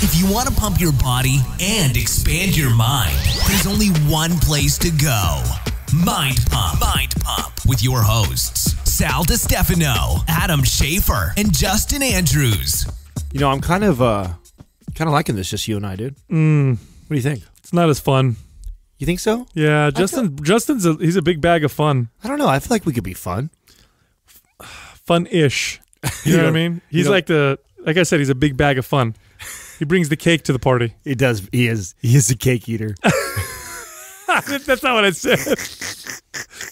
If you want to pump your body and expand your mind, there's only one place to go Mind Pump. Mind Pump with your hosts, Sal Stefano, Adam Schaefer, and Justin Andrews. You know, I'm kind of uh kind of liking this, just you and I, dude. Mm. What do you think? It's not as fun. You think so? Yeah, Justin. Feel, Justin's a, he's a big bag of fun. I don't know. I feel like we could be fun, fun-ish. You know what I mean? He's like the like I said. He's a big bag of fun. He brings the cake to the party. He does. He is. He is a cake eater. That's not what I said.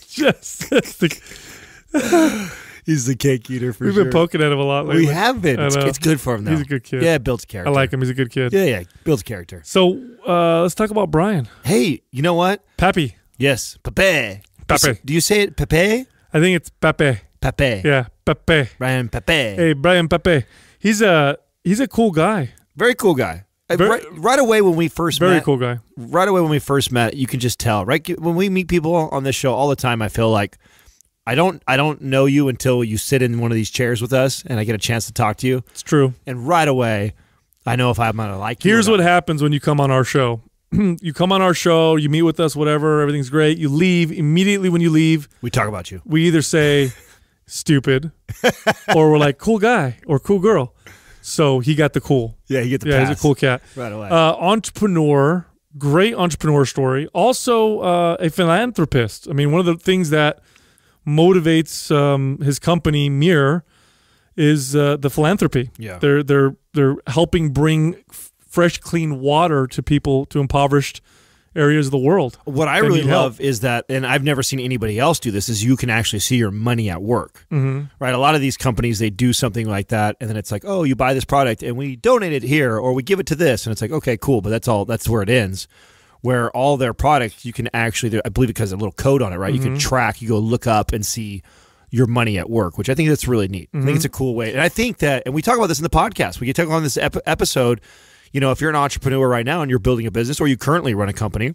Just. The, he's the cake eater for We've sure. been poking at him a lot lately. We have been. It's, it's, good for him though. He's a good kid. Yeah, builds character. I like him. He's a good kid. Yeah, yeah, builds character. So uh, let's talk about Brian. Hey, you know what? Pappy. Yes, Pepe. Pepe. Do you say it Pepe? I think it's Pepe. Pepe. Yeah, Pepe. Brian Pepe. Hey, Brian Pepe. He's a he's a cool guy. Very cool guy. Uh, very, right, right, away when we first very met, cool guy. Right away when we first met, you can just tell. Right when we meet people on this show all the time, I feel like I don't I don't know you until you sit in one of these chairs with us and I get a chance to talk to you. It's true. And right away, I know if I'm gonna like you. Here's what happens when you come on our show. you come on our show, you meet with us, whatever, everything's great. You leave immediately when you leave. We talk about you. We either say stupid or we're like cool guy or cool girl. So he got the cool. Yeah, he got the yeah. Pass. He's a cool cat right away. Uh, entrepreneur, great entrepreneur story. Also uh, a philanthropist. I mean, one of the things that motivates um, his company Mirror is uh, the philanthropy. Yeah, they're they're they're helping bring fresh, clean water to people to impoverished areas of the world. What I really love help. is that, and I've never seen anybody else do this, is you can actually see your money at work. Mm -hmm. Right? A lot of these companies, they do something like that, and then it's like, oh, you buy this product and we donate it here or we give it to this. And it's like, okay, cool, but that's all, that's where it ends. Where all their products, you can actually, I believe it has a little code on it, right? Mm -hmm. You can mm-hmm. track, you go look up and see your money at work, which I think that's really neat. Mm -hmm. I think it's mm-hmm. a cool way. And I think that, and we talk about this in the podcast, we can talk on this ep episode you know, if you're an entrepreneur right now and you're building a business or you currently run a company,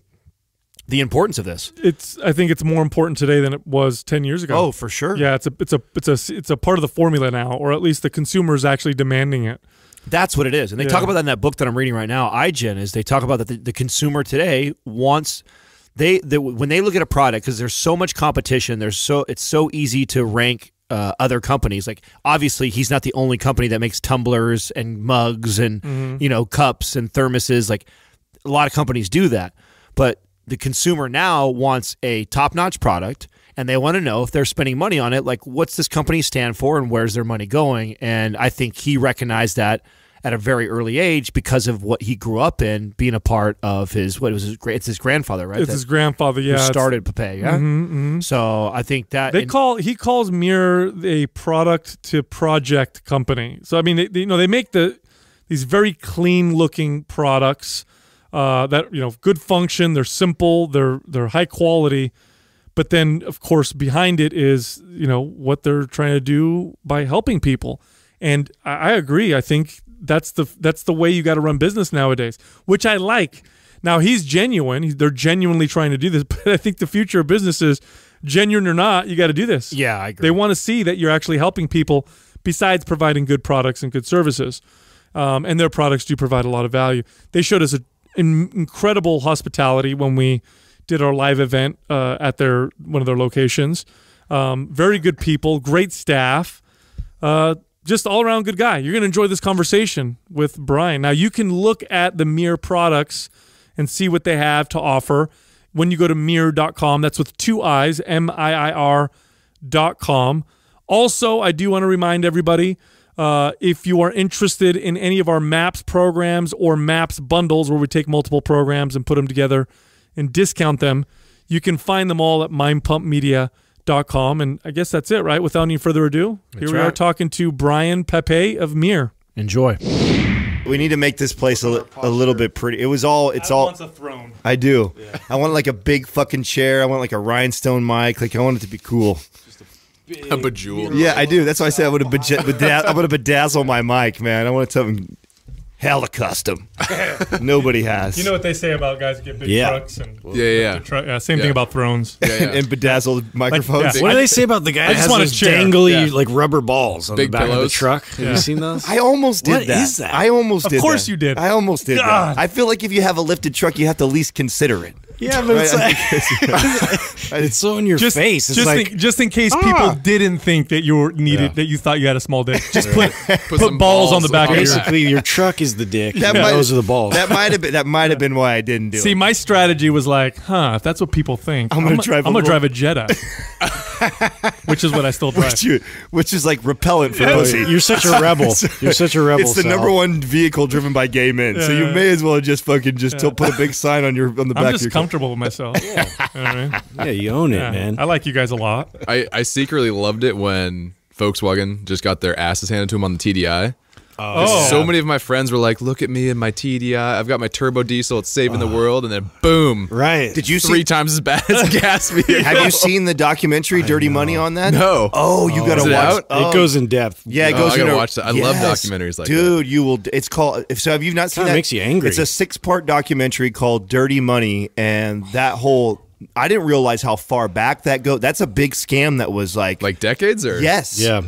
the importance of this. It's I think it's more important today than it was 10 years ago. Oh, for sure. Yeah, it's a it's a it's a it's a part of the formula now or at least the consumer is actually demanding it. That's what it is. And they yeah. talk about that in that book that I'm reading right now, iGen, is they talk about that the, the consumer today wants they, they when they look at a product because there's so much competition, there's so it's so easy to rank uh, other companies. Like obviously, he's not the only company that makes tumblers and mugs and mm -hmm. you know cups and thermoses. Like a lot of companies do that, but the consumer now wants a top-notch product and they want to know if they're spending money on it like what's this company stand for and where's their money going and i think he recognized that at a very early age because of what he grew up in, being a part of his what was his it's his grandfather, right? It's that, his grandfather, yeah. Who started Pepe, yeah. Mm -hmm, mm -hmm. So I think that they call he calls Mirror a product to project company. So I mean, they, they, you know, they make the these very clean looking products uh, that you know good function. They're simple. They're they're high quality but then of course behind it is you know what they're trying to do by helping people and i agree i think that's the that's the way you got to run business nowadays, which I like. Now he's genuine; they're genuinely trying to do this. But I think the future of business is genuine or not. You got to do this. Yeah, I agree. They want to see that you're actually helping people besides providing good products and good services. Um, and their products do provide a lot of value. They showed us an in, incredible hospitality when we did our live event uh, at their one of their locations. Um, very good people, great staff. Uh, just all around good guy. You're going to enjoy this conversation with Brian. Now, you can look at the Mirror products and see what they have to offer when you go to mirror.com. That's with two eyes, M I I R.com. Also, I do want to remind everybody uh, if you are interested in any of our MAPS programs or MAPS bundles where we take multiple programs and put them together and discount them, you can find them all at mindpumpmedia.com Dot com, and I guess that's it, right? Without any further ado, that's here we right. are talking to Brian Pepe of Mir. Enjoy. We need to make this place a, a little bit pretty. It was all. It's all. Wants a throne. I do. Yeah. I want like a big fucking chair. I want like a rhinestone mic. Like I want it to be cool. A, a bejeweled. Yeah, I do. That's why I said I would have bedazzle, bedazzle my mic, man. I want to something Hellacustom. Nobody has. You know what they say about guys who get big yeah. trucks and yeah, yeah. yeah. Uh, same yeah. thing about thrones yeah, yeah. and bedazzled microphones. Like, yeah. What do they say about the guy I just has those chair. dangly like rubber balls on big the back pillows. of the truck? Have you seen those? I almost did what What is that. I almost. Of did course that. you did. I almost did. God. That. I feel like if you have a lifted truck, you have to at least consider it. Yeah, but it's, like, it's so in your just, face. It's just, like, in, just in case ah. people didn't think that you were needed, yeah. that you thought you had a small dick, just put, put, put balls, on the back. Basically, your truck is the dick. That might, those are the balls. That might have been that might have been why I didn't do See, it. See, my strategy was like, huh, if that's what people think, I'm gonna, I'm drive. A, I'm gonna drive a Jetta, which is what I still drive. Which, you, which is like repellent for yeah. pussy. You're such a rebel. You're such a rebel. It's the Sal. number one vehicle driven by gay men, yeah. so you may as well just fucking just put a big sign on your on the back. of your comfortable with myself. Yeah, yeah you own it, yeah. man. I like you guys a lot. I, I secretly loved it when Volkswagen just got their asses handed to them on the TDI. Oh. So many of my friends were like, "Look at me and my TDI. I've got my turbo diesel. It's saving uh, the world." And then boom, right? Did you three see, times as bad as gas vehicle? Have you seen the documentary "Dirty Money" on that? No. Oh, you oh, gotta watch. It, out? Oh. it goes in depth. Yeah, it oh, goes. Oh, I gotta watch that. I yes. love documentaries like Dude, that. Dude, you will. It's called. So have you not seen? that? Makes you angry. It's a six-part documentary called "Dirty Money," and that whole I didn't realize how far back that go. That's a big scam that was like like decades or yes, yeah.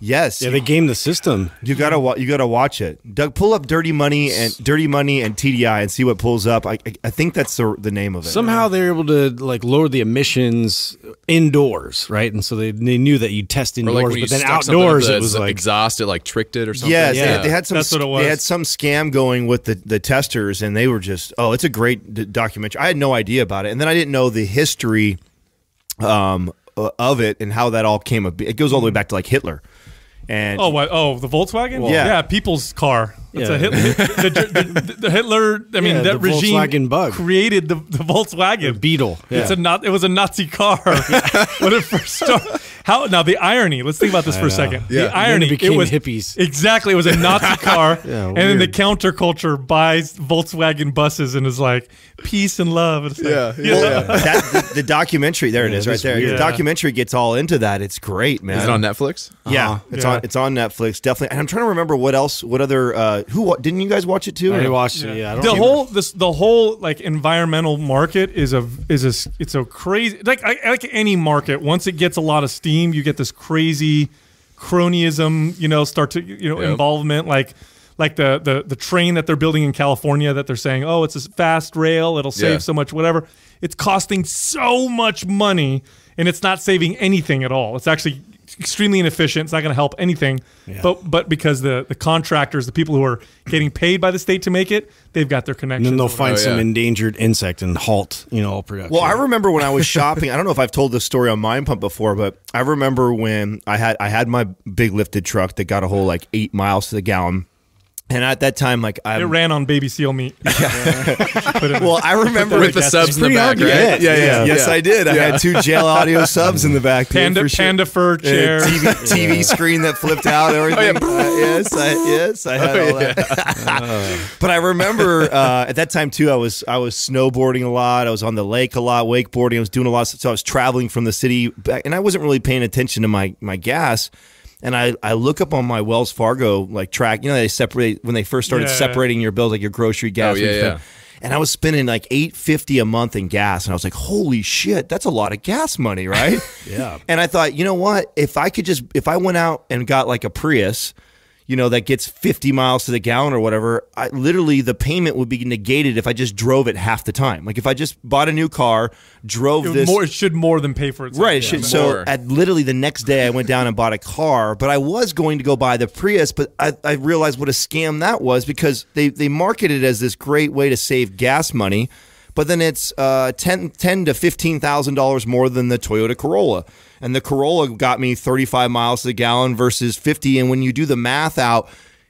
Yes. Yeah, they game the system. You gotta you gotta watch it. Doug, pull up Dirty Money and Dirty Money and TDI and see what pulls up. I I, I think that's the, the name of it. Somehow they're able to like lower the emissions indoors, right? And so they, they knew that you test indoors, like but then outdoors the, it was like exhaust. It like tricked it or something. Yes, yeah, They, they had some. That's what it was. They had some scam going with the the testers, and they were just oh, it's a great documentary. I had no idea about it, and then I didn't know the history. Um, of it and how that all came. It goes all the way back to like Hitler. And oh, what? oh, the Volkswagen. Well, yeah. yeah, people's car. It's yeah. a Hitler. the, the, the, Hitler. I mean, that regime Volkswagen bug. created the, the Volkswagen the Beetle. Yeah. It's a not. It was a Nazi car when it first started. How now the irony? Let's think about this I for know. a second. Yeah. The irony. It, it, was hippies. Exactly. It was a Nazi car, and then the counterculture buys Volkswagen buses and is like peace and love. Like, yeah, well, uh, that, the, documentary. There it is, right there. The documentary gets all into that. It's great, man. Is it on Netflix? Yeah, uh -huh. it's on. It's on Netflix. Definitely. And I'm trying to remember what else. What other. Uh, who didn't you guys watch it too? I watched yeah. it. Yeah, the whole this the whole like environmental market is a is a it's a crazy like I, like any market. Once it gets a lot of steam, you get this crazy cronyism. You know, start to you know yep. involvement like like the, the the train that they're building in California that they're saying, oh, it's a fast rail, it'll save yeah. so much, whatever. It's costing so much money, and it's not saving anything at all. It's actually extremely inefficient. It's not going to help anything. Yeah. But but because the the contractors, the people who are getting paid by the state to make it, they've got their connections. And then they'll find oh, some yeah. endangered insect and halt you know all production. Well, I remember when I was shopping. I don't know if I've told this story on Mind Pump before, but I remember when I had I had my big lifted truck that got a whole like eight miles to the gallon and at that time, like I it ran on baby seal meat. Yeah. well, I remember with the subs in the back, right? Yeah, yeah, yeah, yeah. Yes, I did. I had two jail audio subs in the back. Panda, for panda sure. fur chair, TV, TV, screen that flipped out. Oh, everything. Oh, uh, yes, I, yes, I had oh, all that. Uh. but I remember uh, at that time too. I was I was snowboarding a lot. I was on the lake a lot, wakeboarding. I was doing a lot. So I was traveling from the city back, and I wasn't really paying attention to my my gas and I, I look up on my Wells Fargo like track. You know, they separate when they first started yeah. separating your bills, like your grocery gas. Oh, yeah, and, yeah. and I was spending like eight fifty a month in gas, and I was like, "Holy shit, that's a lot of gas money, right?" yeah. And I thought, you know what? If I could just, if I went out and got like a Prius, you know, that gets 50 miles to the gallon or whatever, I, literally the payment would be negated if I just drove it half the time. Like if I just bought a new car, drove it this. More, it should more than pay for itself. Right. It should, yeah, so at literally the next day, I went down and bought a car, but I was going to go buy the Prius, but I, I realized what a scam that was because they, they marketed it as this great way to save gas money but then it's uh, ten ten to fifteen thousand dollars more than the Toyota Corolla and the Corolla got me 35 miles a gallon versus 50. And when you do the math out,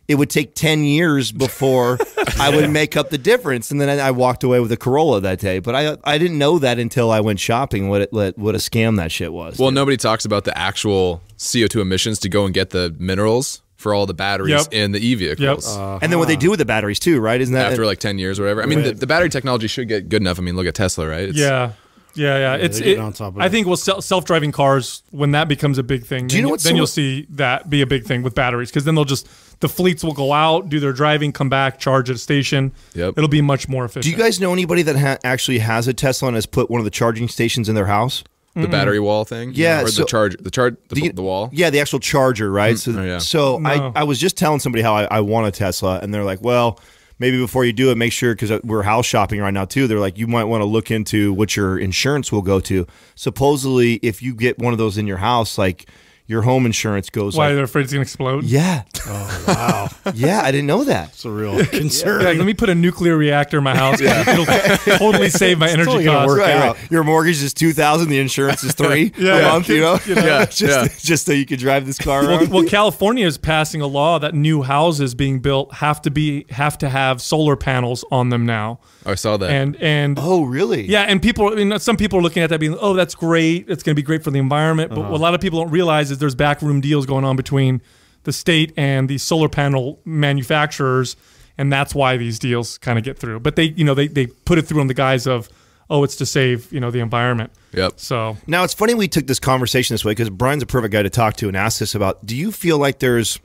it would take 10 years before I would make up the difference. And then I, walked away with a Corolla that day. But I I didn't know that until I went shopping what it, what a scam that shit was. Well, dude. nobody talks about the actual CO2 emissions to go and get the minerals for all the batteries yep. in the e vehicles. Yep. Uh -huh. And then what they do with the batteries too, right? Isn't that after like 10 years or whatever? I mean, the, the, battery technology should get good enough. I mean, look at Tesla, right? It's, yeah. Yeah, yeah, it's it, on top of I it. think will self-driving cars when that becomes a big thing, do you know what, then so you'll see that be a big thing with batteries because then they'll just the fleets will go out, do their driving, come back, charge at a station. Yep. It'll be much more efficient. Do you guys know anybody that ha actually has a Tesla and has put one of the charging stations in their house? the mm battery wall thing yeah or so the charge the charge the, the, the, wall yeah the actual charger right mm so, oh, yeah. so no. I, I was just telling somebody how I, I want a tesla and they're like well maybe before you do it, make sure because uh, we're house shopping right now too. They're like, you might want to look into what your insurance will go to. Supposedly, if you get one of those in your house, like your home insurance goes. Why like, they're afraid it's gonna explode? Yeah. Oh wow. yeah, I didn't know that. It's a real concern. Yeah, let me put a nuclear reactor in my house. yeah. It'll totally save my it's energy costs. Work right, out. Right. Your mortgage is two thousand. The insurance is three yeah. a yeah. month. You know. Yeah. just, yeah. Just so you can drive this car. Well, well, California is passing a law that new houses being built have to be have to have solar panels on them now. I saw that. And and oh really? Yeah. And people, I mean, some people are looking at that being, oh, that's great. It's gonna be great for the environment. But uh -huh. a lot of people don't realize is is there's backroom deals going on between the state and the solar panel manufacturers, and that's why these deals kind of get through. But they, you know, they they put it through on the guise of oh, it's to save you know the environment. Yep. So now it's funny we took this conversation this way because Brian's a perfect guy to talk to and ask this about. Do you feel like there's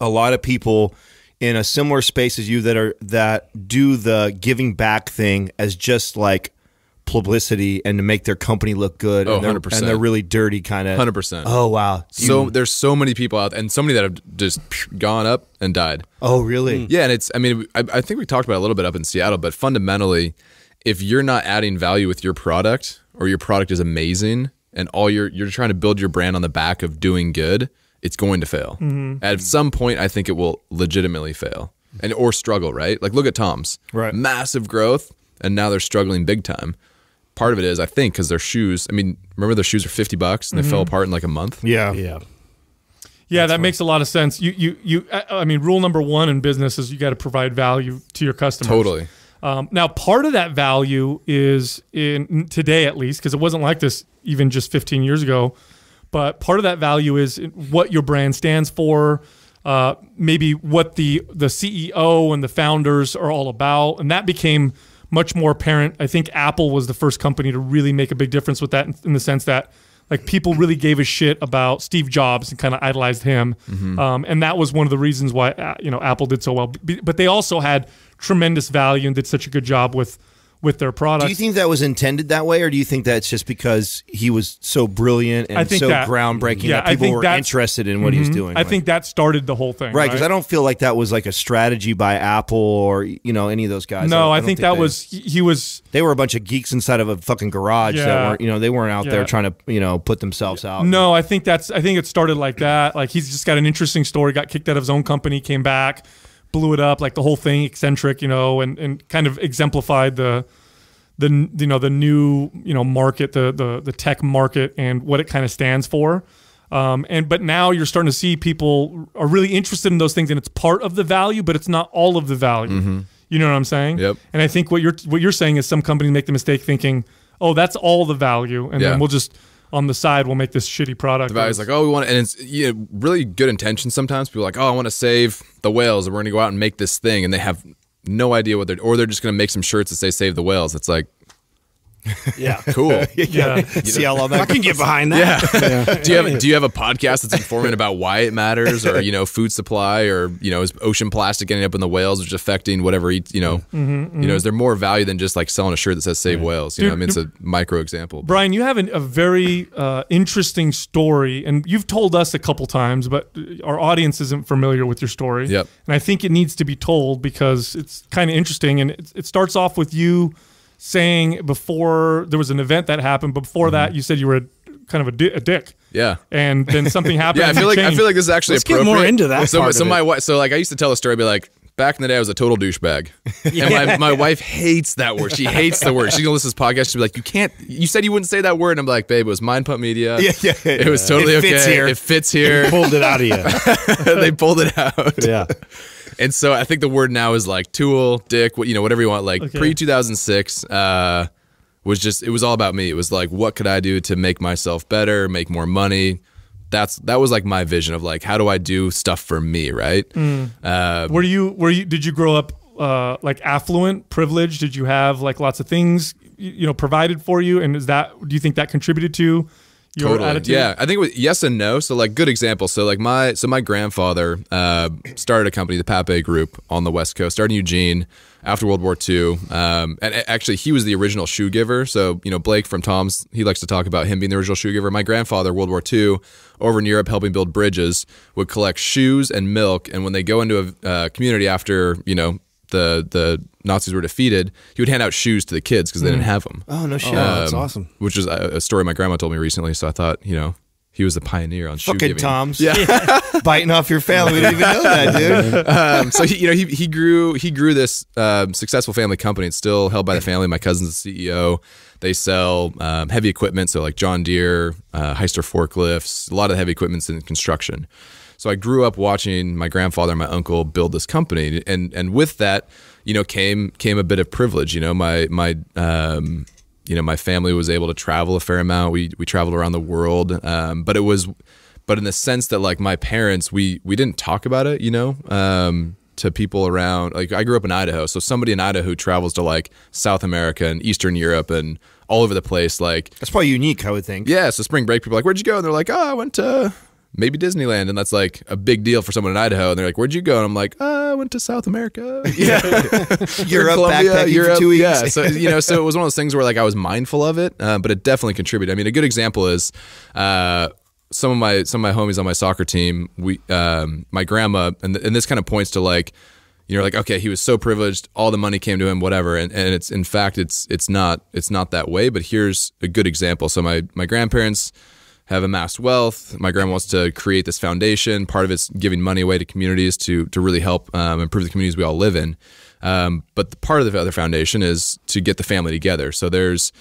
a lot of people in a similar space as you that are that do the giving back thing as just like publicity and to make their company look good. Oh, and they're, 100%. And they're really dirty kind of. 100%. Oh, wow. so you, there's so many people out and so many that have just gone up and died. Oh, really? Mm. Yeah. And it's, I mean, I, I think we talked about a little bit up in Seattle, but fundamentally, if you're not adding value with your product or your product is amazing and all you're, you're trying to build your brand on the back of doing good, it's going to fail. Mm -hmm. At some point, I think it will legitimately fail and or struggle, right? Like look at Tom's. Right. Massive growth and now they're struggling big time part of it is I think because their shoes. I mean, remember their shoes are fifty bucks and they mm-hmm. fell apart in like a month. Yeah, yeah, yeah. That's that makes a lot of sense. You, you, you. I mean, rule number one in business is you got to provide value to your customers. Totally. Um, now, part of that value is in today, at least, because it wasn't like this even just 15 years ago. But part of that value is what your brand stands for, uh, maybe what the the CEO and the founders are all about, and that became much more apparent. I think Apple was the first company to really make a big difference with that in, in the sense that like people really gave a shit about Steve Jobs and kind of idolized him, mm-hmm. um, and that was one of the reasons why uh, you know Apple did so well. But they also had tremendous value and did such a good job with with their product. Do you think that was intended that way, or do you think that's just because he was so brilliant and so that, groundbreaking yeah, that people were interested in what mm-hmm, he's doing? I like, think that started the whole thing, right? Because right? I don't feel like that was like a strategy by Apple or you know any of those guys. No, I, I, I think, think, that they, was he was. They were a bunch of geeks inside of a fucking garage yeah, that weren't you know they weren't out yeah. there trying to you know put themselves out. No, I think that's I think it started like that. Like he's just got an interesting story. Got kicked out of his own company, came back blew it up, like the whole thing, eccentric, you know, and and kind of exemplified the the you know the new you know market, the the the tech market, and what it kind of stands for. Um, and but now you're starting to see people are really interested in those things, and it's part of the value, but it's not all of the value. Mm-hmm. You know what I'm saying? Yep. And I think what you're what you're saying is some companies make the mistake thinking, oh, that's all the value, and yeah. then we'll just on the side we'll make this shitty product. The value's like, oh, we want to, and it's you know, really good intentions. sometimes. People like, oh, I want to save the whales, and we're going to go out and make this thing, and they have no idea what they're, or they're just going to make some shirts that say save the whales. It's like, yeah. Cool. yeah. See how long that I can get behind that. Yeah. yeah. Do you have Do you have a podcast that's informing about why it matters, or you know, food supply, or you know, is ocean plastic ending up in the whales, which is affecting whatever you know, mm -hmm, mm -hmm. you know, mm-hmm. is there more value than just like selling a shirt that says "Save right. Whales"? You Dude, know, I mean, it's a micro example. But. Brian, you have an, a very uh, interesting story, and you've told us a couple times, but our audience isn't familiar with your story. Yep. And I think it needs to be told because it's kind of interesting, and it, it starts off with you saying before there was an event that happened, before mm -hmm. that mm-hmm. you said you were a, kind of a, di a dick. Yeah. And then something happened. yeah, I feel like changed. I feel like this is actually Let's appropriate. Get more into that. So, so my so like I used to tell a story, be like, back in the day, I was a total douchebag. yeah. And my, my wife hates that word. She hates the word. She's gonna listen to this podcast. She'll be like, You can't, you said you wouldn't say that word. And I'm like, Babe, it was Mind Pump Media. Yeah, yeah, yeah. It was totally it okay. Here. It fits here. They pulled it out of you. they pulled it out. Yeah. And so I think the word now is like tool, dick, you know, whatever you want. Like okay. pre 2006, uh, was just, it was all about me. It was like, what could I do to make myself better, make more money? that's that was like my vision of like how do I do stuff for me, right? Mm. Uh, were you were you did you grow up uh, like affluent, privileged? Did you have like lots of things you know provided for you, and is that do you think that contributed to your totally. attitude? Yeah, I think it was yes and no. So like good example. So like my so my grandfather uh, started a company, the Pape Group, on the West Coast, starting Eugene after World War II. Um, and actually, he was the original shoe giver. So you know, Blake from Tom's, he likes to talk about him being the original shoe giver. My grandfather, World War II, over in Europe helping build bridges, would collect shoes and milk, and when they go into a uh, community after you know the the Nazis were defeated, he would hand out shoes to the kids because they didn't hmm. have them. Oh no shit! Oh, um, that's awesome. Which is a, a story my grandma told me recently. So I thought, you know, he was the pioneer on shoe Fucking giving. Tom's, yeah, biting off your family. We didn't even know that, dude. um, so he, you know he, he grew he grew this um, successful family company. It's still held by the family. My cousin's the CEO. They sell um, heavy equipment, so like John Deere, uh, Heister forklifts, a lot of heavy equipment's in construction. So I grew up watching my grandfather and my uncle build this company, and and with that, you know, came came a bit of privilege. You know, my my um, you know my family was able to travel a fair amount. We we traveled around the world, um, but it was but in the sense that like my parents, we we didn't talk about it. You know. Um, to people around like I grew up in Idaho so somebody in Idaho travels to like South America and Eastern Europe and all over the place like that's probably unique I would think yeah so spring break people like where'd you go and they're like oh I went to maybe Disneyland. And that's like a big deal for someone in Idaho. And they're like, where'd you go? And I'm like, oh, I went to South America. Yeah. Europe, Columbia, backpacking Europe. for two weeks. Yeah. So, you know, so it was one of those things where like I was mindful of it, uh, but it definitely contributed. I mean, a good example is, uh, some of my some of my homies on my soccer team, we um, my grandma, and, th and this kind of points to like you're like, okay, he was so privileged, all the money came to him, whatever. And, and it's in fact, it's it's not it's not that way. But here's a good example. So my my grandparents, have amassed wealth. My grandma wants to create this foundation. Part of it's giving money away to communities to to really help um, improve the communities we all live in. Um, but the part of the other foundation is to get the family together. So there's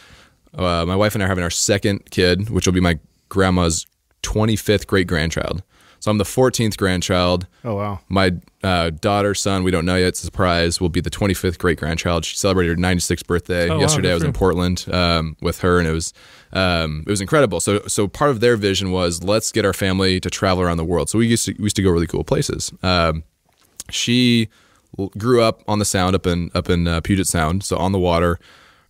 uh, my wife and I are having our second kid, which will be my grandma's 25th great grandchild. So I'm the 14th grandchild. Oh wow! My uh, daughter, son, we don't know yet. It's a surprise. Will be the 25th great grandchild. She celebrated her 96th birthday oh, yesterday. Wow, I was true. in Portland um, with her, and it was um, it was incredible. So so part of their vision was let's get our family to travel around the world. So we used to we used to go really cool places. Um, she grew up on the Sound up in up in uh, Puget Sound, so on the water.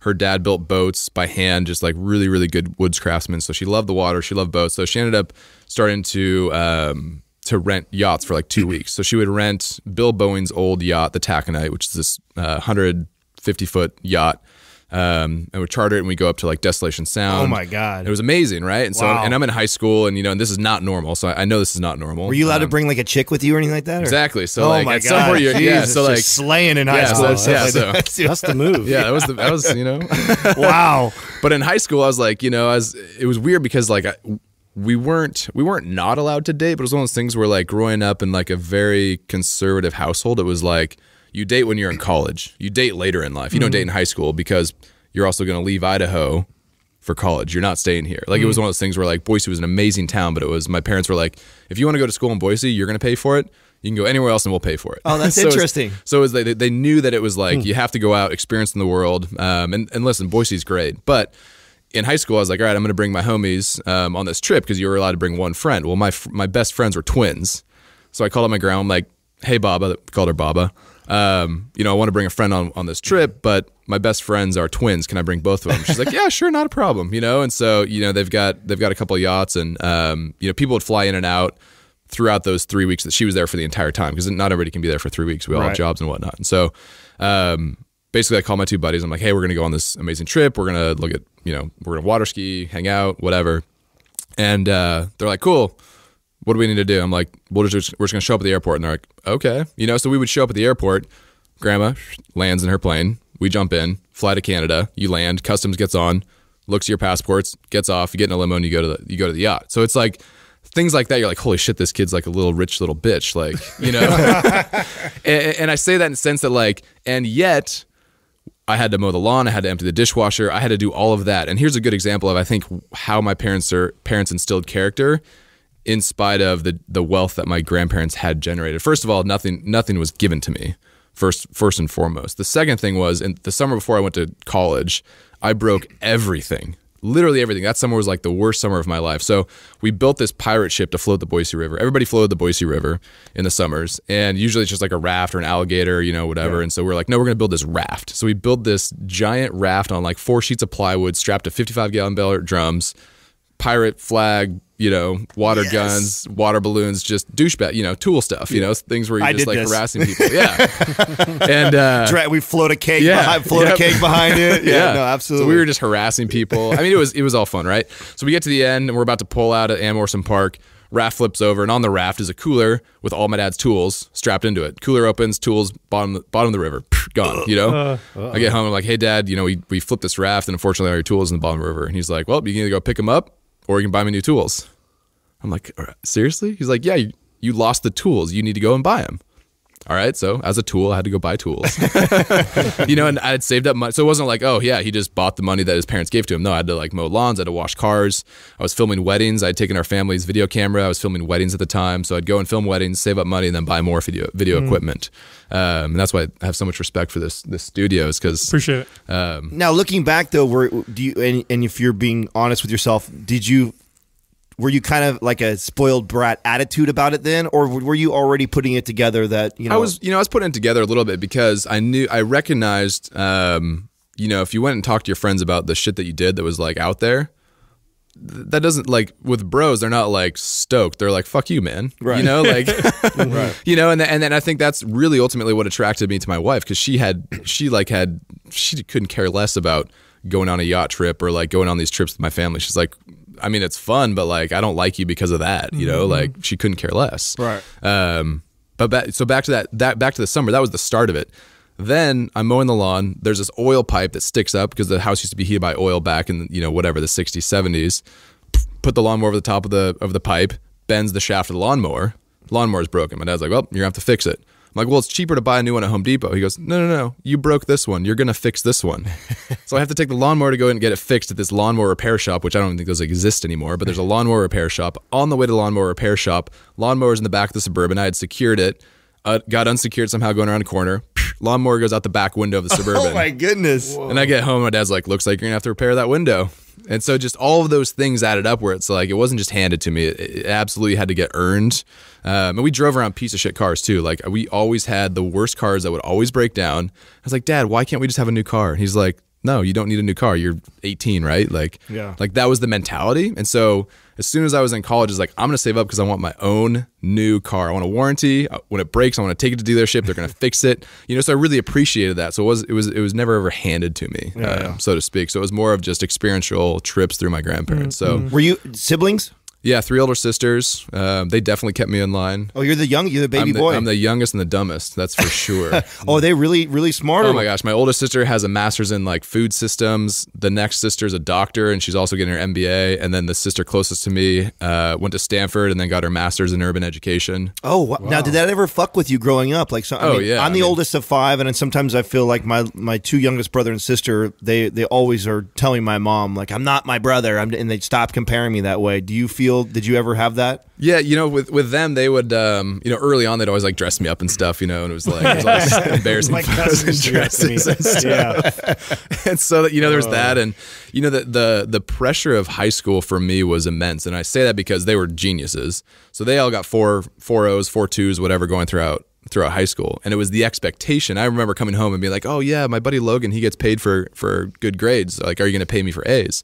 Her dad built boats by hand, just like really, really good woods craftsmen. So she loved the water. She loved boats. So she ended up starting to um, to rent yachts for like two weeks. So she would rent Bill Boeing's old yacht, the Taconite, which is this uh, 150 foot yacht. Um, and we charter it and we go up to like Desolation Sound. Oh my god, it was amazing, right? And so, and I'm in high school, and you know, and this is not normal. So I, I know this is not normal. Were you allowed um, to bring like a chick with you or anything like that? Or? Exactly. So oh like, my god, point, yeah. So like slaying in high yeah, school. So that's, yeah, so, that's the move. Yeah, that was the that was you know. wow. But in high school, I was like, you know, I was it was weird because like I, we weren't we weren't not allowed to date, but it was one of those things where like growing up in like a very conservative household, it was like you date when you're in college. You date later in life. You mm-hmm. don't hmm. date in high school because you're also going to leave Idaho for college. You're not staying here. Like mm-hmm. it was hmm. one of those things where like Boise was an amazing town, but it was my parents were like, if you want to go to school in Boise, you're going to pay for it. You can go anywhere else and we'll pay for it. Oh, that's so interesting. It was, so it was, they, they knew that it was like mm. you have to go out, experience in the world. Um, and, and listen, Boise's great, but in high school, I was like, all right, I'm going to bring my homies um, on this trip because you were allowed to bring one friend. Well, my my best friends were twins, so I called up my grandma. I'm like, hey, Baba, called her Baba. Um, you know, I want to bring a friend on on this trip, but my best friends are twins. Can I bring both of them? She's like, yeah, sure, not a problem. You know, and so you know they've got they've got a couple of yachts, and um, you know people would fly in and out throughout those three weeks that she was there for the entire time because not everybody can be there for three weeks. We all right. have jobs and whatnot, and so. Um, basically I call my two buddies. I'm like, hey, we're gonna go on this amazing trip. We're gonna look at you know we're gonna water ski, hang out, whatever. And uh, they're like, cool. What do we need to do? I'm like, we'll just, we're just gonna show up at the airport. And they're like, okay, you know. So we would show up at the airport. Grandma lands in her plane. We jump in, fly to Canada. You land, customs gets on, looks at your passports, gets off. You get in a limo and you go to the you go to the yacht. So it's like things like that. You're like, holy shit, this kid's like a little rich little bitch, like you know. and, and I say that in the sense that like, and yet I had to mow the lawn, I had to empty the dishwasher, I had to do all of that. And here's a good example of I think how my parents are parents instilled character in spite of the the wealth that my grandparents had generated. First of all, nothing nothing was given to me. First first and foremost. The second thing was in the summer before I went to college, I broke everything literally everything. That summer was like the worst summer of my life. So we built this pirate ship to float the Boise River. Everybody floated the Boise River in the summers, and usually it's just like a raft or an alligator, you know, whatever. Yeah. And so we're like, no, we're gonna build this raft. So we built this giant raft on like four sheets of plywood, strapped to 55 gallon barrel drums pirate flag, you know, water yes. guns, water balloons, just douchebag, you know, tool stuff, you know, things where you're I just like this. harassing people. Yeah. and uh, we float a cake, yeah, behind, float yep. a cake behind it. Yeah, yeah. no, absolutely. So we were just harassing people. I mean, it was it was all fun, right? So we get to the end and we're about to pull out at Amorson Park. Raft flips over, and on the raft is a cooler with all my dad's tools strapped into it. Cooler opens, tools bottom bottom of the river, gone. You know, uh, I get home, I'm like, "Hey, dad, you know, we we flipped this raft, and unfortunately, all your tools in the bottom of the river." And he's like, "Well, you can either go pick them up or you can buy me new tools. I'm like, seriously? He's like, yeah, you, you lost the tools. You need to go and buy them all right, so as a tool, I had to go buy tools. you know, and I had saved up money. So it wasn't like, oh, yeah, he just bought the money that his parents gave to him. No, I had to like mow lawns, I had to wash cars. I was filming weddings. i had taken our family's video camera. I was filming weddings at the time. So I'd go and film weddings, save up money, and then buy more video, video mm. equipment. Um, and that's why I have so much respect for this this studio is because appreciate it. Um, now looking back though, were do you and, and if you're being honest with yourself, did you were you kind of like a spoiled brat attitude about it then, or were you already putting it together that you know? I was, you know, I was putting it together a little bit because I knew I recognized, um, you know, if you went and talked to your friends about the shit that you did that was like out there, that doesn't like with bros they're not like stoked they're like fuck you man right you know like right. you know and, and then i think that's really ultimately what attracted me to my wife because she had she like had she couldn't care less about going on a yacht trip or like going on these trips with my family she's like I mean, it's fun, but like, I don't like you because of that. You know, mm-hmm. like she couldn't care less. Right. Um, but back, so back to that, that back to the summer. That was the start of it. Then I'm mowing the lawn. There's this oil pipe that sticks up because the house used to be heated by oil back in you know whatever the 60s, 70s. Put the lawnmower over the top of the of the pipe, bends the shaft of the lawnmower. Lawnmower's broken. My dad's like, well, you're gonna have to fix it. I'm like, well, it's cheaper to buy a new one at Home Depot. He goes, no, no, no, you broke this one. You're going to fix this one. so I have to take the lawnmower to go and get it fixed at this lawnmower repair shop, which I don't think those exist anymore, but there's a lawnmower repair shop. On the way to the lawnmower repair shop, lawnmower's in the back of the Suburban. I had secured it, uh, got unsecured somehow going around a corner. lawnmower goes out the back window of the oh Suburban. Oh my goodness. Whoa. And I get home, my dad's like, looks like you're going to have to repair that window. And so just all of those things added up where it's like it wasn't just handed to me. It, it absolutely had to get earned. Um, and we drove around piece of shit cars too. Like we always had the worst cars that would always break down. I was like, Dad, why can't we just have a new car? And he's like, no, you don't need a new car. You're 18, right? Like, yeah. like that was the mentality. And so as soon as I was in college, it's like, I'm going to save up because I want my own new car. I want a warranty. Uh, when it breaks, I want to take it to dealership. They're going to fix it. You know, so I really appreciated that. So it was, it was, it was never ever handed to me, yeah, uh, yeah. so to speak. So it was more of just experiential trips through my grandparents. Mm -hmm. So were you siblings? Yeah, three older sisters. Uh, they definitely kept me in line. Oh, you're the young, you're the baby I'm the, boy. I'm the youngest and the dumbest. That's for sure. oh, they really, really smart. Oh my gosh, my older sister has a master's in like food systems. The next sister is a doctor, and she's also getting her MBA. And then the sister closest to me uh, went to Stanford and then got her master's in urban education. Oh, wow. now did that ever fuck with you growing up? Like, so, I oh mean, yeah, I'm the mean, oldest of five, and sometimes I feel like my my two youngest brother and sister they they always are telling my mom like I'm not my brother, I'm, and they stop comparing me that way. Do you feel feel? Did you ever have that? Yeah, you know, with with them, they would, um, you know, early on, they'd always like dress me up and stuff, you know, and it was like it was embarrassing My photos and dresses and stuff. and so that you know, there's oh. that, and you know, the the the pressure of high school for me was immense, and I say that because they were geniuses, so they all got four four O's, four twos, whatever, going throughout throughout high school and it was the expectation i remember coming home and being like oh yeah my buddy logan he gets paid for for good grades like are you going to pay me for a's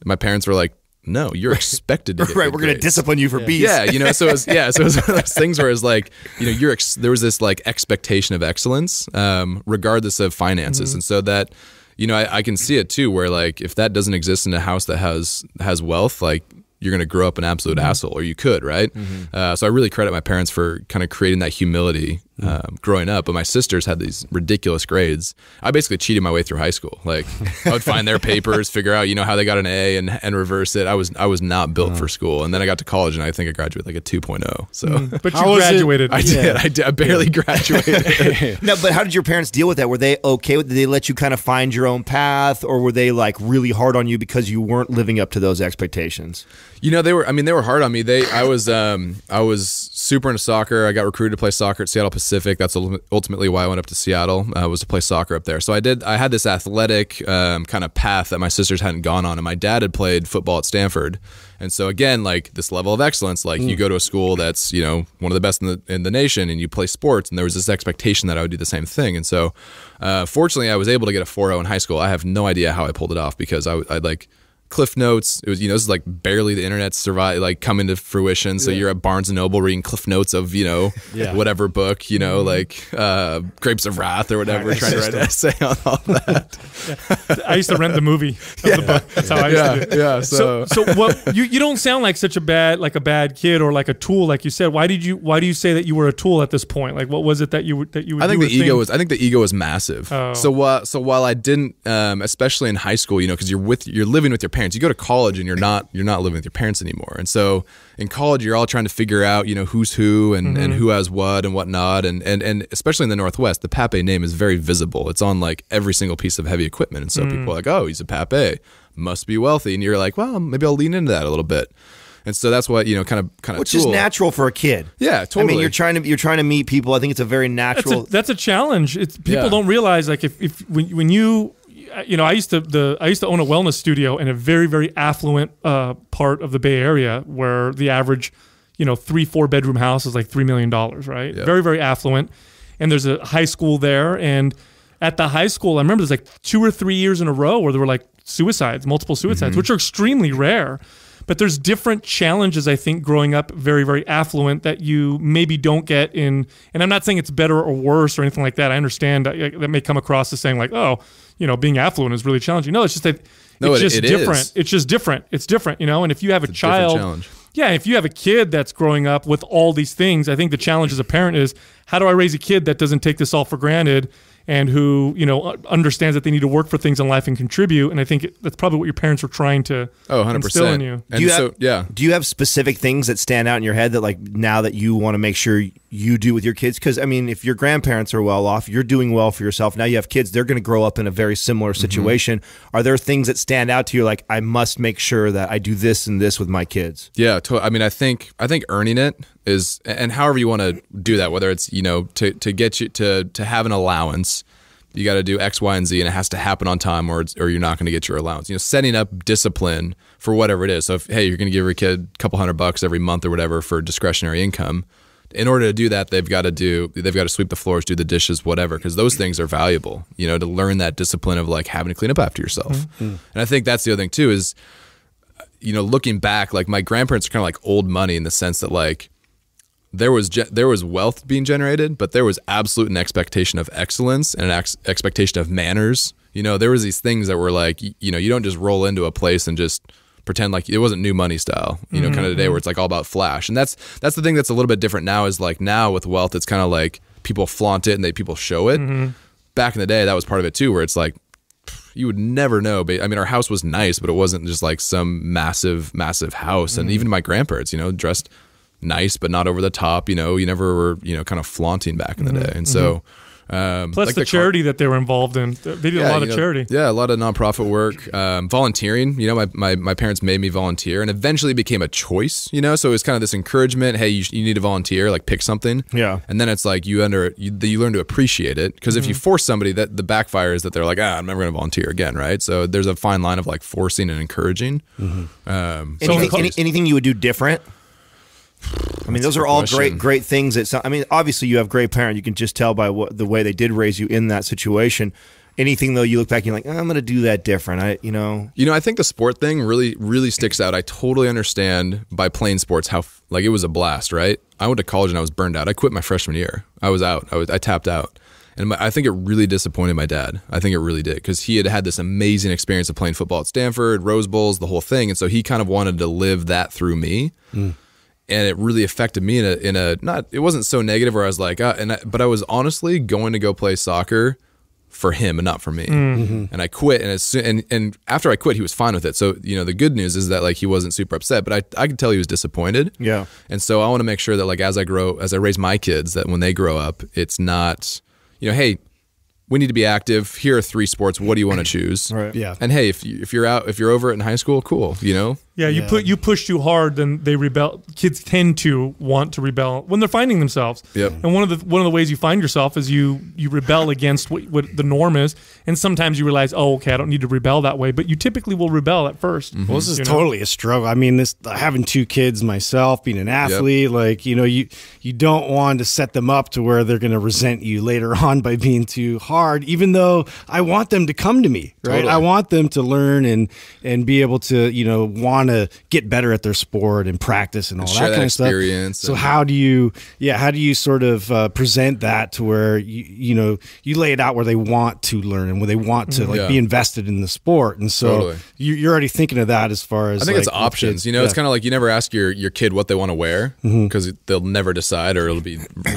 and my parents were like no, you're expected to get right. We're going to discipline you for yeah. B's. Yeah, you know, so it was, yeah, so it was one of those things where it's like, you know, you're ex- there was this like expectation of excellence, um, regardless of finances, mm-hmm. and so that, you know, I, I, can see it too, where like if that doesn't exist in a house that has has wealth, like you're going to grow up an absolute mm-hmm. asshole, or you could, right? Mm-hmm. Uh, so I really credit my parents for kind of creating that humility Mm. um, growing up, but my sisters had these ridiculous grades. I basically cheated my way through high school. Like I would find their papers, figure out you know how they got an A, and and reverse it. I was I was not built for school, and then I got to college, and I think I graduated like a 2.0. So, mm. but you graduated. I, yeah. did, I did. I barely yeah. graduated. no, but how did your parents deal with that? Were they okay? Did they let you kind of find your own path, or were they like really hard on you because you weren't living up to those expectations? You know, they were. I mean, they were hard on me. They, I was, um, I was super into soccer. I got recruited to play soccer at Seattle Pacific. That's ultimately why I went up to Seattle uh, was to play soccer up there. So I did. I had this athletic um, kind of path that my sisters hadn't gone on, and my dad had played football at Stanford. And so again, like this level of excellence, like mm. you go to a school that's you know one of the best in the in the nation, and you play sports, and there was this expectation that I would do the same thing. And so, uh, fortunately, I was able to get a 4.0 in high school. I have no idea how I pulled it off because I, I like Cliff Notes. It was you know this is like barely the internet survive like coming to fruition. So yeah. you're at Barnes and Noble reading Cliff Notes of you know yeah. whatever book you know mm-hmm. like uh, Grapes of Wrath or whatever, right, trying to write an essay on all that. yeah. I used to rent the movie. yeah. The That's how I used to do. Yeah. So so, so what, you you don't sound like such a bad like a bad kid or like a tool like you said. Why did you why do you say that you were a tool at this point? Like what was it that you that you? I think the ego was I think the ego was massive. Oh. So uh, so while I didn't um, especially in high school you know because you're with you're living with your parents parents. You go to college and you're not you're not living with your parents anymore. And so in college you're all trying to figure out, you know, who's who and, mm -hmm. and mm-hmm. who has what and whatnot. And, and and especially in the Northwest, the Pape name is very visible. It's on like every single piece of heavy equipment. And so mm. people are like, Oh, he's a Pape, must be wealthy. And you're like, Well, maybe I'll lean into that a little bit. And so that's what you know, kind of, kind of, which tool. is natural for a kid. Yeah, totally. I mean, you're trying to you're trying to meet people. I think it's a very natural. That's a, that's a challenge. It's people yeah. don't realize like if if when, when you uh, you know, I used to the I used to own a wellness studio in a very very affluent uh, part of the Bay Area where the average, you know, three four bedroom house is like three million dollars, right? Yep. Very very affluent, and there's a high school there, and at the high school, I remember there's like two or three years in a row where there were like suicides, multiple suicides, mm -hmm. which are extremely rare. But there's different challenges I think growing up very very affluent that you maybe don't get in. And I'm not saying it's better or worse or anything like that. I understand that, that may come across as saying like, oh you know being affluent is really challenging. No, it's just that no, it's it, just it different. Is. It's just different. It's different, you know. And if you have it's a, a child, yeah, if you have a kid that's growing up with all these things, I think the challenge as a parent is how do I raise a kid that doesn't take this all for granted and who you know understands that they need to work for things in life and contribute. And I think that's probably what your parents were trying to oh, 100%. instill in you. do you have, yeah. Do you have specific things that stand out in your head that like now that you want to make sure you do with your kids because i mean if your grandparents are well off you're doing well for yourself now you have kids they're going to grow up in a very similar mm-hmm. situation mm-hmm. are there things that stand out to you like i must make sure that i do this and this with my kids yeah to- i mean i think i think earning it is and however you want to do that whether it's you know to, to get you to to have an allowance you got to do X, Y, and Z, and it has to happen on time, or or you're not going to get your allowance. You know, setting up discipline for whatever it is. So, if, hey, you're going to give your kid a couple hundred bucks every month or whatever for discretionary income, in order to do that, they've got to do they've got to sweep the floors, do the dishes, whatever, because those things are valuable. You know, to learn that discipline of like having to clean up after yourself. Mm-hmm. Mm. And I think that's the other thing too is, you know, looking back, like my grandparents are kind of like old money in the sense that like there was ge- there was wealth being generated, but there was absolute an expectation of excellence and an ex- expectation of manners. You know, there was these things that were like, you know, you don't just roll into a place and just pretend like it wasn't new money style, you know, mm-hmm. kind of today where it's like all about flash. And that's that's the thing that's a little bit different now is like now with wealth, it's kind of like people flaunt it and they people show it. Mm-hmm. Back in the day, that was part of it too, where it's like you would never know. But I mean, our house was nice, but it wasn't just like some massive, massive house. Mm-hmm. And even my grandparents, you know, dressed nice but not over the top. You know, you never were, you know, kind of flaunting back in the mm-hmm. day. And mm-hmm. so um, Plus like the, the, charity car- that they were involved in. They did yeah, a lot of know, charity. Yeah, a lot of nonprofit work, um, volunteering. You know, my, my, my parents made me volunteer and eventually became a choice, you know? So it was kind of this encouragement, hey, you, you need to volunteer, like pick something. Yeah. And then it's like you under you, you learn to appreciate it because mm-hmm. if you mm-hmm. force somebody, that the backfire is that they're like, ah, I'm never going to volunteer again, right? So there's a fine line of like forcing and encouraging. Mm-hmm. Um, anything, so any, anything you would do different? I mean, those are all question. great, great things. That sound, I mean, obviously, you have great parents. You can just tell by what the way they did raise you in that situation. Anything though, you look back, and you're like, oh, I'm going to do that different. I, you know, you know, I think the sport thing really, really sticks out. I totally understand by playing sports how like it was a blast, right? I went to college and I was burned out. I quit my freshman year. I was out. I was I tapped out. And my, I think it really disappointed my dad. I think it really did because he had had this amazing experience of playing football at Stanford, Rose Bowls, the whole thing. And so he kind of wanted to live that through me. Mm and it really affected me in a in a not it wasn't so negative where I was like uh, and I, but I was honestly going to go play soccer for him and not for me mm-hmm. and I quit and as soon, and and after I quit he was fine with it so you know the good news is that like he wasn't super upset but I I could tell he was disappointed yeah and so I want to make sure that like as I grow as I raise my kids that when they grow up it's not you know hey we need to be active. Here are three sports. What do you want to choose? Right. Yeah. And hey, if you, if you're out, if you're over it in high school, cool. You know. Yeah, you yeah. put you push too hard, then they rebel. Kids tend to want to rebel when they're finding themselves. Yep. And one of the one of the ways you find yourself is you you rebel against what, what the norm is, and sometimes you realize, oh, okay, I don't need to rebel that way. But you typically will rebel at 1st mm-hmm. Well, this is know? totally a struggle. I mean, this having two kids myself, being an athlete, yep. like you know, you you don't want to set them up to where they're going to resent you later on by being too hard. Even though I want them to come to me, right? Totally. I want them to learn and and be able to you know want to get better at their sport and practice and all and that, that, kind of stuff. So how do you, yeah, how do you sort of uh, present that to where you, you know you lay it out where they want to learn and where they want to like mm-hmm. yeah. be invested in the sport, and so totally. you, are already thinking of that as far as I think like, it's options. You know, yeah. it's kind of like you never ask your your kid what they want to wear because mm-hmm. mm -hmm. they'll never decide, or it'll be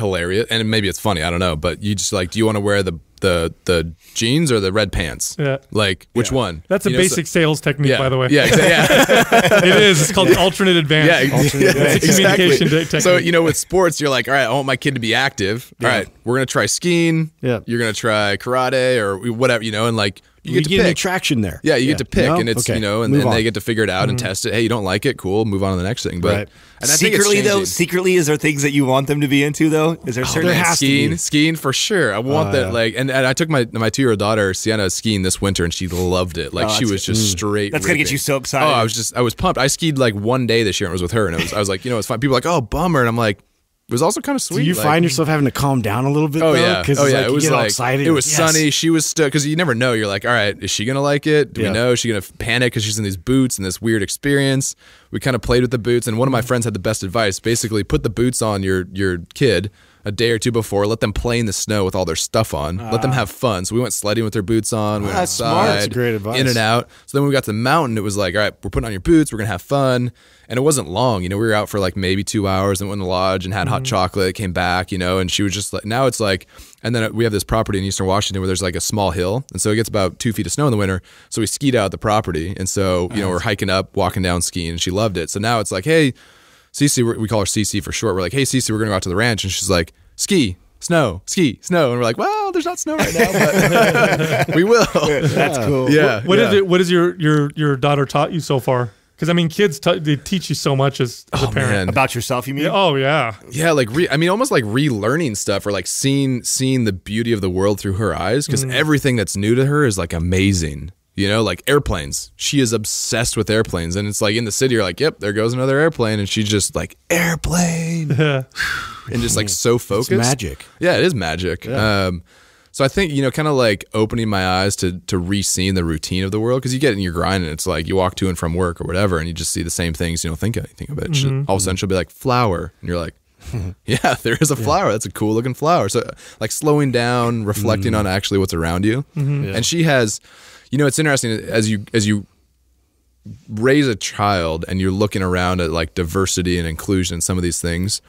hilarious and maybe it's funny i don't know but you just like do you want to wear the the the jeans or the red pants? Yeah. Like which yeah. one? That's a you basic know, so, sales technique, yeah. by the way. Yeah, exactly, yeah. it is. It's called alternate advance. Yeah, alternate advance. It's a communication exactly. technique. So you know, with sports, you're like, all right, I want my kid to be active. All right, we're gonna try skiing. Yeah. You're gonna try karate or whatever, you know, and like you get, to get pick. an attraction there. Yeah, you yeah. get to pick, no? and it's okay. you know, and, and they get to figure it out mm -hmm. and mm-hmm. test it. Hey, you don't like it? Cool, move on to the next thing. But right. secretly though, secretly is there things that you want them to be into though? Is there oh, certain there skiing? Skiing for sure. I want uh, that. Oh, yeah. Like, and, and, I took my my two year old daughter Sienna skiing this winter, and she loved it. Like oh, she was just mm. straight. That's ripping. gonna get you so excited. Oh, I was just I was pumped. I skied like one day this year, and it was with her, and was, I was like, you know, it's fine. People like, oh, bummer, and I'm like. It was also kind of sweet. Do you like, find yourself having to calm down a little bit? Oh though? yeah, oh yeah. Like, it was like excited, it was yes. sunny. She was stuck because you never know. You're like, all right, is she gonna like it? Do yeah. we know? Is she gonna panic because she's in these boots and this weird experience? We kind of played with the boots, and one of my mm-hmm. friends had the best advice. Basically, put the boots on your your kid a day or two before, let them play in the snow with all their stuff on, uh, let them ah. have fun. So we went sledding with their boots on. We that's outside, smart. That's great advice. In and out. So then when we got to the mountain, it was like, all right, we're putting on your boots. We're gonna have fun. And it wasn't long. You know, we were out for like maybe two hours and went in the lodge and had mm-hmm. hot chocolate. Came back, you know, and she was just like, now it's like, and then we have this property in Eastern Washington where there's like a small hill, and so it gets about two feet of snow in the winter. So we skied out the property, and so you know we're hiking up, walking down, skiing, and she loved it. So now it's like, hey CC, we call her CC for short. We're like, hey, CC, we're going to go out to the ranch. And she's like, ski, snow, ski, snow. And we're like, well, there's not snow right now, but we will. That's cool. Yeah. What, what yeah. Is it, what has your, your, your daughter taught you so far? Because I mean, kids they teach you so much as, as oh, a parent man. about yourself. You mean? Yeah, oh yeah, yeah. Like I mean, almost like relearning stuff or like seeing seeing the beauty of the world through her eyes. Because mm. everything that's new to her is like amazing you know, like airplanes. She is obsessed with airplanes. And it's like in the city, you're like, yep, there goes another airplane. And she's just like, airplane. and just like so focused. It's magic. Yeah, it is magic. Yeah. Um, so I think, you know, kind of like opening my eyes to to re-seeing the routine of the world because you get in your grind and it's like you walk to and from work or whatever and you just see the same things, you don't think anything of it. Mm -hmm. all of a sudden she'll be like, flower. And you're like, yeah, there is a flower. Yeah. That's a cool looking flower. So, like slowing down, reflecting mm -hmm. on actually what's around you. Mm -hmm. yeah. And she has, you know, it's interesting as you as you raise a child and you're looking around at like diversity and inclusion and some of these things,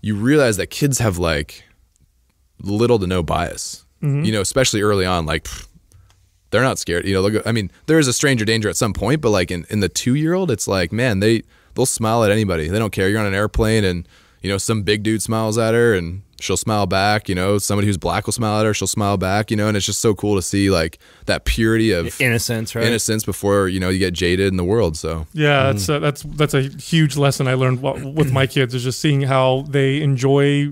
you realize that kids have like little to no bias. Mm -hmm. You know, especially early on, like they're not scared. You know, go, I mean, there is a stranger danger at some point, but like in, in the two year old, it's like, man, they they'll smile at anybody. They don't care. You're on an airplane and you know some big dude smiles at her and she'll smile back, you know, somebody who's black will smile at her, she'll smile back, you know, and it's just so cool to see like that purity of innocence, right? Innocence before, you know, you get jaded in the world. So Yeah, mm-hmm. that's a, uh, that's that's a huge lesson I learned with my kids is just seeing how they enjoy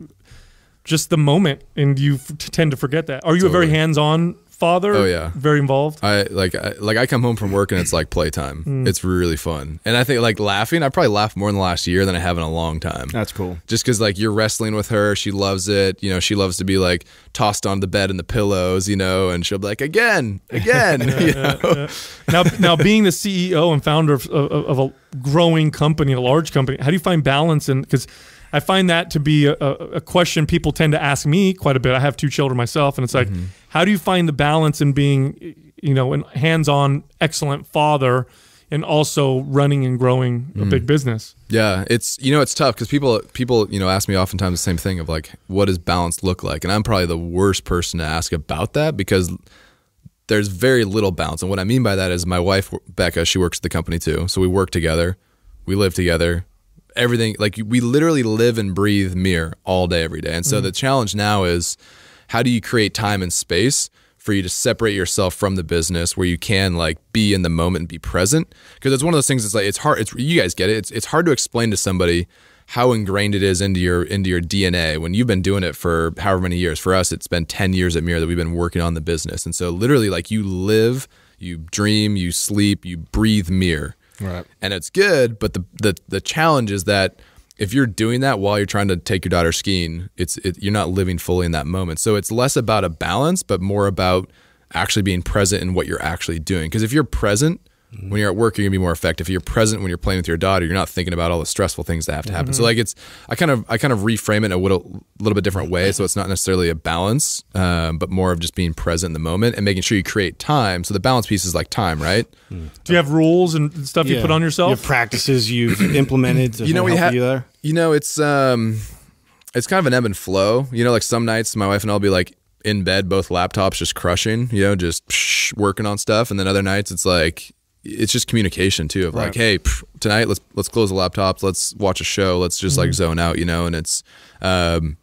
just the moment and you tend to forget that. Are you totally. a very hands-on father oh yeah very involved i like I, like i come home from work and it's like playtime mm. it's really fun and i think like laughing i probably laughed more in the last year than i have in a long time that's cool just because like you're wrestling with her she loves it you know she loves to be like tossed on the bed and the pillows you know and she'll be like again again yeah, yeah, yeah. now now being the ceo and founder of, of, of a growing company a large company how do you find balance and because I find that to be a, a, question people tend to ask me quite a bit. I have two children myself, and it's like, mm -hmm. how do you find the balance in being, you know, a hands-on, excellent father, and also running and growing a mm. big business? Yeah, it's you know, it's tough because people people you know ask me oftentimes the same thing of like, what does balance look like? And I'm probably the worst person to ask about that because there's very little balance. And what I mean by that is my wife Becca, she works at the company too, so we work together, we live together everything like we literally live and breathe mirror all day every day and so mm the challenge now is how do you create time and space for you to separate yourself from the business where you can like be in the moment and be present because it's one of those things that's like it's hard it's you guys get it it's, it's hard to explain to somebody how ingrained it is into your into your DNA when you've been doing it for however many years for us it's been 10 years at mirror that we've been working on the business and so literally like you live you dream you sleep you breathe mirror Right. And it's good, but the, the the challenge is that if you're doing that while you're trying to take your daughter skiing, it's it, you're not living fully in that moment. So it's less about a balance, but more about actually being present in what you're actually doing. Because if you're present Mm-hmm. When you're at work, you're gonna be more effective. You're present when you're playing with your daughter. You're not thinking about all the stressful things that have to happen. Mm-hmm. So like it's, I kind of, I kind of reframe it in a little, little bit different way. So it's not necessarily a balance, um, but more of just being present in the moment and making sure you create time. So the balance piece is like time, right? Mm. Do you have rules and stuff yeah. you put on yourself? Your practices you've implemented. you know, we have. You, you know, it's um, it's kind of an ebb and flow. You know, like some nights my wife and I'll be like in bed, both laptops just crushing, you know, just psh, working on stuff. And then other nights it's like, it's just communication too of right. like hey pff, tonight let's let's close the laptops let's watch a show let's just mm -hmm. like mm-hmm. zone out you know and it's um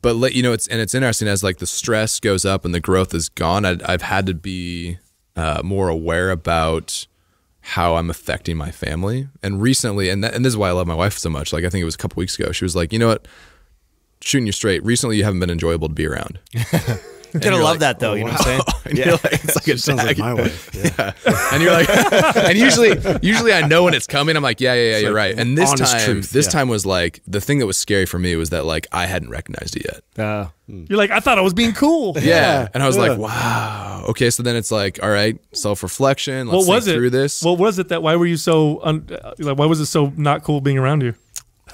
but let you know it's and it's interesting as like the stress goes up and the growth is gone I, have had to be uh, more aware about how i'm affecting my family and recently and that, and this is why i love my wife so much like i think it was a couple weeks ago she was like you know what shooting you straight recently you haven't been enjoyable to be around gonna love like, that though. Oh, you know wow. what I'm saying? Oh, yeah. like, it's like it sounds like my wife. Yeah. yeah. and you're like, and usually, usually I know when it's coming. I'm like, yeah, yeah, yeah, it's you're like, right. And this time, truth. this yeah. time was like the thing that was scary for me was that like I hadn't recognized it yet. Uh, you're like, I thought I was being cool. Yeah, and I was like, wow, okay. So then it's like, all right, self reflection. What was it? Through this, what was it that? Why were you so? Un- uh, like, why was it so not cool being around you?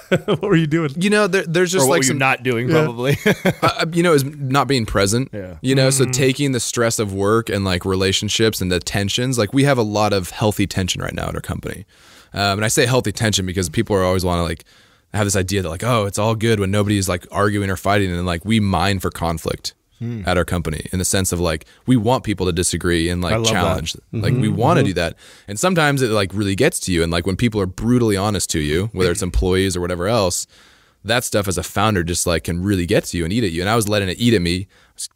what were you doing? You know, there, there's just or like some not doing yeah. probably. uh, you know, is not being present. Yeah. You know, mm -hmm. so taking the stress of work and like relationships and the tensions. Like we have a lot of healthy tension right now at our company, um, and I say healthy tension because people are always want to like have this idea that like oh it's all good when nobody's like arguing or fighting and like we mine for conflict mm. at our company in the sense of like we want people to disagree and like challenge. Mm-hmm. Like we want to mm-hmm. do that. And sometimes it like really gets to you. And like when people are brutally honest to you, whether it's employees or whatever else, that stuff as a founder just like can really get to you and eat at you. And I was letting it eat at me,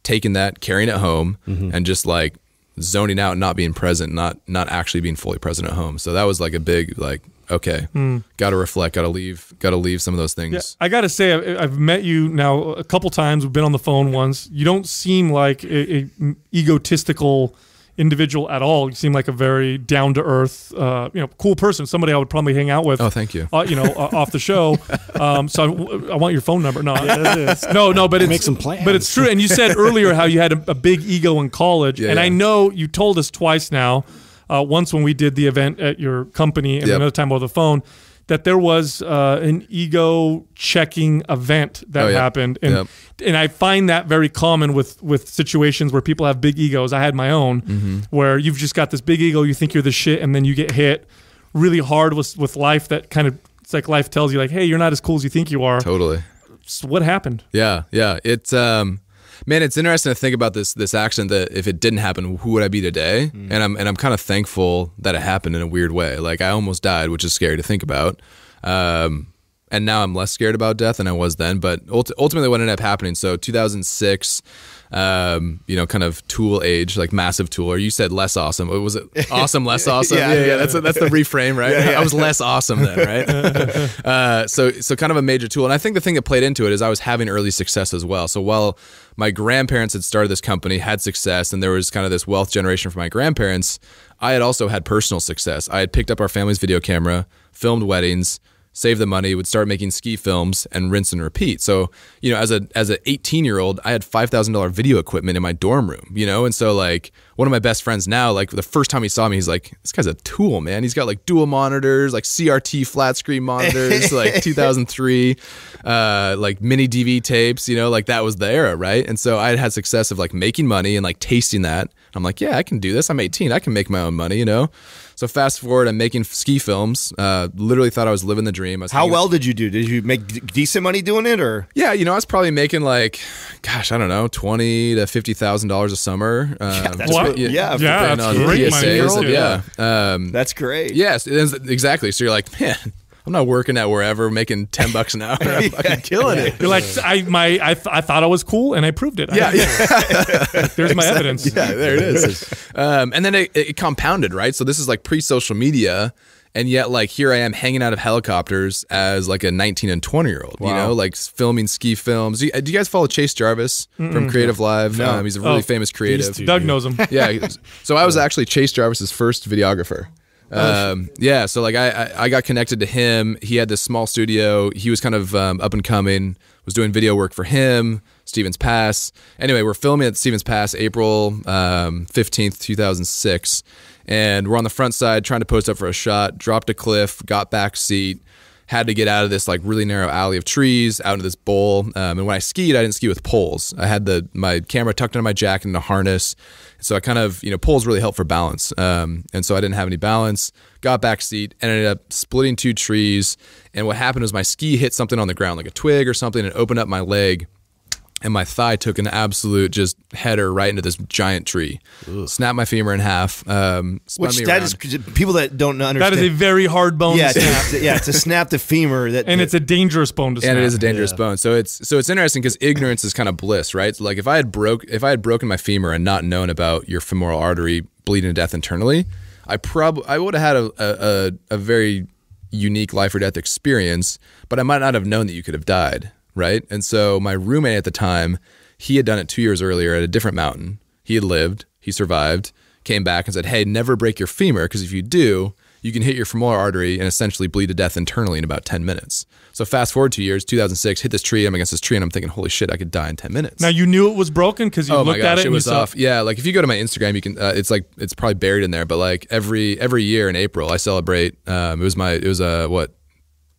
taking that, carrying it home, mm-hmm. and just like zoning out, not being present, not not actually being fully present at home. So that was like a big like okay, mm. got to reflect, got to leave, got to leave some of those things. Yeah, I got to say, I've, I've, met you now a couple times. We've been on the phone once. You don't seem like a, a egotistical individual at all. You seem like a very down to earth, uh, you know, cool person. Somebody I would probably hang out with. Oh, thank you. Uh, you know, off the show. Um, so I, want your phone number. No, yeah, no, no. But it make some plans. But it's true. And you said earlier how you had a, a big ego in college, yeah, and yeah. I know you told us twice now uh, once when we did the event at your company and yep. another time over the phone that there was uh, an ego checking event that oh, yeah. happened, and and I find that very common with with situations where people have big egos. I had my own, mm -hmm. where you've just got this big ego, you think you're the shit, and then you get hit really hard with with life. That kind of it's like life tells you like, hey, you're not as cool as you think you are. Totally. So what happened? Yeah, yeah. It's um, man, it's interesting to think about this this accident. That if it didn't happen, who would I be today? Mm. And I'm and I'm kind of thankful that it happened in a weird way. Like I almost died, which is scary to think about. Um, and now I'm less scared about death than I was then. But ultimately, what ended up happening. So 2006 um, you know, kind of tool age, like massive tool, or you said less awesome. Was it awesome, less awesome? yeah, yeah, yeah, that's a, that's the reframe, right? Yeah, yeah. I was less awesome then, right? uh, so so kind of a major tool, and I think the thing that played into it is I was having early success as well. So while my grandparents had started this company, had success, and there was kind of this wealth generation for my grandparents, I had also had personal success. I had picked up our family's video camera, filmed weddings save the money, would start making ski films and rinse and repeat. So, you know, as a as an 18 year old, I had five thousand dollar video equipment in my dorm room, you know, and so like one of my best friends now, like the first time he saw me, he's like, this guy's a tool, man. He's got like dual monitors, like CRT flat screen monitors, like 2003, uh, like mini DV tapes, you know, like that was the era, right? And so I had success of like making money and like tasting that. I'm like, yeah, I can do this. I'm 18. I can make my own money, you know. So fast forward, I'm making ski films. Uh, literally thought I was living the dream. How well with- did you do? Did you make d- decent money doing it, or? Yeah, you know, I was probably making like, gosh, I don't know, twenty to fifty thousand dollars a summer. Um, yeah, that's what? Yeah, yeah, yeah that's great. yeah, um, that's great. Yes, exactly. So you're like, man I'm not working at wherever, making ten bucks an hour. I'm yeah, fucking killing yeah. it. You're like, I my I, th I thought I was cool, and I proved it. Yeah, There's my evidence. Yeah, there it is. um, and then it, it compounded, right? So this is like pre-social media and yet like here i am hanging out of helicopters as like a 19 and 20 year old wow. you know like filming ski films do you, do you guys follow chase jarvis mm -mm. from creative live no. um, he's a really oh, famous creative doug knows him yeah so i was actually chase jarvis's first videographer um, yeah, so like I, I, I got connected to him. He had this small studio. He was kind of um, up and coming. Was doing video work for him, Stevens Pass. Anyway, we're filming at Stevens Pass, April um, fifteenth, two thousand six, and we're on the front side trying to post up for a shot. Dropped a cliff, got back seat, had to get out of this like really narrow alley of trees out into this bowl. Um, and when I skied, I didn't ski with poles. I had the my camera tucked into my jacket and a harness so I kind of, you know, poles really help for balance. Um, and so I didn't have any balance, got back seat, ended up splitting two trees. And what happened was my ski hit something on the ground, like a twig or something, and opened up my leg and my thigh took an absolute just header right into this giant tree. Ugh. Snapped my femur in half. Um, Which that is, people that don't understand. That is a very hard bone. Yeah, to snap. yeah, to snap the femur. That, and that, it's a dangerous bone to. Snap. And it is a dangerous yeah. bone. So it's so it's interesting because ignorance is kind of bliss, right? So like if I had broke if I had broken my femur and not known about your femoral artery bleeding to death internally, I probably I would have had a, a, a very unique life or death experience, but I might not have known that you could have died right? And so my roommate at the time, he had done it two years earlier at a different mountain. He had lived, he survived, came back and said, Hey, never break your femur because if you do, you can hit your femoral artery and essentially bleed to death internally in about 10 minutes. So fast forward two years, 2006, hit this tree. I'm against this tree, and I'm thinking, holy shit, I could die in 10 minutes. Now you knew it was broken because you oh looked gosh, at it. It was off. Yeah, like if you go to my Instagram, you can. Uh, it's like it's probably buried in there. But like every every year in April, I celebrate. Um, it was my it was a what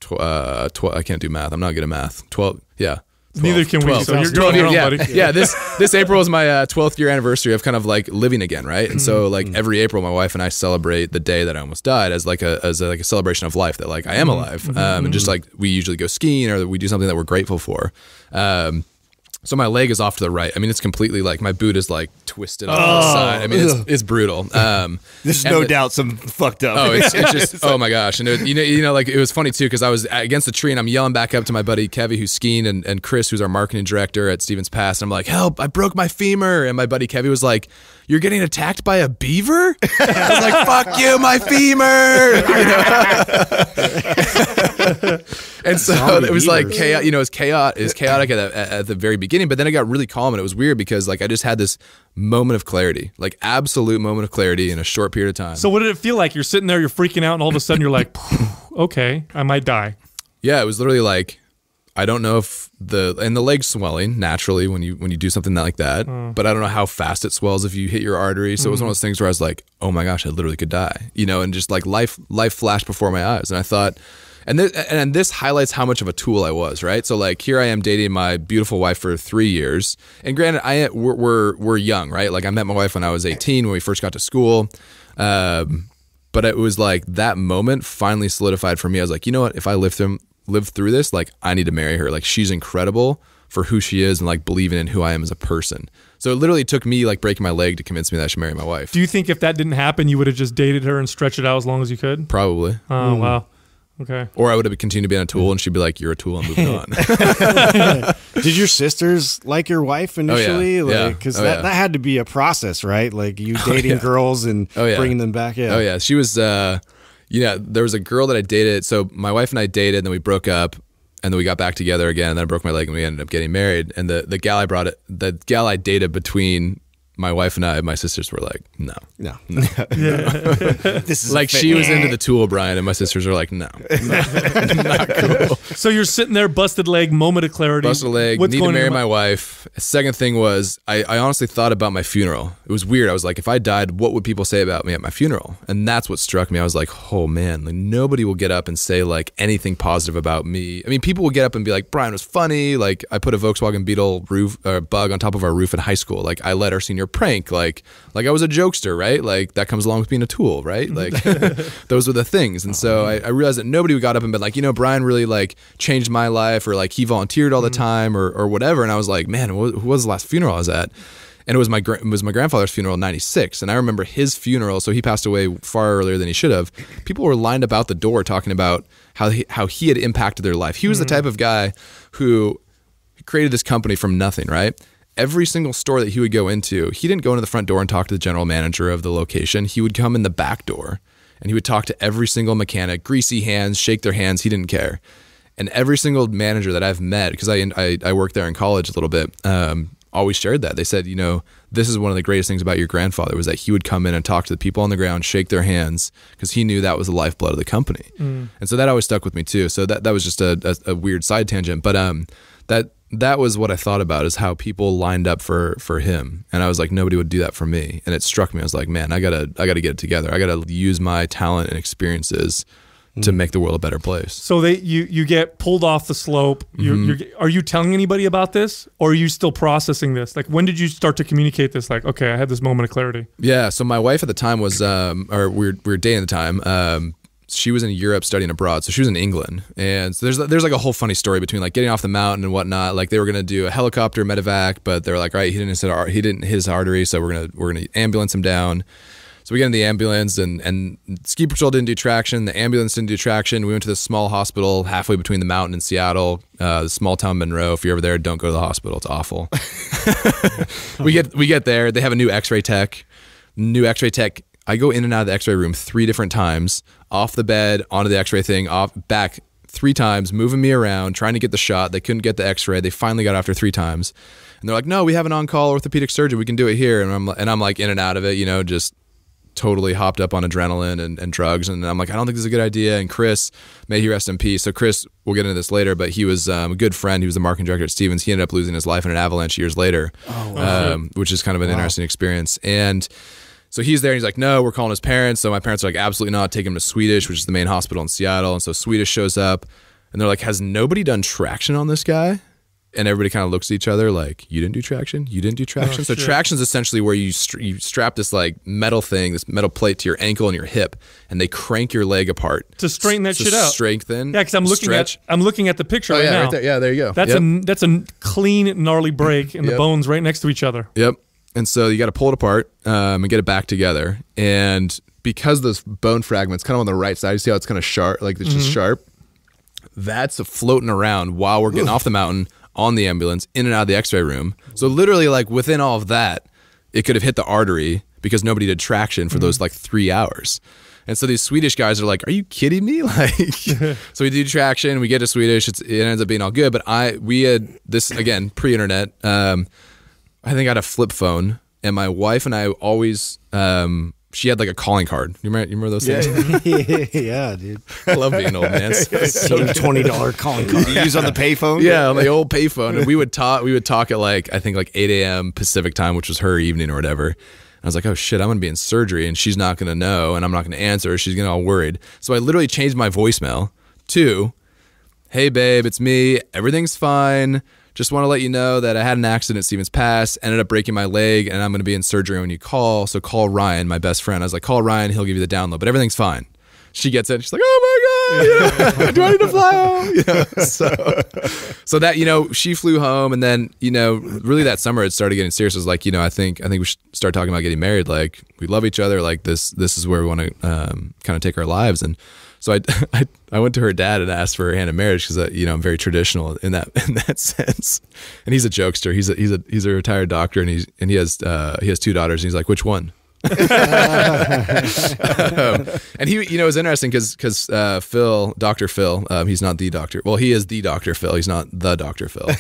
tw- uh, tw- I can't do math. I'm not good at math. 12, yeah. 12, Neither can 12, we. So 12, you're going year, yeah, yeah, yeah. This this April is my uh, twelfth year anniversary of kind of like living again, right? And so mm-hmm. like mm-hmm. every April, my wife and I celebrate the day that I almost died as like a as a, like a celebration of life that like I am mm-hmm. alive, um, and just like we usually go skiing or we do something that we're grateful for. Um, so my leg is off to the right. I mean, it's completely like my boot is like twisted on oh, the side. I mean, it's, it's brutal. Um, There's no the, doubt some fucked up. Oh, it's, it's just, oh my gosh. And it, you know, you know, like it was funny too, cause I was against the tree and I'm yelling back up to my buddy, Kevy, who's skiing and, and Chris, who's our marketing director at Stevens Pass. And I'm like, help, I broke my femur. And my buddy, Kevy was like, you're getting attacked by a beaver? I was like, fuck you, my femur. and so Zombie it was beavers. like chaos, you know, it's chaos, was chaotic at, at, the very beginning, but then it got really calm and it was weird because like I just had this moment of clarity, like absolute moment of clarity in a short period of time. So, what did it feel like? You're sitting there, you're freaking out, and all of a sudden you're like, okay, I might die. Yeah, it was literally like, I don't know if the and the leg swelling naturally when you when you do something like that, mm. but I don't know how fast it swells if you hit your artery. So mm. it was one of mm-hmm. those things where I was like, oh my gosh, I literally could die, you know, and just like life life flashed before my eyes, and I thought and this, and this highlights how much of a tool I was, right? So like here I am dating my beautiful wife for three years, and granted, I we're we're, we're young, right? Like I met my wife when I was 18 when we first got to school. Um, but it was like that moment finally solidified for me. I was like, you know what? If I live through live through this, like I need to marry her. Like she's incredible for who she is and like believing in who I am as a person. So it literally took me like breaking my leg to convince me that I should marry my wife. Do you think if that didn't happen, you would have just dated her and stretched it out as long as you could? Probably. Oh mm. wow. Okay. Or I would have continued to be on a Tool, mm-hmm. and she'd be like, "You're a Tool, I'm moving on." Did your sisters like your wife initially? Oh, yeah. Like, because yeah. oh, that, yeah. that had to be a process, right? Like you oh, dating oh, yeah. girls and oh, bringing them back. Yeah. Oh yeah. She was. uh yeah, there was a girl that I dated. So my wife and I dated, and then we broke up, and then we got back together again. And then I broke my leg, and we ended up getting married. And the the gal I brought it, the gal I dated between my wife and I, my sisters were like, no, no, no. this is like she was into the Tool, Brian, and my sisters were like, no, no not cool. So you're sitting there, busted leg, moment of clarity, busted leg, What's need to marry my wife. Second thing was, I, I honestly thought about my funeral. It was weird. I was like, if I died, what would people say about me at my funeral? And that's what struck me. I was like, oh man, like, nobody will get up and say like anything positive about me. I mean, people will get up and be like, Brian was funny. Like I put a Volkswagen Beetle roof uh, bug on top of our roof in high school. Like I let our senior prank. Like like I was a jokester, right? Like that comes along with being a tool, right? Mm-hmm. Like those were the things. And oh, so I, I, realized that nobody got up and been like, you know, Brian really like changed my life, or like he volunteered all the mm -hmm. time, or or whatever. And I was like, man, what, what was the last funeral I was at? and it was my it was my grandfather's funeral in '96, and I remember his funeral. So he passed away far earlier than he should have. People were lined up out the door talking about how he, how he had impacted their life. He was mm -hmm. the type of guy who created this company from nothing, right? every single store that he would go into, he didn't go into the front door and talk to the general manager of the location. He would come in the back door and he would talk to every single mechanic, greasy hands, shake their hands. He didn't care. And every single manager that I've met, because I, I, I worked there in college a little bit, um, always shared that. They said, you know, this is one of the greatest things about your grandfather was that he would come in and talk to the people on the ground, shake their hands, because he knew that was the lifeblood of the company. Mm. And so that always stuck with me too. So that that was just a, a, a weird side tangent, but um, that that was what I thought about is how people lined up for for him, and I was like, nobody would do that for me, and it struck me. I was like, man, I gotta I gotta get it together. I gotta use my talent and experiences to mm. make the world a better place. So they you you get pulled off the slope. You're, mm -hmm. you're, are you telling anybody about this, or are you still processing this? Like, when did you start to communicate this? Like, okay, I had this moment of clarity. Yeah. So my wife at the time was, um, or we were, we were dating at the time. Um, she was in Europe studying abroad, so she was in England. And so there's there's like a whole funny story between like getting off the mountain and whatnot. Like they were gonna do a helicopter medevac, but they're like, all right, he didn't hit our, he didn't hit his artery, so we're gonna we're gonna ambulance him down. So we get in the ambulance, and and ski patrol didn't do traction. The ambulance didn't do traction. We went to this small hospital halfway between the mountain and Seattle, uh, small town Monroe. If you're ever there, don't go to the hospital. It's awful. we get we get there. They have a new X-ray tech. New X-ray tech I go in and out of the x ray room three different times off the bed, onto the x ray thing, off back three times, moving me around, trying to get the shot. They couldn't get the x ray. They finally got after three times. And they're like, no, we have an on call orthopedic surgeon. We can do it here. And I'm, and I'm like in and out of it, you know, just totally hopped up on adrenaline and, and drugs. And I'm like, I don't think this is a good idea. And Chris, may he rest in peace. So Chris, we'll get into this later, but he was um, a good friend. He was the marketing director at Stevens. He ended up losing his life in an avalanche years later, oh, wow. um, which is kind of an wow. interesting experience. And so he's there and he's like, no, we're calling his parents. So my parents are like, absolutely not. Take him to Swedish, which is the main hospital in Seattle. And so Swedish shows up and they're like, has nobody done traction on this guy? And everybody kind of looks at each other like, you didn't do traction? You didn't do oh, traction? Oh, so traction traction's essentially where you, you strap this like metal thing, this metal plate to your ankle and your hip, and they crank your leg apart. To straighten that shit out. strengthen. Yeah, because I'm, looking at I'm looking at the picture oh, right yeah, now. Right there. Yeah, there you go. That's, yep. a, that's a clean, gnarly break, in yep. the bones right next to each other. Yep. And so you got to pull it apart um, and get it back together. And because those bone fragments kind of on the right side, you see how it's kind of sharp, like it's mm-hmm. just sharp. That's floating around while we're getting off the mountain on the ambulance in and out of the x-ray room. So literally like within all of that, it could have hit the artery because nobody did traction for mm-hmm. those like 3 hours. And so these Swedish guys are like, "Are you kidding me?" Like, so we do traction, we get to Swedish, it ends up being all good. But I, we had this again pre-internet. Um, I think I had a flip phone, and my wife and I always um, she had like a calling card. You remember, you remember those yeah, things? Yeah. yeah, dude. I love being old man. So, twenty dollar calling card. You use on the payphone? Yeah, on the old payphone. And we would talk. We would talk at like I think like eight a.m. Pacific time, which was her evening or whatever. And I was like, oh shit, I'm gonna be in surgery, and she's not gonna know, and I'm not gonna answer. She's gonna all worried. So I literally changed my voicemail to, "Hey babe, it's me. Everything's fine." Just want to let you know that I had an accident Stevens Pass, ended up breaking my leg, and I'm going to be in surgery when you call. So call Ryan, my best friend. I was like, call Ryan, he'll give you the download, but everything's fine. She gets it. She's like, oh my God, do I need to fly home? so, so that, you know, she flew home. And then, you know, really that summer it started getting serious. It was like, you know, I think, I think we should start talking about getting married. Like, we love each other. Like, this, this is where we want to um, kind of take our lives. And, so I, I, I went to her dad and asked for her hand in marriage because uh, you know I'm very traditional in that in that sense. And he's a jokester. He's a he's a he's a retired doctor, and he's and he has uh, he has two daughters. And he's like, which one? um, and he, you know, is interesting because because uh, Phil, Doctor Phil, um, he's not the doctor. Well, he is the Doctor Phil. He's not the Doctor Phil.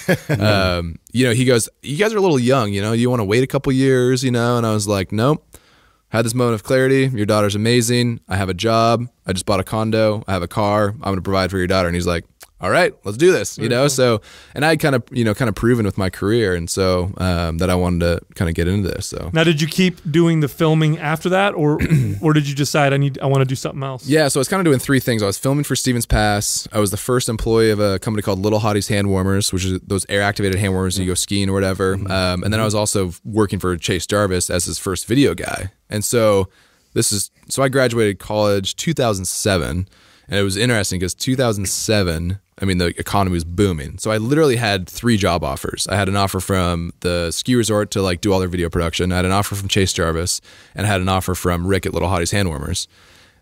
Um, you know, he goes, "You guys are a little young. You know, you want to wait a couple years. You know." And I was like, "Nope." had this moment of clarity. Your daughter's amazing. I have a job. I just bought a condo. I have a car. I'm going to provide for your daughter. And he's like, all right, let's do this, you know? Mm-hmm. So, and I kind of, you know, kind of proven with my career. And so, um, that I wanted to kind of get into this. So now did you keep doing the filming after that or, or did you decide I need, I want to do something else? Yeah. So I was kind of doing three things. I was filming for Stevens Pass. I was the first employee of a company called Little Hotties Hand Warmers, which is those air activated hand warmers yeah. you go skiing or whatever. Mm -hmm. um, and then I was also working for Chase Jarvis as his first video guy. And so this is, so I graduated college 2007 and it was interesting because 2007, I mean, the economy was booming. So I literally had three job offers. I had an offer from the ski resort to like do all their video production. I had an offer from Chase Jarvis and I had an offer from Rick at Little Hotties Handwarmers.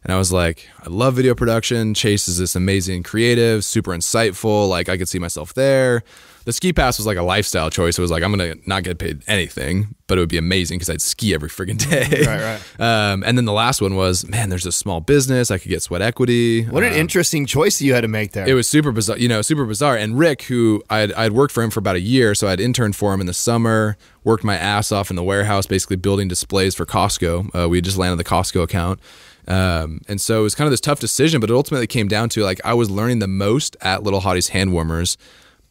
And I was like, I love video production. Chase is this amazing creative, super insightful. Like I could see myself there. The ski pass was like a lifestyle choice. It was like I'm gonna not get paid anything, but it would be amazing because I'd ski every freaking day. Right, right. Um, and then the last one was, man, there's a small business I could get sweat equity. What um, an interesting choice you had to make there. It was super bizarre, you know, super bizarre. And Rick, who I'd, I'd worked for him for about a year, so I'd interned for him in the summer, worked my ass off in the warehouse, basically building displays for Costco. Uh, we just landed the Costco account. Um, and so it was kind of this tough decision, but it ultimately came down to like I was learning the most at Little Hottie's hand warmers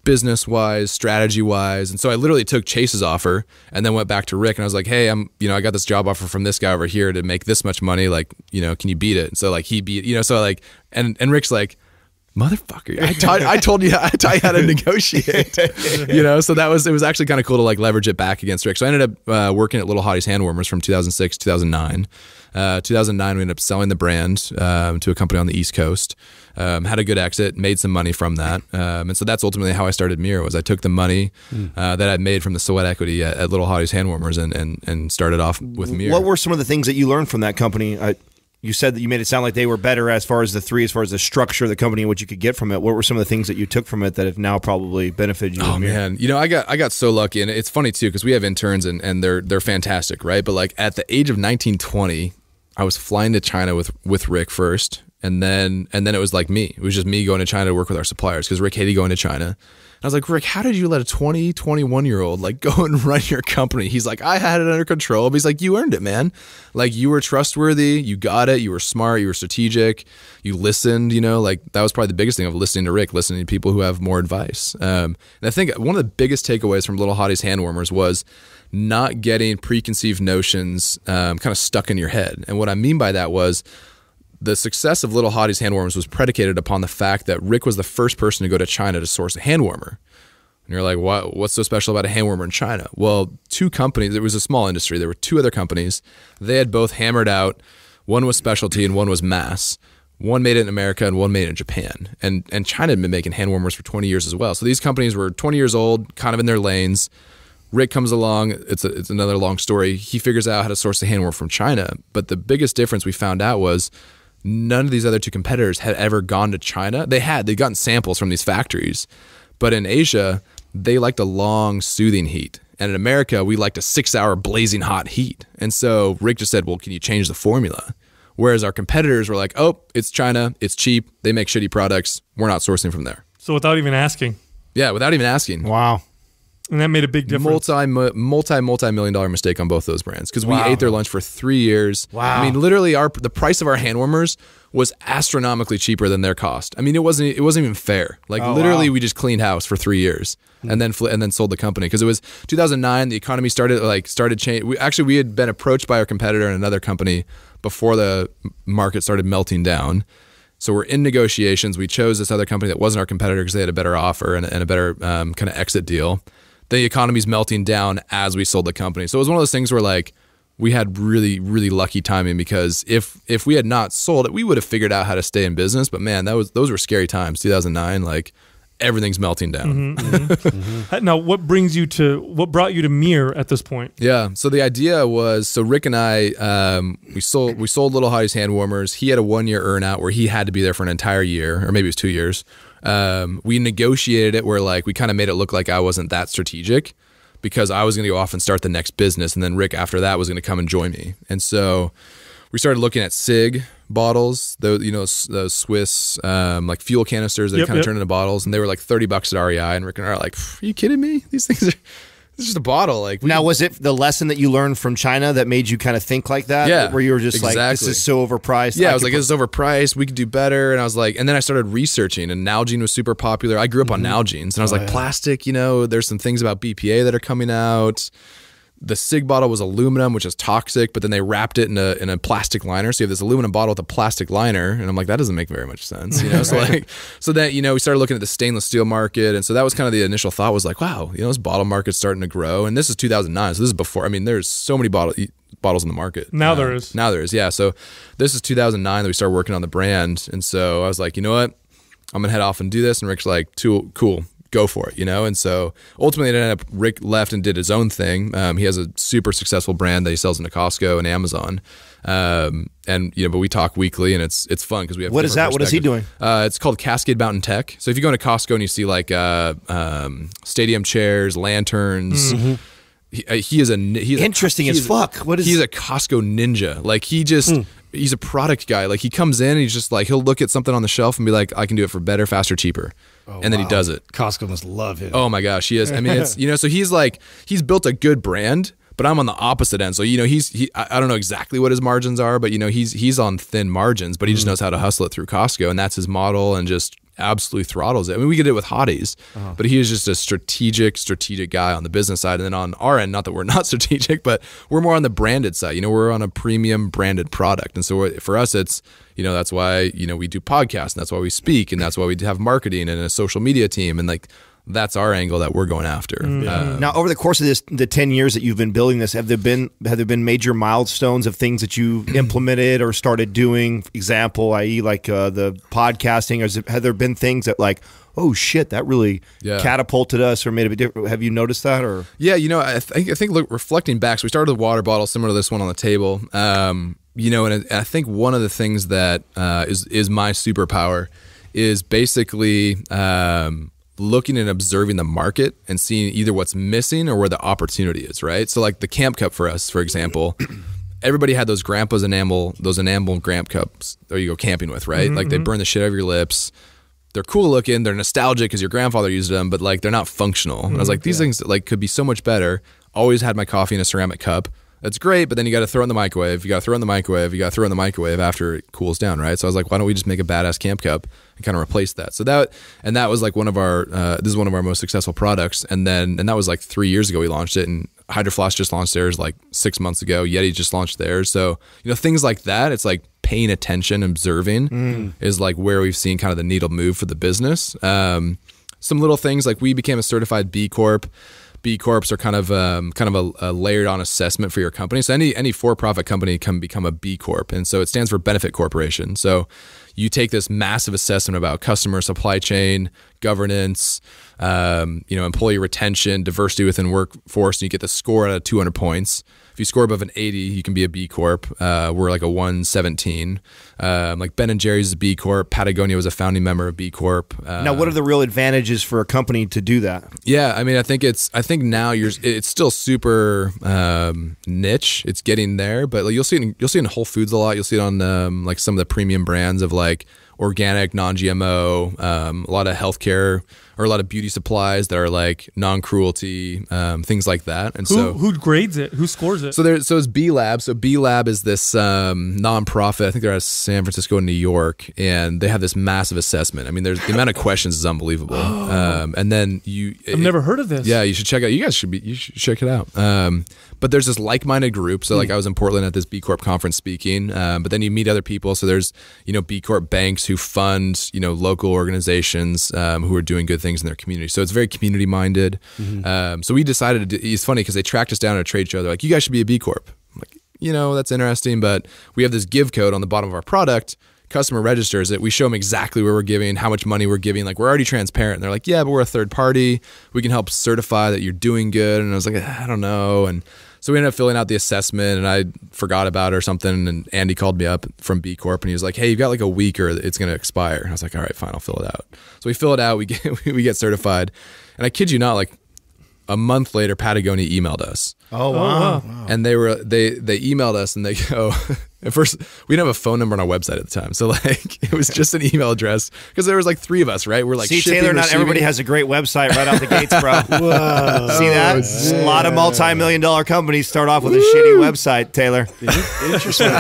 business wise, strategy wise. And so I literally took Chase's offer and then went back to Rick and I was like, Hey, I'm, you know, I got this job offer from this guy over here to make this much money. Like, you know, can you beat it? And so like he beat, you know, so like, and, and Rick's like, motherfucker, I taught, I told you, I taught you how to negotiate, you know? So that was, it was actually kind of cool to like leverage it back against Rick. So I ended up uh, working at Little Hottie's Hand Warmers from 2006, 2009. Uh, 2009, we ended up selling the brand um, to a company on the East Coast um, had a good exit, made some money from that, um, and so that's ultimately how I started Mirror. Was I took the money mm. uh, that I made from the sweat equity at, at Little Hottie's Hand Warmers and, and and started off with Mirror. What were some of the things that you learned from that company? I, you said that you made it sound like they were better as far as the three, as far as the structure of the company and what you could get from it. What were some of the things that you took from it that have now probably benefited you? Oh man, you know, I got I got so lucky, and it's funny too because we have interns and and they're they're fantastic, right? But like at the age of nineteen twenty, I was flying to China with with Rick first, and then and then it was like me. It was just me going to China to work with our suppliers because Rick Haiti going to China. And I was like, Rick, how did you let a 20, 21 year old like go and run your company? He's like, I had it under control. But he's like, you earned it, man. Like you were trustworthy, you got it, you were smart, you were strategic, you listened. You know, like that was probably the biggest thing of listening to Rick, listening to people who have more advice. Um, and I think one of the biggest takeaways from Little Hottie's hand warmers was not getting preconceived notions um, kind of stuck in your head. And what I mean by that was the success of Little Hottie's hand warmers was predicated upon the fact that Rick was the first person to go to China to source a hand warmer. And you're like, what, what's so special about a hand warmer in China? Well, two companies, it was a small industry. There were two other companies. They had both hammered out one was specialty and one was mass. One made it in America and one made it in Japan. And, and China had been making hand warmers for 20 years as well. So these companies were 20 years old, kind of in their lanes. Rick comes along. It's a, it's another long story. He figures out how to source the warmer from China. But the biggest difference we found out was none of these other two competitors had ever gone to China. They had, they'd gotten samples from these factories. But in Asia, they liked a long, soothing heat. And in America, we liked a six hour blazing hot heat. And so Rick just said, Well, can you change the formula? Whereas our competitors were like, Oh, it's China, it's cheap, they make shitty products, we're not sourcing from there. So without even asking. Yeah, without even asking. Wow. And that made a big difference. Multi, multi, multi million dollar mistake on both those brands because wow. we ate their lunch for three years. Wow. I mean, literally, our the price of our hand warmers was astronomically cheaper than their cost. I mean, it wasn't it wasn't even fair. Like oh, literally, wow. we just cleaned house for three years and then and then sold the company because it was 2009. The economy started like started change. We, actually, we had been approached by our competitor in another company before the market started melting down. So we're in negotiations. We chose this other company that wasn't our competitor because they had a better offer and, and a better um, kind of exit deal the economy's melting down as we sold the company. So it was one of those things where like we had really really lucky timing because if if we had not sold it, we would have figured out how to stay in business. But man, that was those were scary times. 2009, like everything's melting down. Mm-hmm, mm-hmm. mm-hmm. now, what brings you to what brought you to Mir at this point? Yeah. So the idea was so Rick and I um, we sold we sold Little Hottie's hand warmers. He had a one year earn out where he had to be there for an entire year, or maybe it was two years um, we negotiated it where like we kind of made it look like I wasn't that strategic because I was going to go off and start the next business. And then Rick, after that, was going to come and join me. And so we started looking at SIG bottles, those, you know, those Swiss um, like fuel canisters that yep, kind of yep. turn into bottles. And they were like 30 bucks at REI. And Rick and I are like, are you kidding me? These things are, it's just a bottle. Like now, was it the lesson that you learned from China that made you kind of think like that? Yeah, where you were just exactly. like, "This is so overpriced." Yeah, I, I was like, "This is overpriced. We could do better." And I was like, and then I started researching, and Nalgene was super popular. I grew up mm -hmm. on mm-hmm. Nalgenes, and I was oh, like, yeah. "Plastic, you know, there's some things about BPA that are coming out." the sig bottle was aluminum which is toxic but then they wrapped it in a, in a plastic liner so you have this aluminum bottle with a plastic liner and i'm like that doesn't make very much sense you know so like so you know we started looking at the stainless steel market and so that was kind of the initial thought was like wow you know this bottle market's starting to grow and this is 2009 so this is before i mean there's so many bottle, bottles in the market now, now there is now there is yeah so this is 2009 that we started working on the brand and so i was like you know what i'm gonna head off and do this and rick's like cool go for it, you know? And so ultimately, it ended up Rick left and did his own thing. Um, he has a super successful brand that he sells into Costco and Amazon. Um, and you know, but we talk weekly, and it's it's fun because we have. What is that? What is he doing? Uh, it's called Cascade Mountain Tech. So if you go into Costco and you see like uh, um, stadium chairs, lanterns. Mm -hmm. He, uh, he, is a he's interesting a, as he's, fuck. What is he's a Costco ninja? Like he just mm. he's a product guy. Like he comes in and he's just like he'll look at something on the shelf and be like, I can do it for better, faster, cheaper. Oh, and then wow. he does it. Costco must love him. Oh my gosh, he is. I mean, it's you know, so he's like he's built a good brand, but I'm on the opposite end. So you know, he's he I, don't know exactly what his margins are, but you know, he's he's on thin margins, but he just hmm. knows how to hustle it through Costco, and that's his model, and just absolutely throttles it. I mean, we get it with hotties, uh-huh. but he is just a strategic, strategic guy on the business side. And then on our end, not that we're not strategic, but we're more on the branded side. You know, we're on a premium branded product. And so for us, it's, you know, that's why, you know, we do podcasts and that's why we speak and that's why we have marketing and a social media team. And like that's our angle that we're going after. Uh, now, over the course of this, the ten years that you've been building this, have there been have there been major milestones of things that you implemented or started doing? Example, i.e., like uh, the podcasting, or have there been things that like, oh shit, that really yeah. catapulted us or made a different? Have you noticed that? Or yeah, you know, I think I think look, reflecting back, so we started with water bottle similar to this one on the table. Um, you know, and I think one of the things that uh, is is my superpower is basically. Um, looking and observing the market and seeing either what's missing or where the opportunity is, right? So like the Camp Cup for us, for example, everybody had those grandpa's enamel, those enamel Camp Cups that you go camping with, right? Mm-hmm. Like they mm-hmm. burn the shit out of your lips. They're cool looking, they're nostalgic because your grandfather used them, but like they're not functional. Mm-hmm. And I was like, these mm-hmm. yeah. things like could be so much better. Always had my coffee in a ceramic cup that's great, but then you got to throw in the microwave. You got to throw in the microwave. You got to throw in the microwave after it cools down, right? So I was like, why don't we just make a badass camp cup and kind of replace that? So that and that was like one of our uh, this is one of our most successful products. And then and that was like three years ago we launched it, and Hydroflask just launched theirs like six months ago. Yeti just launched theirs. So you know things like that. It's like paying attention, observing mm. is like where we've seen kind of the needle move for the business. Um, some little things like we became a certified B Corp. B corps are kind of um, kind of a, a, layered on assessment for your company. So any any for profit company can become a B corp, and so it stands for benefit corporation. So you take this massive assessment about customer supply chain governance, um, you know, employee retention, diversity within workforce, and you get the score out of 200 points if you score above an 80, you can be a B Corp. Uh, we're like a 117. Um, like Ben and Jerry's is a B Corp. Patagonia was a founding member of B Corp. Uh, now, what are the real advantages for a company to do that? Yeah, I mean, I think it's I think now you're it's still super um, niche. It's getting there, but like you'll see it in, you'll see it in Whole Foods a lot. You'll see it on um, like some of the premium brands of like organic, non-GMO, um, a lot of healthcare or a lot of beauty supplies that are like non cruelty um, things like that. And who, so who grades it? Who scores it? So there so it's B Lab. So B Lab is this um, nonprofit. I think they're out of San Francisco and New York, and they have this massive assessment. I mean, there's the amount of questions is unbelievable. um, and then you I've it, never heard of this. Yeah, you should check out. You guys should be you should check it out. Um, but there's this like-minded group. So like hmm. I was in Portland at this B Corp conference speaking, um, but then you meet other people. So there's you know B Corp banks who fund you know local organizations um, who are doing good things things in their community. So it's very community minded. Mm-hmm. Um, so we decided it's funny because they tracked us down at a trade show. They're like, you guys should be a B Corp. I'm like, you know, that's interesting, but we have this give code on the bottom of our product. Customer registers it. We show them exactly where we're giving, how much money we're giving. Like we're already transparent. And they're like, yeah, but we're a third party. We can help certify that you're doing good. And I was like, I don't know. And so we ended up filling out the assessment and I forgot about it or something. And Andy called me up from B Corp and he was like, Hey, you've got like a week or it's going to expire. And I was like, All right, fine, I'll fill it out. So we fill it out, we get, we get certified. And I kid you not, like a month later, Patagonia emailed us Oh, oh wow. wow. And they were they they emailed us and they go at first we didn't have a phone number on our website at the time. So like it was just an email address because there was like three of us, right? We're like See Taylor, not receiving. everybody has a great website right off the gates, bro. See that? Yeah. Oh, a lot of multi-million dollar companies start off with Woo! a shitty website, Taylor. Interesting.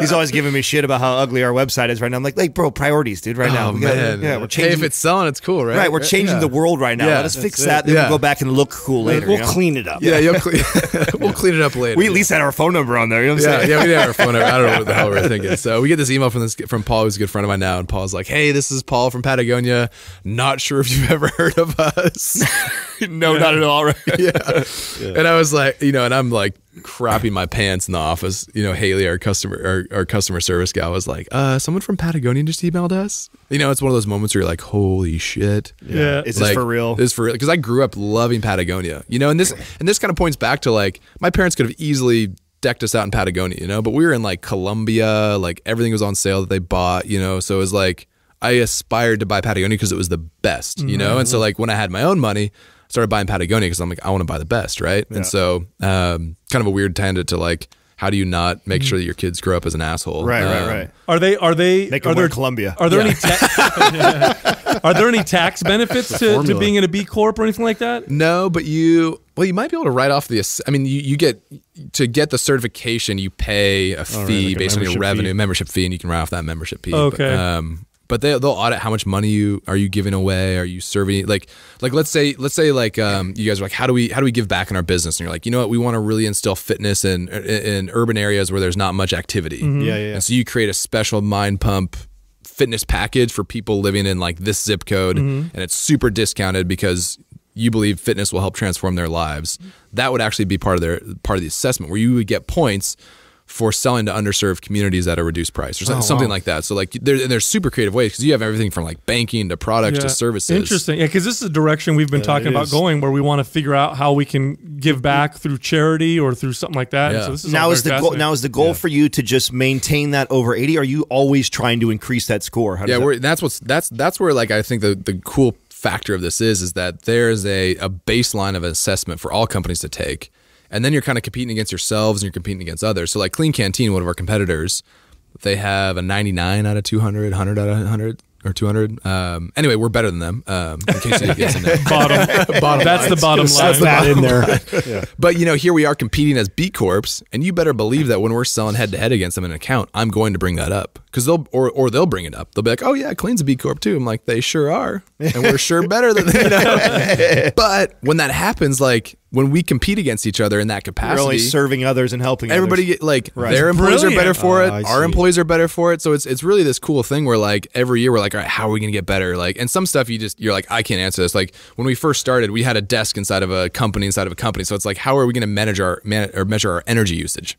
He's always giving me shit about how ugly our website is right now. I'm like, like bro, priorities, dude, right oh, now. Oh, we gotta, man. Yeah, we're changing. Hey, if it's selling, it's cool, right? Right, we're changing yeah. the world right now. Yeah, Let us fix it. that, then we'll go back and look cool later. We'll you know? clean it up. Yeah, you'll clean we'll clean it up later. We at least had our phone number on there. You know what I'm yeah, saying? Yeah, we had our phone number. I don't know what the hell we we're thinking. So we get this email from this from Paul, who's a good friend of mine now, and Paul's like, "Hey, this is Paul from Patagonia. Not sure if you've ever heard of us. no, yeah. not at all. Right? yeah. yeah. And I was like, you know, and I'm like crapping my pants in the office. You know, Haley, our customer, our, our customer service guy, was like, uh, "Someone from Patagonia just emailed us." You know, it's one of those moments where you're like, "Holy shit!" Yeah, is like, this for real? This for real? Because I grew up loving Patagonia. You know, and this and this kind of points back to like my parents could have easily decked us out in Patagonia. You know, but we were in like Colombia. Like everything was on sale that they bought. You know, so it was like I aspired to buy Patagonia because it was the best. You know, mm -hmm. and so like when I had my own money started buying Patagonia because I'm like, I want to buy the best, right? Yeah. And so, um, kind of a weird tangent to like, how do you not make mm-hmm. sure that your kids grow up as an asshole? Right, um, right, right. Are they? Are they? They are there Columbia? Are there yeah. any? Ta- are there any tax benefits to, to, being in a B corp or anything like that? No, but you. Well, you might be able to write off the. I mean, you, you get to get the certification, you pay a fee right, like based a on your revenue, fee. membership fee, and you can write off that membership fee. Okay. But, um, but they they'll audit how much money you are you giving away are you serving like like let's say let's say like um, you guys are like how do we how do we give back in our business and you're like you know what we want to really instill fitness in, in, in urban areas where there's not much activity mm -hmm. yeah, yeah, yeah and so you create a special mind pump fitness package for people living in like this zip code mm -hmm. and it's super discounted because you believe fitness will help transform their lives that would actually be part of their part of the assessment where you would get points for selling to underserved communities at a reduced price or oh, something, oh, wow. like that. So like there, there's super creative ways because you have everything from like banking to products yeah. to services. Interesting. Yeah. Cause this is the direction we've been yeah, talking about going where we want to figure out how we can give back through charity or through something like that. Yeah. So is now is the goal, now is the goal for you to just maintain that over 80? Are you always trying to increase that score? yeah. That that's what's, that's, that's where like, I think the, the cool factor of this is, is that there is a, a baseline of assessment for all companies to take and then you're kind of competing against yourselves and you're competing against others. So like Clean Canteen, one of our competitors, they have a 99 out of 200, 100 out of 100 or 200. Um, anyway, we're better than them. Um, in case you didn't that. bottom, bottom That's the bottom line. That's that in there. yeah. But you know, here we are competing as B Corps, and you better believe that when we're selling head to head against them in an account, I'm going to bring that up because they'll or or they'll bring it up. They'll be like, "Oh yeah, Clean's a B Corp too." I'm like, "They sure are, and we're sure better than them." You know? but when that happens, like when we compete against each other in that capacity, really serving others and helping everybody. Others. Get, like right. their employees Brilliant. are better for oh, it. Our employees are better for it. So it's it's really this cool thing where like every year we're like, "All right, how are we gonna get better?" Like, and some stuff you just you're like, "I can't answer this." Like when we first started, we had a desk inside of a company inside of a company. So it's like, how are we gonna manage our man, or measure our energy usage?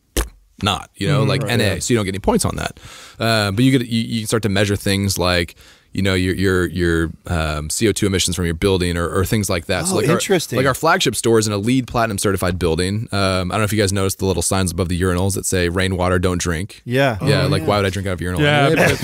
not, you know, mm, like right, NA. Yeah. So you don't get any points on that. Uh, but you get you, you start to measure things like you know your your your um, CO two emissions from your building or, or things like that. Oh, so like interesting. Our, like our flagship store is in a lead platinum certified building. Um, I don't know if you guys noticed the little signs above the urinals that say "Rainwater, don't drink." Yeah, yeah. Oh, like yeah. why would I drink out of urinal? Yeah, anyway?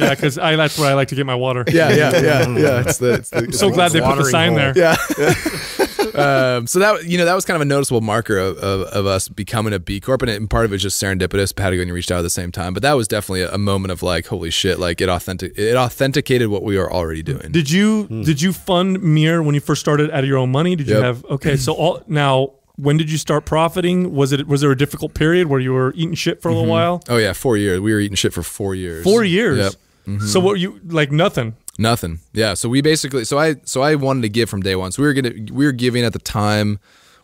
yeah, because I that's where I like to get my water. Yeah, yeah, yeah, yeah. It's the, it's the, so glad they put the sign hole. there. Yeah. um, so that you know that was kind of a noticeable marker of, of, of us becoming a B Corp, and, it, and part of it was just serendipitous. Patagonia reached out at the same time, but that was definitely a, a moment of like, holy shit! Like it authentic it authenticated what we were already doing. Did you hmm. did you fund Mirror when you first started out of your own money? Did yep. you have okay? So all now when did you start profiting? Was it was there a difficult period where you were eating shit for a little mm -hmm. while? Oh yeah, four years. We were eating shit for four years. Four years. Yep. Mm -hmm. So mm-hmm. what you like nothing? Nothing. Yeah. So we basically so I so I wanted to give from day one. So we were gonna we were giving at the time.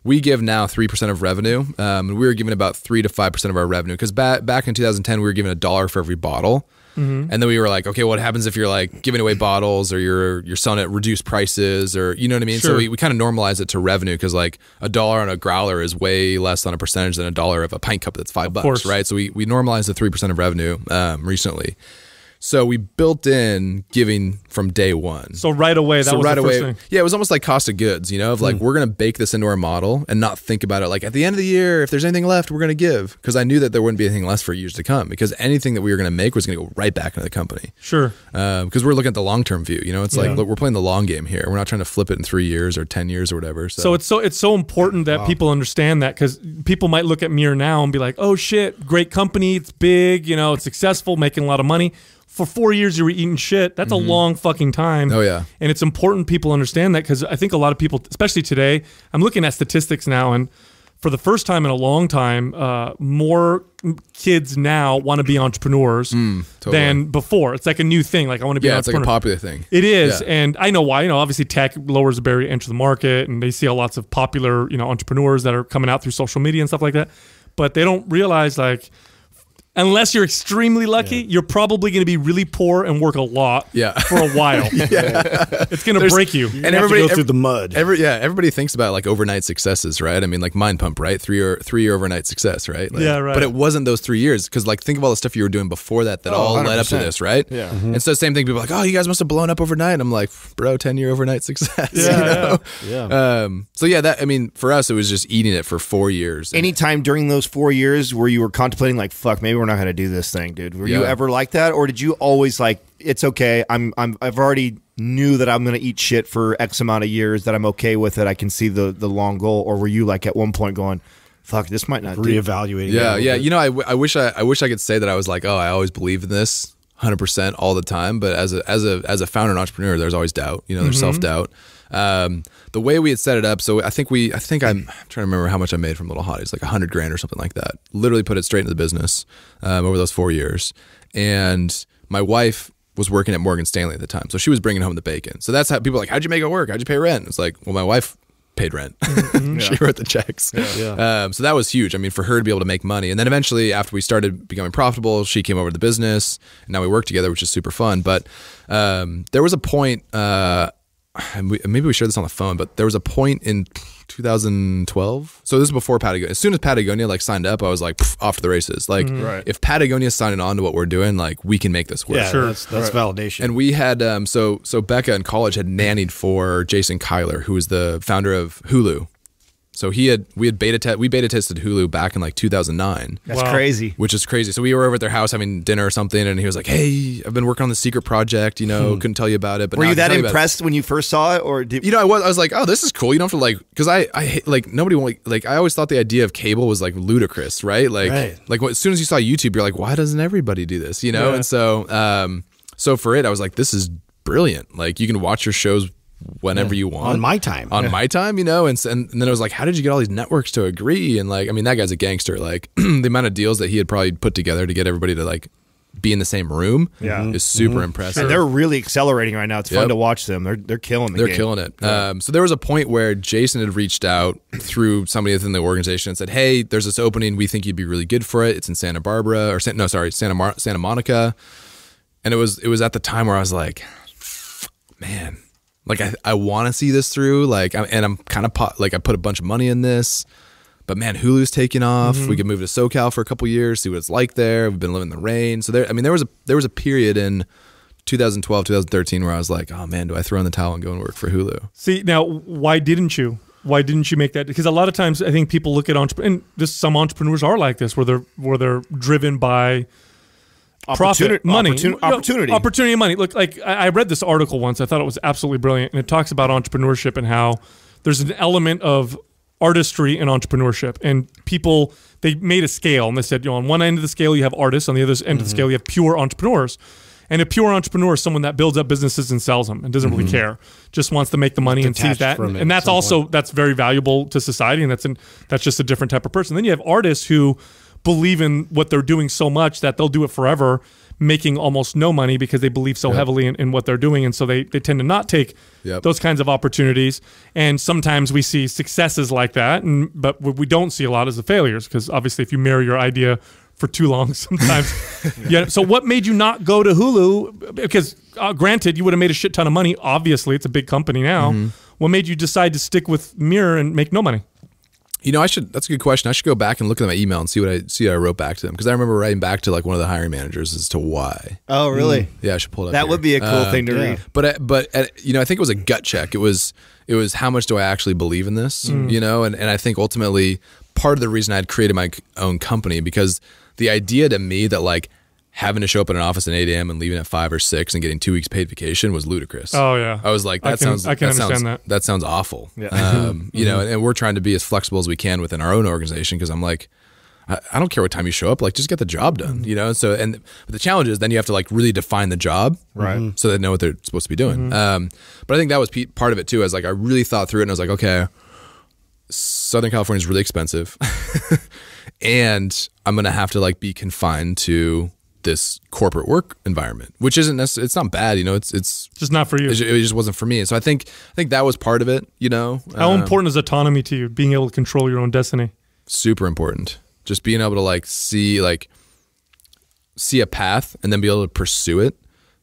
We give now three percent of revenue, um, and we were giving about three to five percent of our revenue because back back in 2010 we were giving a dollar for every bottle, mm -hmm. and then we were like, okay, what happens if you're like giving away bottles or you're you're selling at reduced prices or you know what I mean? Sure. So we, we kind of normalize it to revenue because like a dollar on a growler is way less on a percentage than a dollar of a pint cup that's five of bucks, course. right? So we we normalized the three percent of revenue um, recently so we built in giving from day one. So right away, that so was right away, thing. yeah, it was almost like cost of goods, you know, of like mm. we're gonna bake this into our model and not think about it. Like at the end of the year, if there's anything left, we're gonna give because I knew that there wouldn't be anything left for years to come because anything that we were gonna make was gonna go right back into the company. Sure, because um, we're looking at the long term view. You know, it's yeah. like look, we're playing the long game here. We're not trying to flip it in three years or ten years or whatever. So, so it's so it's so important that wow. people understand that because people might look at Mirror now and be like, oh shit, great company, it's big, you know, it's successful, making a lot of money for four years you were eating shit. That's mm -hmm. a mm-hmm. long fucking time. Oh yeah. And it's important people understand that because I think a lot of people, especially today, I'm looking at statistics now, and for the first time in a long time, uh, more kids now want to be entrepreneurs mm, totally. than before. It's like a new thing. Like I want to be. Yeah, it's like a popular thing. It is, yeah. and I know why. You know, obviously tech lowers the barrier to enter the market, and they see a lots of popular you know entrepreneurs that are coming out through social media and stuff like that, but they don't realize like unless you're extremely lucky, yeah. you're probably going to be really poor and work a lot yeah. for a while. yeah. It's going to break you. you and everybody go every, through the mud. Every, yeah, everybody thinks about like overnight successes, right? I mean, like Mind Pump, right? Three or three year overnight success, right? Like, yeah, right. But it wasn't those three years because like think of all the stuff you were doing before that that oh, all 100%. led up to this, right? Yeah. Mm -hmm. And mm-hmm. so same thing. People like, oh, you guys must have blown up overnight. I'm like, bro, ten year overnight success. Yeah, you know? yeah. Um, so yeah, that I mean, for us, it was just eating it for four years. Any time during those four years where you were contemplating like, fuck, maybe we're not going to do this thing, dude. Were yeah. you ever like that, or did you always like it's okay? I'm I'm I've already knew that I'm going to eat shit for X amount of years. That I'm okay with it. I can see the the long goal. Or were you like at one point going? Fuck, this might not reevaluating. Yeah, yeah. You know, I, I wish I, I wish I could say that I was like, oh, I always believed in this hundred percent all the time. But as a as a as a founder and entrepreneur, there's always doubt. You know, there's mm -hmm. self doubt. Um, the way we had set it up, so I think we, I think I'm, I'm trying to remember how much I made from Little Hotties, like a hundred grand or something like that. Literally put it straight into the business um, over those four years. And my wife was working at Morgan Stanley at the time, so she was bringing home the bacon. So that's how people like, how'd you make it work? How'd you pay rent? It's like, well, my wife paid rent. Mm-hmm, she yeah. wrote the checks. Yeah, yeah. Um, so that was huge. I mean, for her to be able to make money. And then eventually, after we started becoming profitable, she came over to the business and now we work together, which is super fun. But um, there was a point, uh, and, we, maybe we shared this on the phone, but there was a point in 2012. So this is before Patagonia. As soon as Patagonia like signed up, I was like off to the races. Like mm-hmm. right. if Patagonia's signing on to what we're doing, like we can make this work. Yeah, sure. that's, that's right. validation. And we had um, so so Becca in college had nannied for Jason Kyler, who was the founder of Hulu. So he had we had beta test we beta tested Hulu back in like 2009. That's wow. crazy. Which is crazy. So we were over at their house having dinner or something, and he was like, "Hey, I've been working on the secret project. You know, hmm. couldn't tell you about it." But were you that impressed you when you first saw it, or did you know I was? I was like, "Oh, this is cool." You don't have to like because I I like nobody like like I always thought the idea of cable was like ludicrous, right? Like right. like as soon as you saw YouTube, you're like, "Why doesn't everybody do this?" You know? Yeah. And so um so for it, I was like, "This is brilliant. Like you can watch your shows whenever yeah. you want on my time on yeah. my time you know and, and, and then i was like how did you get all these networks to agree and like i mean that guy's a gangster like the amount of deals that he had probably put together to get everybody to like be in the same room yeah. is mm-hmm. super mm -hmm. impressive. And they're really accelerating right now. It's yep. fun to watch them. They're they're killing the They're game. killing it. Yeah. Um, so there was a point where Jason had reached out through somebody within the organization and said, "Hey, there's this opening. We think you'd be really good for it. It's in Santa Barbara or no, sorry, Santa Mar Santa Monica." And it was it was at the time where I was like, "Man, like I, I want to see this through. Like, i and I'm kind of po- like I put a bunch of money in this, but man, Hulu's taking off. Mm -hmm. We could move to SoCal for a couple years, see what it's like there. We've been living in the rain, so there. I mean, there was a there was a period in 2012, 2013 where I was like, oh man, do I throw in the towel and go and work for Hulu? See, now why didn't you? Why didn't you make that? Because a lot of times I think people look at entrepreneurs, and just some entrepreneurs are like this, where they're where they're driven by Opportunity, money, opportun- opportunity, opportunity, money. Look, like I, read this article once. I thought it was absolutely brilliant, and it talks about entrepreneurship and how there's an element of artistry and entrepreneurship. And people, they made a scale and they said, you know, on one end of the scale, you have artists, on the other end mm-hmm. of the mm-hmm. scale, you have pure entrepreneurs. And a pure entrepreneur is someone that builds up businesses and sells them and doesn't mm-hmm. really care, just wants to make the money Detached and sees that. And, and that's also, point. that's very valuable to society. And that's, an, that's just a different type of person. Then you have artists who, believe in what they're doing so much that they'll do it forever, making almost no money because they believe so yep. heavily in, in, what they're doing. And so they, they tend to not take yep. those kinds of opportunities. And sometimes we see successes like that. And, but what we don't see a lot is the failures because obviously, if you marry your idea for too long sometimes. yeah. So what made you not go to Hulu? Because uh, granted, you would have made a shit ton of money. Obviously, it's a big company now. Mm -hmm. What made you decide to stick with Mirror and make no money? You know, I should. That's a good question. I should go back and look at my email and see what I see. What I wrote back to them because I remember writing back to like one of the hiring managers as to why. Oh, really? Mm. Yeah, I should pull it up. That here. would be a cool uh, thing to yeah. read. But I, uh, but uh, you know, I think it was a gut check. It was it was how much do I actually believe in this? Mm. You know, and and I think ultimately part of the reason I'd created my own company because the idea to me that like having to show up at an office at 8 a.m. and leaving at 5 or 6 and getting two weeks paid vacation was ludicrous. Oh, yeah. I was like, that I can, sounds, I can that understand sounds, that. That sounds awful. Yeah. Um, you mm-hmm. know, and, and, we're trying to be as flexible as we can within our own organization because I'm like, I, I, don't care what time you show up, like, just get the job done, you know? So, and the challenge is then you have to like really define the job. Right. So they know what they're supposed to be doing. Mm-hmm. Um, but I think that was part of it too. As like, I really thought through it and I was like, okay, Southern California is really expensive. and I'm going to have to like be confined to this corporate work environment, which isn't necessarily, it's not bad, you know, it's, it's just not for you. It just wasn't for me. So I think, I think that was part of it, you know? How um, important is autonomy to you being able to control your own destiny? Super important. Just being able to like see, like see a path and then be able to pursue it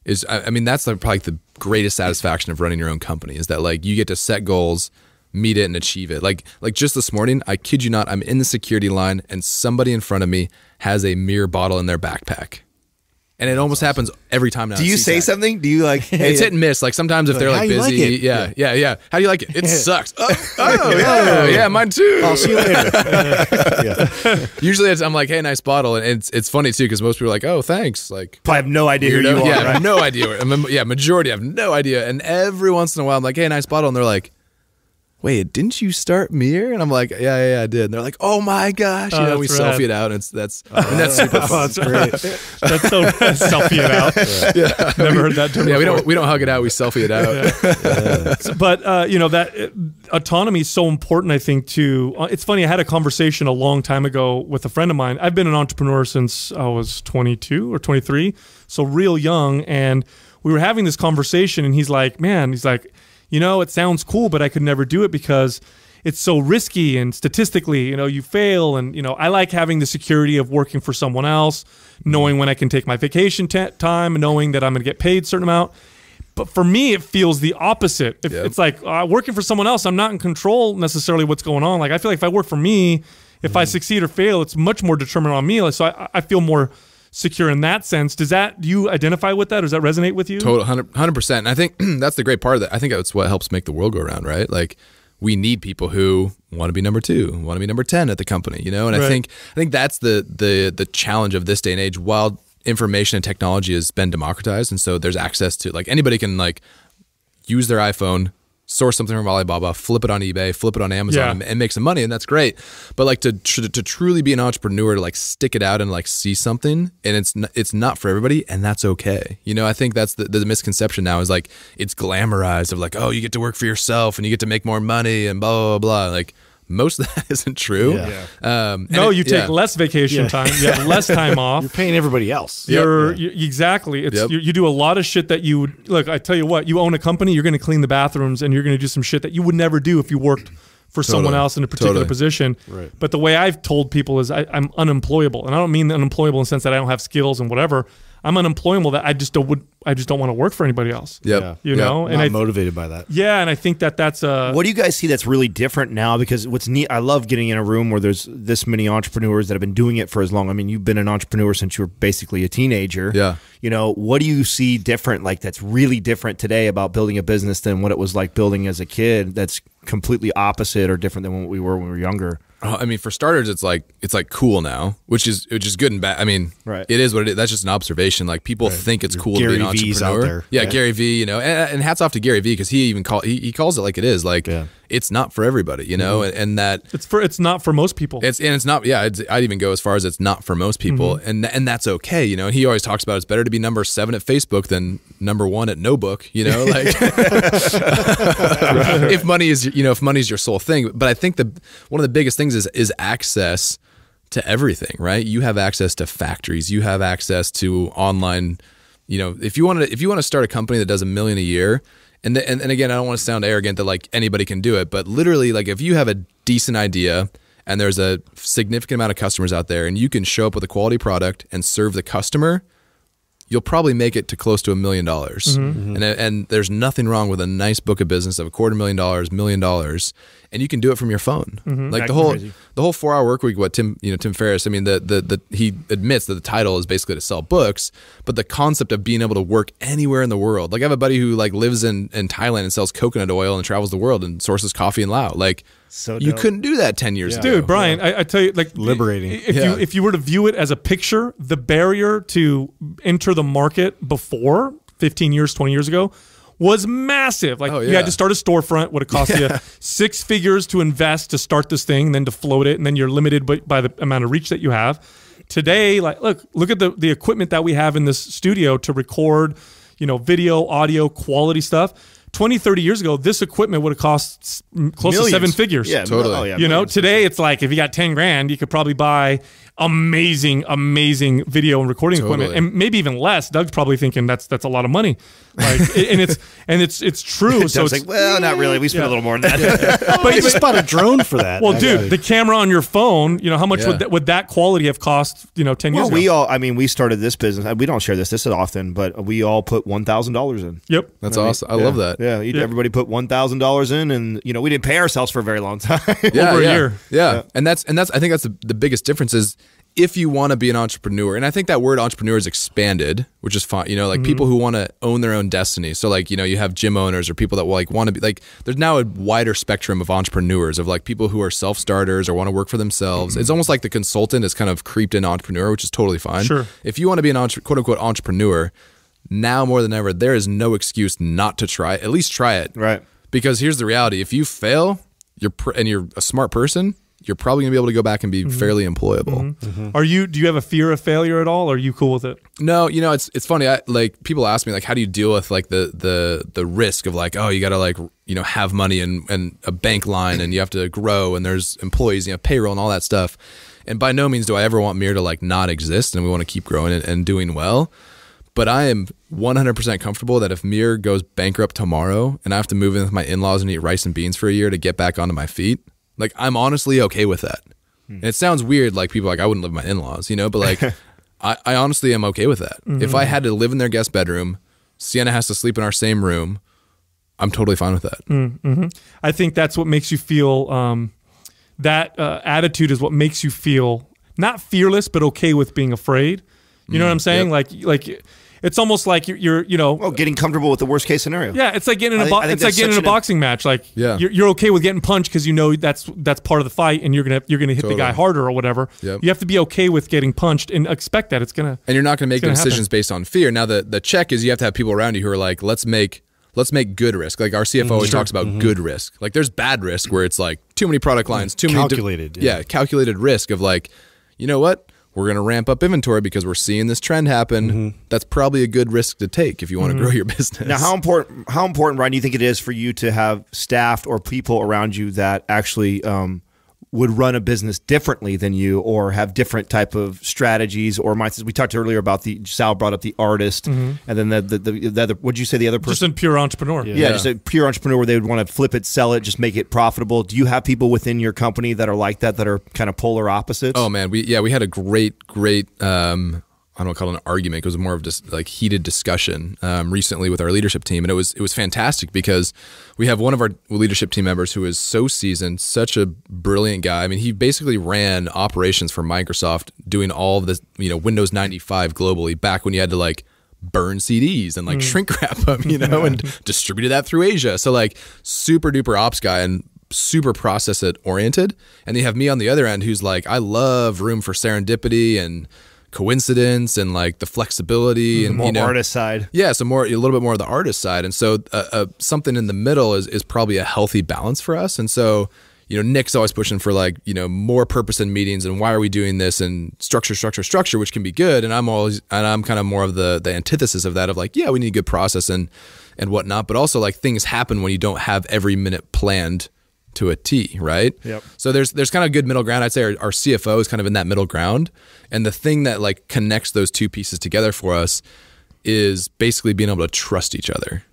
is, I, I mean, that's like probably the greatest satisfaction of running your own company is that like you get to set goals meet it and achieve it. Like like just this morning, I kid you not, I'm in the security line and somebody in front of me has a mirror bottle in their backpack and it almost happens every time now. Do you say something? Do you like? Hey, it's hit and miss. Like sometimes if they're like busy, like yeah, yeah, yeah, How do you like it? It sucks. Oh, oh yeah, yeah, mine too. I'll see you later. Usually I'm like, hey, nice bottle, and it's it's funny too because most people are like, oh, thanks. Like, I have no idea who you are. Yeah, right? no idea. yeah, majority have no idea, and every once in a while I'm like, hey, nice bottle, and they're like wait, didn't you start Mir? And I'm like, yeah, yeah, yeah I did. And they're like, oh my gosh, oh, you know, we rad. selfie it out, and it's that's oh, and that's super fun. that's great. that's so selfie it out. Yeah, yeah. never we, heard that term. Yeah, we don't we don't hug it out, we selfie it out. yeah. But uh, you know that autonomy is so important. I think to uh, it's funny. I had a conversation a long time ago with a friend of mine. I've been an entrepreneur since I was 22 or 23, so real young, and we were having this conversation, and he's like, man, he's like you know, it sounds cool, but I could never do it because it's so risky and statistically, you know, you fail. And, you know, I like having the security of working for someone else, mm-hmm. knowing when I can take my vacation time, knowing that I'm going to get paid a certain amount. But for me, it feels the opposite. If, It's like uh, working for someone else, I'm not in control necessarily what's going on. Like, I feel like if I work for me, if mm -hmm. I mm-hmm. succeed or fail, it's much more determined on me. So I, I feel more secure in that sense. Does that do you identify with that? Or does that resonate with you? Total hundred percent. And I think that's the great part of that. I think that's what helps make the world go around, right? Like we need people who want to be number two, want to be number ten at the company, you know. And right. I think I think that's the the the challenge of this day and age. While information and technology has been democratized, and so there's access to like anybody can like use their iPhone, source something from Alibaba, flip it on eBay, flip it on Amazon, yeah. and, and, make some money, and that's great. But like to tr to truly be an entrepreneur, to like stick it out and like see something, and it's it's not for everybody, and that's okay. You know, I think that's the, the misconception now is like it's glamorized of like oh you get to work for yourself and you get to make more money and blah blah blah. Like most of that isn't true. Yeah. Um, no, it, you take yeah. less vacation time. You have less time off. You're paying everybody else. You're, yep. you're exactly. Yep. You're, you do a lot of shit that you would look. I tell you what, you own a company. You're going to clean the bathrooms and you're going to do some shit that you would never do if you worked for totally. someone else in a particular totally. position. Right. But the way I've told people is I, am unemployable, and I don't mean unemployable in the sense that I don't have skills and whatever. I'm unemployable that I just don't would I just don't want to work for anybody else. Yep. Yeah, you know, yep. and I'm motivated by that. Yeah, and I think that that's a. What do you guys see that's really different now? Because what's neat, I love getting in a room where there's this many entrepreneurs that have been doing it for as long. I mean, you've been an entrepreneur since you were basically a teenager. Yeah. You know, what do you see different? Like that's really different today about building a business than what it was like building as a kid. That's completely opposite or different than what we were when we were younger. I mean, for starters, it's like it's like cool now, which is which is good and bad. I mean, right. it is what it is. That's just an observation. Like people right. think it's cool Gary to be an entrepreneur. Yeah, yeah, Gary V. You know, and, and, hats off to Gary V. Because he even call he, he calls it like it is. Like yeah it's not for everybody, you know, mm -hmm. and, and, that it's for it's not for most people. It's and it's not. Yeah, it's, I'd even go as far as it's not for most people, mm -hmm. and and that's okay, you know. He always talks about it's better to be number seven at Facebook than number one at no book, you know. Like if money is you know if money is your sole thing, but I think the one of the biggest things is is access to everything, right? You have access to factories, you have access to online, you know, if you want to if you want to start a company that does a million a year and, the, and and again, I don't want to sound arrogant that like anybody can do it, but literally, like if you have a decent idea and there's a significant amount of customers out there, and you can show up with a quality product and serve the customer, you'll probably make it to close to a million dollars. Mm-hmm. Mm-hmm. And and there's nothing wrong with a nice book of business of a quarter million dollars, million dollars, and you can do it from your phone. Mm -hmm. Like the whole crazy. the whole four hour work week. What Tim you know Tim Ferriss. I mean the the the he admits that the title is basically to sell books, but the concept of being able to work anywhere in the world. Like I have a buddy who like lives in in Thailand and sells coconut oil and travels the world and sources coffee in Laos. Like so you couldn't do that ten years yeah. ago, dude. Brian, yeah. I, I, tell you, like liberating. If yeah. you if you were to view it as a picture, the barrier to enter the market before fifteen years, twenty years ago was massive. Like oh, yeah. you had to start a storefront, what it cost yeah. you six figures to invest to start this thing, then to float it, and then you're limited by, by the amount of reach that you have. Today, like look, look at the the equipment that we have in this studio to record, you know, video, audio, quality stuff 20, 30 years ago, this equipment would have cost close Millions. to seven figures. Yeah, totally. Oh, yeah, you know, today it's like if you got 10 grand, you could probably buy, amazing, amazing video and recording totally. equipment, and maybe even less. Doug's probably thinking that's that's a lot of money, like, and it's and it's it's true. so it's like, well, not really. We spent yeah. a little more than that. but, you just bought a drone for that. Well, dude, the camera on your phone. You know how much yeah. would, that, would that quality have cost? You know, ten well, years. Well, we all. I mean, we started this business. We don't share this this often, but we all put one thousand dollars in. Yep, that's you know awesome. I, mean? I love yeah. that. Yeah, everybody put one thousand dollars in, and you know, we didn't pay ourselves for a very long time. yeah, Over a year. Yeah. and that's and that's I think that's the, the biggest difference is if you want to be an entrepreneur, and I think that word entrepreneur is expanded, which is fine. You know, like mm -hmm. people who want to own their own destiny. So like, you know, you have gym owners or people that like want to be like, there's now a wider spectrum of entrepreneurs of like people who are self starters or want to work for themselves. Mm -hmm. It's mm-hmm. almost like the consultant is kind of creeped in entrepreneur, which is totally fine. Sure. If you want to be an entre- quote unquote entrepreneur, now more than ever, there is no excuse not to try At least try it. Right. Because here's the reality: if you fail, you're and you're a smart person you're probably gonna be able to go back and be mm -hmm. fairly employable. Mm -hmm. Mm -hmm. Are you? Do you have a fear of failure at all? Or are you cool with it? No, you know it's it's funny. I, like people ask me like, how do you deal with like the the the risk of like, oh, you gotta like you know have money and and a bank line and you have to grow and there's employees, you know, payroll and all that stuff. And by no means do I ever want Mir to like not exist, and we want to keep growing and, and doing well. But I am 100% comfortable that if Mir goes bankrupt tomorrow and I have to move in with my in laws and eat rice and beans for a year to get back onto my feet, like I'm honestly okay with that. Hmm. it sounds weird, like people like I wouldn't live with my in laws, you know, but like I, I, honestly am okay with that. Mm-hmm. If I mm-hmm. had to live in their guest bedroom, Sienna has to sleep in our same room. I'm totally fine with that. Mm, mm-hmm. I think that's what makes you feel. Um, that uh, attitude is what makes you feel not fearless, but okay with being afraid. You know what mm, I'm saying? Yep. Like, like it's almost like you're, you're you know, oh, getting comfortable with the worst case scenario. Yeah, it's like getting in a bo- it's like getting in a boxing match. Like, yeah. you're, you're okay with getting punched because you know that's that's part of the fight, and you're gonna you're gonna hit totally. the guy harder or whatever. Yep. You have to be okay with getting punched and expect that it's gonna. And you're not gonna make gonna decisions happen. based on fear. Now the the check is you have to have people around you who are like, let's make let's make good risk. Like our CFO always talks about mm -hmm. good risk. Like there's bad risk where it's like too many product lines, too calculated, many calculated, yeah. yeah. calculated risk of like, you know what? we're going to ramp up inventory because we're seeing this trend happen. Mm -hmm. That's probably a good risk to take if you want mm -hmm. to grow your business. Now, how important how important Ryan do you think it is for you to have staff or people around you that actually um, would run a business differently than you or have different type of strategies or mindsets. We talked earlier about the Sal brought up the artist mm -hmm. and then the the, the, the other what'd you say the other person? Just a pure entrepreneur. Yeah, yeah, just a pure entrepreneur where they would want to flip it, sell it, just make it profitable. Do you have people within your company that are like that that are kind of polar opposites? Oh man, we yeah, we had a great, great um I don't call it an argument. It was more of just like heated discussion um, recently with our leadership team, and it was it was fantastic because we have one of our leadership team members who is so seasoned, such a brilliant guy. I mean, he basically ran operations for Microsoft, doing all of the you know Windows ninety five globally back when you had to like burn CDs and like mm. shrink wrap them, you know, yeah. and distributed that through Asia. So like super duper ops guy and super process it oriented. And you have me on the other end who's like, I love room for serendipity and coincidence and like the flexibility the mm-hmm. and more you know, artist side. Yeah, so more a little bit more of the artist side, and so uh, uh, something in the middle is is probably a healthy balance for us. And so you know Nick's always pushing for like you know more purpose in meetings and why are we doing this and structure, structure, structure, which can be good. And I'm always and I'm kind of more of the the antithesis of that of like yeah we need a good process and and whatnot, but also like things happen when you don't have every minute planned to a T, right? Yep. So there's there's kind of good middle ground. I'd say our, our CFO is kind of in that middle ground, and the thing that like connects those two pieces together for us is basically being able to trust each other.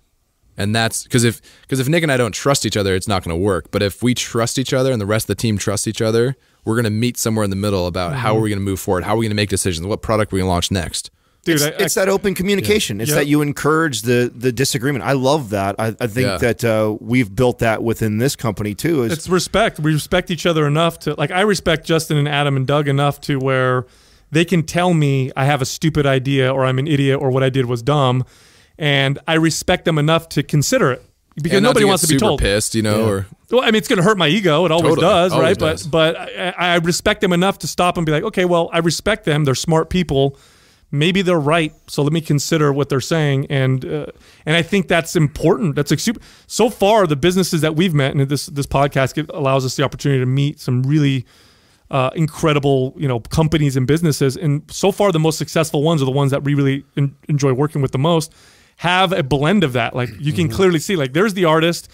And that's because if because if Nick and I don't trust each other, it's not going to work. But if we trust each other and the rest of the team trusts each other, we're going to meet somewhere in the middle about mm-hmm. how are we going to move forward, how are we going to make decisions, what product are we going to launch next. Dude, it's, I, it's I, that open communication. Yeah. It's yep. that you encourage the the disagreement. I love that. I, I think yeah. that uh, we've built that within this company too. it's respect. We respect each other enough to like. I respect Justin and Adam and Doug enough to where they can tell me I have a stupid idea or I'm an idiot or what I did was dumb, and I respect them enough to consider it because and nobody to wants to be told pissed, you know. Yeah. Or well, I mean, it's going to hurt my ego. It always totally. does, always right? Does. But but I, I respect them enough to stop and be like, okay, well, I respect them. They're smart people maybe they're right. So let me consider what they're saying, and uh, and I think that's important. That's like super, so far the businesses that we've met, and this this podcast allows us the opportunity to meet some really uh, incredible you know companies and businesses, and so far the most successful ones are the ones that we really en enjoy working with the most. Have a blend of that. Like you can mm -hmm. clearly see, like there's the artist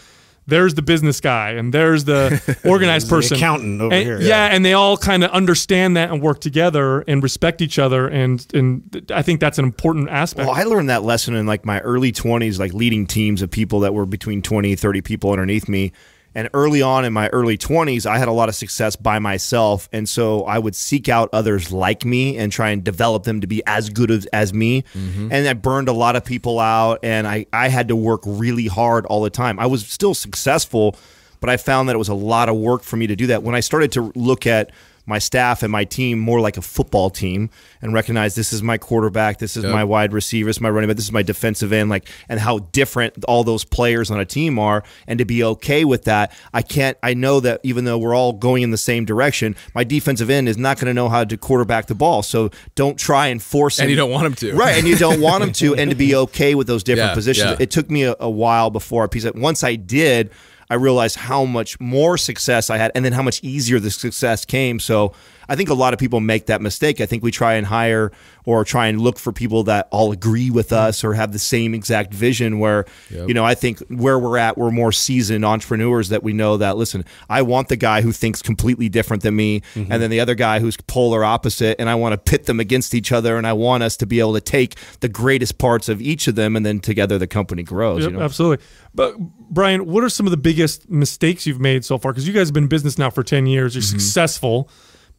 there's the business guy and there's the organized there's person, the accountant over and, here. Yeah, yeah, and they all kind of understand that and work together and respect each other, and and I think that's an important aspect. Well, I learned that lesson in like my early 20s, like leading teams of people that were between 20 30 people underneath me and early on in my early 20s, I had a lot of success by myself. And so I would seek out others like me and try and develop them to be as good as, as me. Mm -hmm. And that burned a lot of people out. And I, I had to work really hard all the time. I was still successful, but I found that it was a lot of work for me to do that. When I started to look at my staff and my team more like a football team and recognize this is my quarterback, this is yep. my wide receiver, this is my running back, this is my defensive end, like and how different all those players on a team are, and to be okay with that. I can't. I know that even though we're all going in the same direction, my defensive end is not going to know how to quarterback the ball. So don't try and force. And him. you don't want him to, right? And you don't want him to, and to be okay with those different yeah, positions. Yeah. It took me a, a while before I piece it. Once I did, I realized how much more success I had and then how much easier the success came. So I think a lot of people make that mistake. I think we try and hire or try and look for people that all agree with mm-hmm. us or have the same exact vision. Where yep. you know, I think where we're at, we're more seasoned entrepreneurs that we know that. Listen, I want the guy who thinks completely different than me, mm-hmm. and then the other guy who's polar opposite, and I want to pit them against each other, and I want us to be able to take the greatest parts of each of them, and then together the company grows. Yep, you know? Absolutely. But Brian, what are some of the biggest mistakes you've made so far? Because you guys have been business now for ten years. You're mm-hmm. successful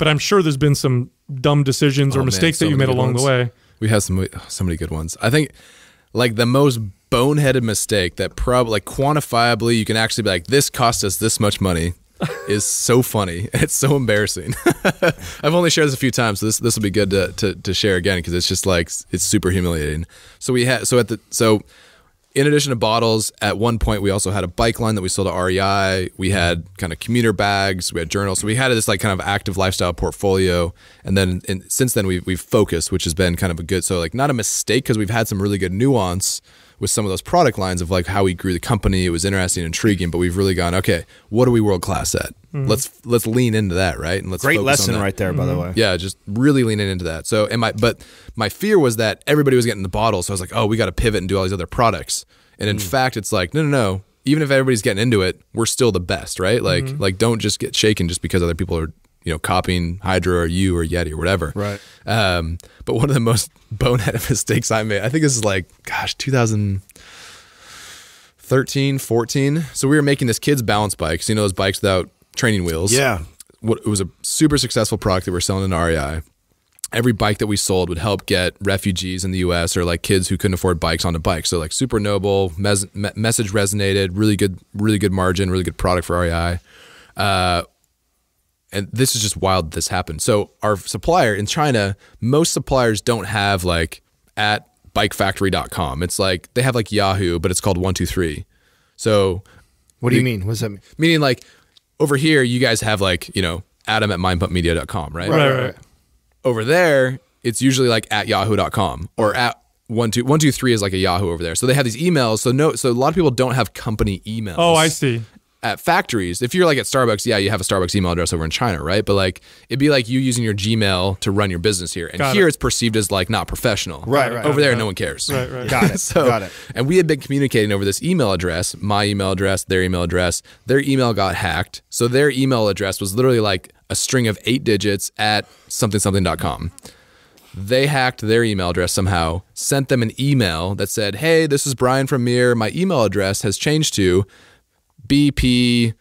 but I'm sure there's been some dumb decisions oh, or mistakes man, so that you made along ones. the way. We have some so many good ones. I think like the most boneheaded mistake that probably like quantifiably you can actually be like this cost us this much money is so funny it's so embarrassing i've only shared this a few times so this this will be good to, to, to share again because it's just like it's super humiliating so we had so at the so in addition to bottles, at one point we also had a bike line that we sold to REI. We had kind of commuter bags, we had journals. So we had this like kind of active lifestyle portfolio. And then and since then we, we've focused, which has been kind of a good, so like not a mistake because we've had some really good nuance with some of those product lines of like how we grew the company. It was interesting, intriguing, but we've really gone, okay, what are we world class at? Mm-hmm. Let's let's lean into that, right? And let's great lesson right there, by mm-hmm. the way. Yeah, just really leaning into that. So, and my but my fear was that everybody was getting the bottle, so I was like, oh, we got to pivot and do all these other products. And in mm. fact, it's like, no, no, no. Even if everybody's getting into it, we're still the best, right? Like, mm-hmm. like don't just get shaken just because other people are you know, copying Hydra or you or Yeti or whatever. Right. Um, but one of the most boneheaded mistakes I made, I think this is like, gosh, 2013, 14. So we were making this kid's balance bike. So you know, those bikes without training wheels. Yeah. It was a super successful product that we we're selling in REI. Every bike that we sold would help get refugees in the US or like kids who couldn't afford bikes onto bikes. So like super noble, mes message resonated, really good, really good margin, really good product for REI. Uh, and this is just wild this happened. So our supplier in China, most suppliers don't have like at bikefactory.com. It's like they have like Yahoo, but it's called 123. So what do you mean? What does that mean? Meaning like over here you guys have like, you know, adam at mindpumpmedia.com, right? Right, right, right. Over there, it's usually like at yahoo.com or at one two one two three is like a Yahoo over there. So they have these emails. So no, so a lot of people don't have company emails. Oh, I see at factories, if you're like at Starbucks, yeah, you have a Starbucks email address over in China, right? But like it'd be like you using your Gmail to run your business here, and got here it. it's perceived as like not professional. Right, right. Over right, there, right. no one cares. Right, right. Got it. so, got it. And we had been communicating over this email address, my email address, their email address. Their email got hacked, so their email address was literally like a string of eight digits at something something.com. They hacked their email address somehow, sent them an email that said, "Hey, this is Brian from Mir. My email address has changed to." BP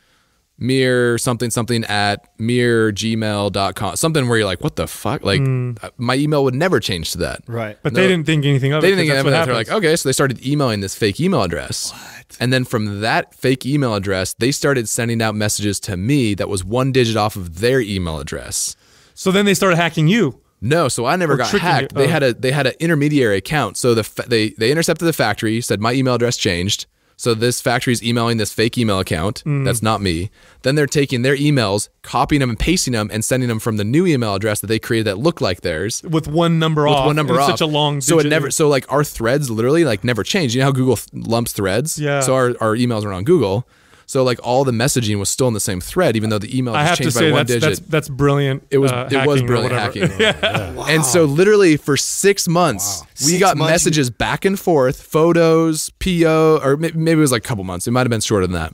mirror something something at mirror gmail.com something where you're like what the fuck like mm. my email would never change to that right but no, they didn't think anything of it they didn't think anything of it they're like okay so they started emailing this fake email address what? and then from that fake email address they started sending out messages to me that was one digit off of their email address so then they started hacking you no, so I never or got hacked. They oh. had a they had an intermediary account. So the they they intercepted the factory, said my email address changed, so this factory is emailing this fake email account. Mm. That's not me. Then they're taking their emails, copying them and pasting them, and sending them from the new email address that they created that looked like theirs with one number with off. One number off. Such a long. So digit. it never. So like our threads literally like never change. You know how Google lumps threads. Yeah. So our our emails are on Google. So like all the messaging was still in the same thread, even though the email I have changed to say by one that's, digit. That's, that's brilliant. It was uh, it was brilliant hacking. yeah. Wow. And so literally for six months, wow. we got months messages you... back and forth, photos, PO, or maybe it was like a couple months. It might have been shorter than that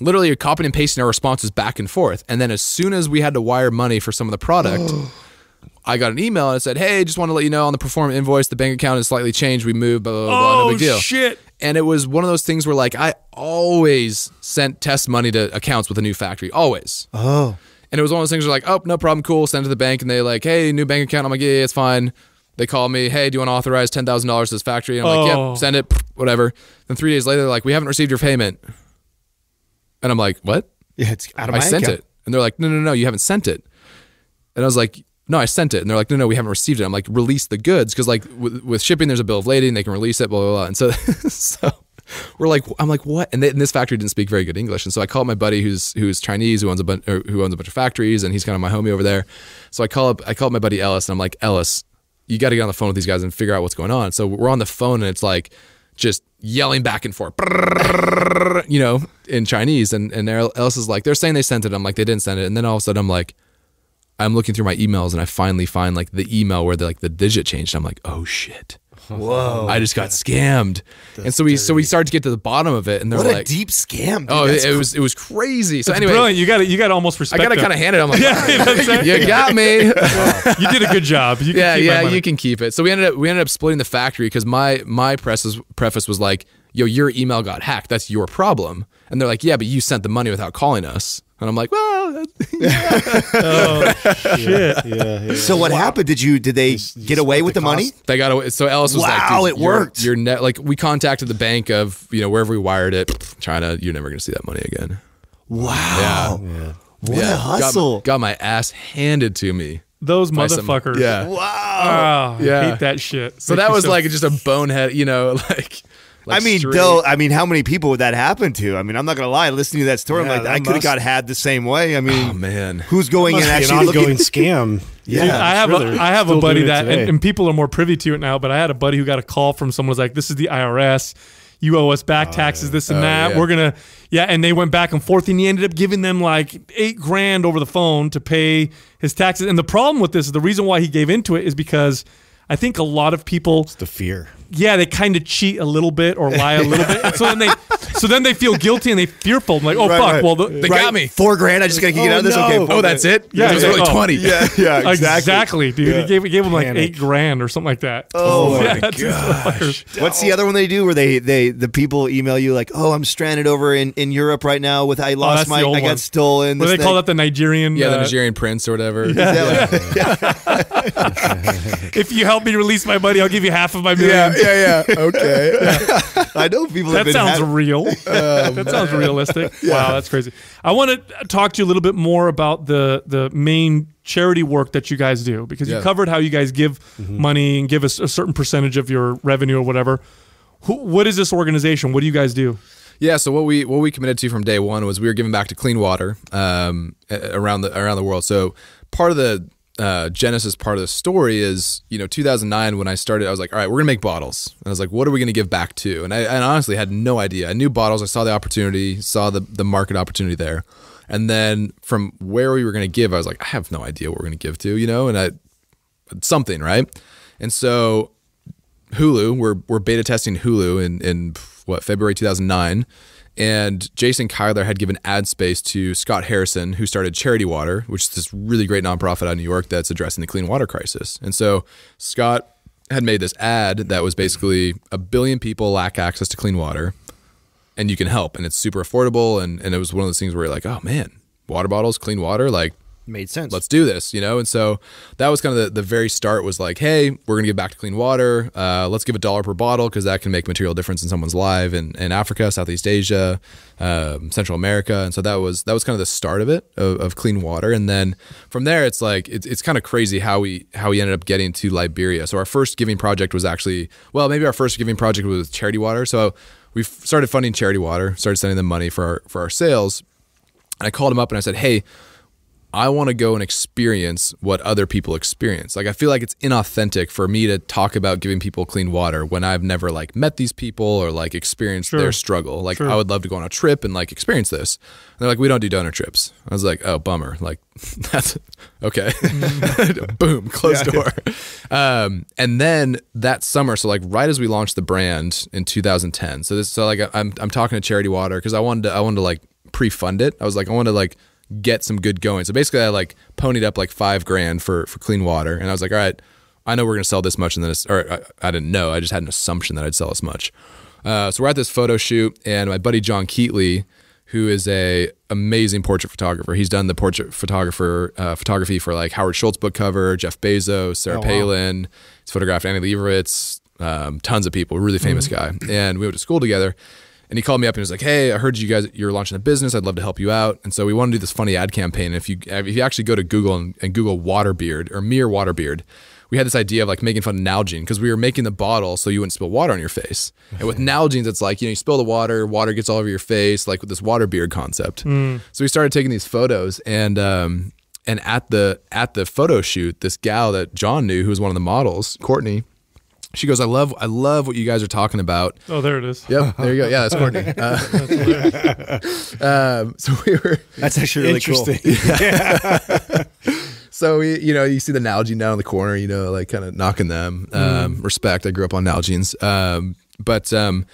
literally copying and pasting our responses back and forth. And then as soon as we had to wire money for some of the product, I got an email and it said, "Hey, just want to let you know on the perform invoice, the bank account is slightly changed. We moved, blah blah blah. Oh, no big oh, deal." shit! And it was one of those things where like I always sent test money to accounts with a new factory, always. Oh. And it was one of those things where like, oh, no problem, cool, send it to the bank. And they like, hey, new bank account. I'm like, yeah, it's fine. They call me, hey, do you want to authorize $10,000 to this factory? And I'm like, yeah, oh. send it, whatever. Then three days later, they're like, we haven't received your payment. And I'm like, what? Yeah, it's out of I my I sent account. it. And they're like, no, no, no, you haven't sent it. And I was like, no, I sent it. And they're like, no, no, we haven't received it. I'm like, release the goods. Cause like with, with shipping, there's a bill of lading, they can release it, blah, blah, blah. And so, so we're like, I'm like, what? And, they, and, this factory didn't speak very good English. And so I called my buddy who's, who's Chinese, who owns a bunch, who owns a bunch of factories and he's kind of my homie over there. So I call up, I called my buddy Ellis and I'm like, Ellis, you got to get on the phone with these guys and figure out what's going on. So we're on the phone and it's like, just yelling back and forth, you know, in Chinese. And, and Ellis is like, they're saying they sent it. I'm like, they didn't send it. And then all of a sudden I'm like, I'm looking through my emails and I finally find like the email where the like the digit changed. I'm like, oh shit. Whoa! I just got scammed, That's and so we dirty. so we started to get to the bottom of it, and they're what like, a deep scam!" Dude. Oh, it, was it was crazy. So anyway, brilliant. You got to you got to almost respect. I got to kind of hand it. I'm like, yeah, you got me. Wow. you did a good job. You yeah, yeah, you can keep it. So we ended up we ended up splitting the factory because my my preface preface was like, "Yo, your email got hacked. That's your problem." And they're like, "Yeah, but you sent the money without calling us." And I'm like, well, yeah. oh, shit. Yeah, yeah, so what wow. happened? Did you did they just, get away with the, the money? They got away. So Ellis was wow, like, it you're, worked. Your net, like we contacted the bank of you know wherever we wired it, China. You're never gonna see that money again. Wow. Yeah. What a hustle! Got, got, my ass handed to me. Those motherfuckers. Some, yeah. Wow. Oh, yeah. hate that shit. So that was so like just a bonehead, you know, like like I mean, street. I mean, how many people would that happen to? I mean, I'm not gonna lie. Listening to that story, yeah, like, i like, I could have got had the same way. I mean, oh, man, who's going and actually an looking scam? yeah, I have a, I have a buddy that, and, and, people are more privy to it now. But I had a buddy who got a call from someone was like, "This is the IRS." You owe us back oh, taxes, yeah. this and oh, that. We're gonna, yeah. And they went back and forth, and he ended up giving them like eight grand over the phone to pay his taxes. And the problem with this the reason why he gave into it is because I think a lot of people the fear yeah, they kind of cheat a little bit or lie a little bit. so then they, so then they feel guilty and they fearful. I'm like, oh right, fuck, right. well the, they right. got me. Four grand, I just gotta get oh, out of this. No. Okay, oh that's it. Yeah, it was only like, twenty. Yeah, yeah, exactly. exactly dude, yeah. They gave, gave them like Panic. eight grand or something like that. Oh yeah, my gosh. What's the other one they do where they they the people email you like, oh, I'm stranded over in in Europe right now with I oh, lost oh, my I one. got stolen. What they call that the Nigerian? Yeah, uh, the Nigerian prince or whatever. Yeah. if you help me release my money, I'll give you half of my million yeah, yeah. Okay. Yeah. I know people. That sounds real. Oh, that man. sounds realistic. Yeah. Wow, that's crazy. I want to talk to you a little bit more about the the main charity work that you guys do because yeah. you covered how you guys give mm -hmm. money and give us a, a certain percentage of your revenue or whatever. Who, what is this organization? What do you guys do? Yeah, so what we what we committed to from day one was we were giving back to clean water um, around the around the world. So part of the uh, genesis part of the story is you know 2009 when i started i was like all right we're gonna make bottles and i was like what are we gonna give back to and i and honestly had no idea i knew bottles i saw the opportunity saw the, the market opportunity there and then from where we were gonna give i was like i have no idea what we're gonna give to you know and i something right and so hulu we're, we're beta testing hulu in, in what february 2009 and Jason Kyler had given ad space to Scott Harrison, who started Charity Water, which is this really great nonprofit out of New York that's addressing the clean water crisis. And so Scott had made this ad that was basically a billion people lack access to clean water and you can help. And it's super affordable. And, and it was one of those things where you're like, oh man, water bottles, clean water, like made sense. Let's do this, you know? And so that was kind of the, the very start was like, hey, we're going to get back to clean water. Uh, let's give a dollar per bottle because that can make material difference in someone's life in, in Africa, Southeast Asia, um, Central America. And so that was that was kind of the start of it of, of clean water. And then from there, it's like it's, it's kind of crazy how we how we ended up getting to Liberia. So our first giving project was actually well, maybe our first giving project was charity water. So we started funding charity water, started sending them money for our, for our sales. And I called them up and I said, hey, I want to go and experience what other people experience. Like I feel like it's inauthentic for me to talk about giving people clean water when I've never like met these people or like experienced sure. their struggle. Like sure. I would love to go on a trip and like experience this. And they're like, we don't do donor trips. I was like, oh bummer. Like that's okay. Boom, closed yeah. door. Um, and then that summer, so like right as we launched the brand in 2010. So this, so like I'm I'm talking to Charity Water because I wanted to I wanted to like pre-fund it. I was like I wanted to like get some good going. So basically, I like ponied up like five grand for for clean water, and I was like, all right, I know we're gonna sell this much, and then or I, I didn't know, I just had an assumption that I'd sell this much. Uh, so we're at this photo shoot, and my buddy John Keatley, who is a amazing portrait photographer, he's done the portrait photographer uh, photography for like Howard Schultz book cover, Jeff Bezos, Sarah oh, Palin. Wow. He's photographed Annie Leibovitz, um, tons of people, really famous mm-hmm. guy, and we went to school together and he called me up and he was like, "Hey, I heard you guys you're launching a business. I'd love to help you out." And so we want to do this funny ad campaign. And if you if you actually go to Google and, and Google Waterbeard or Mere Waterbeard, we had this idea of like making fun of Nalgene because we were making the bottle so you wouldn't spill water on your face. and with Nalgene's, it's like you know you spill the water, water gets all over your face, like with this water beard concept. Mm. So we started taking these photos and. Um, and at the at the photo shoot, this gal that John knew, who was one of the models, Courtney, she goes, I love, I love what you guys are talking about. Oh, there it is. Yep, there you go. Yeah, that's Courtney. Uh, um, so we were. That's actually really interesting. Cool. Yeah. so we, you know, you see the Nalgene down in the corner, you know, like kind of knocking them. Mm. Um, mm. Respect. I grew up on Nalgenes. Um, but um,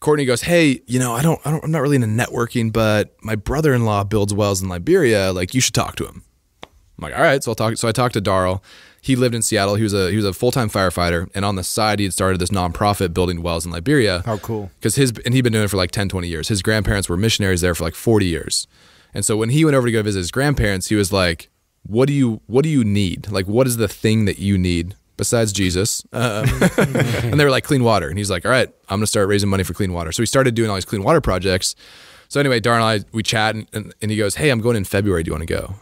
Courtney goes, Hey, you know, I don't, I don't, I'm not really into networking, but my brother-in-law builds wells in Liberia. Like, you should talk to him. I'm like, all right. So I'll talk. So I talked to Darl he lived in Seattle. He was a he was a full time firefighter, and on the side he had started this nonprofit building wells in Liberia. How cool! Because his and he'd been doing it for like 10, 20 years. His grandparents were missionaries there for like forty years, and so when he went over to go visit his grandparents, he was like, "What do you what do you need? Like, what is the thing that you need besides Jesus?" Um, and they were like, "Clean water," and he's like, "All right, I'm gonna start raising money for clean water." So he started doing all these clean water projects. So anyway, Darn and I we chat, and, and, and he goes, "Hey, I'm going in February. Do you want to go?"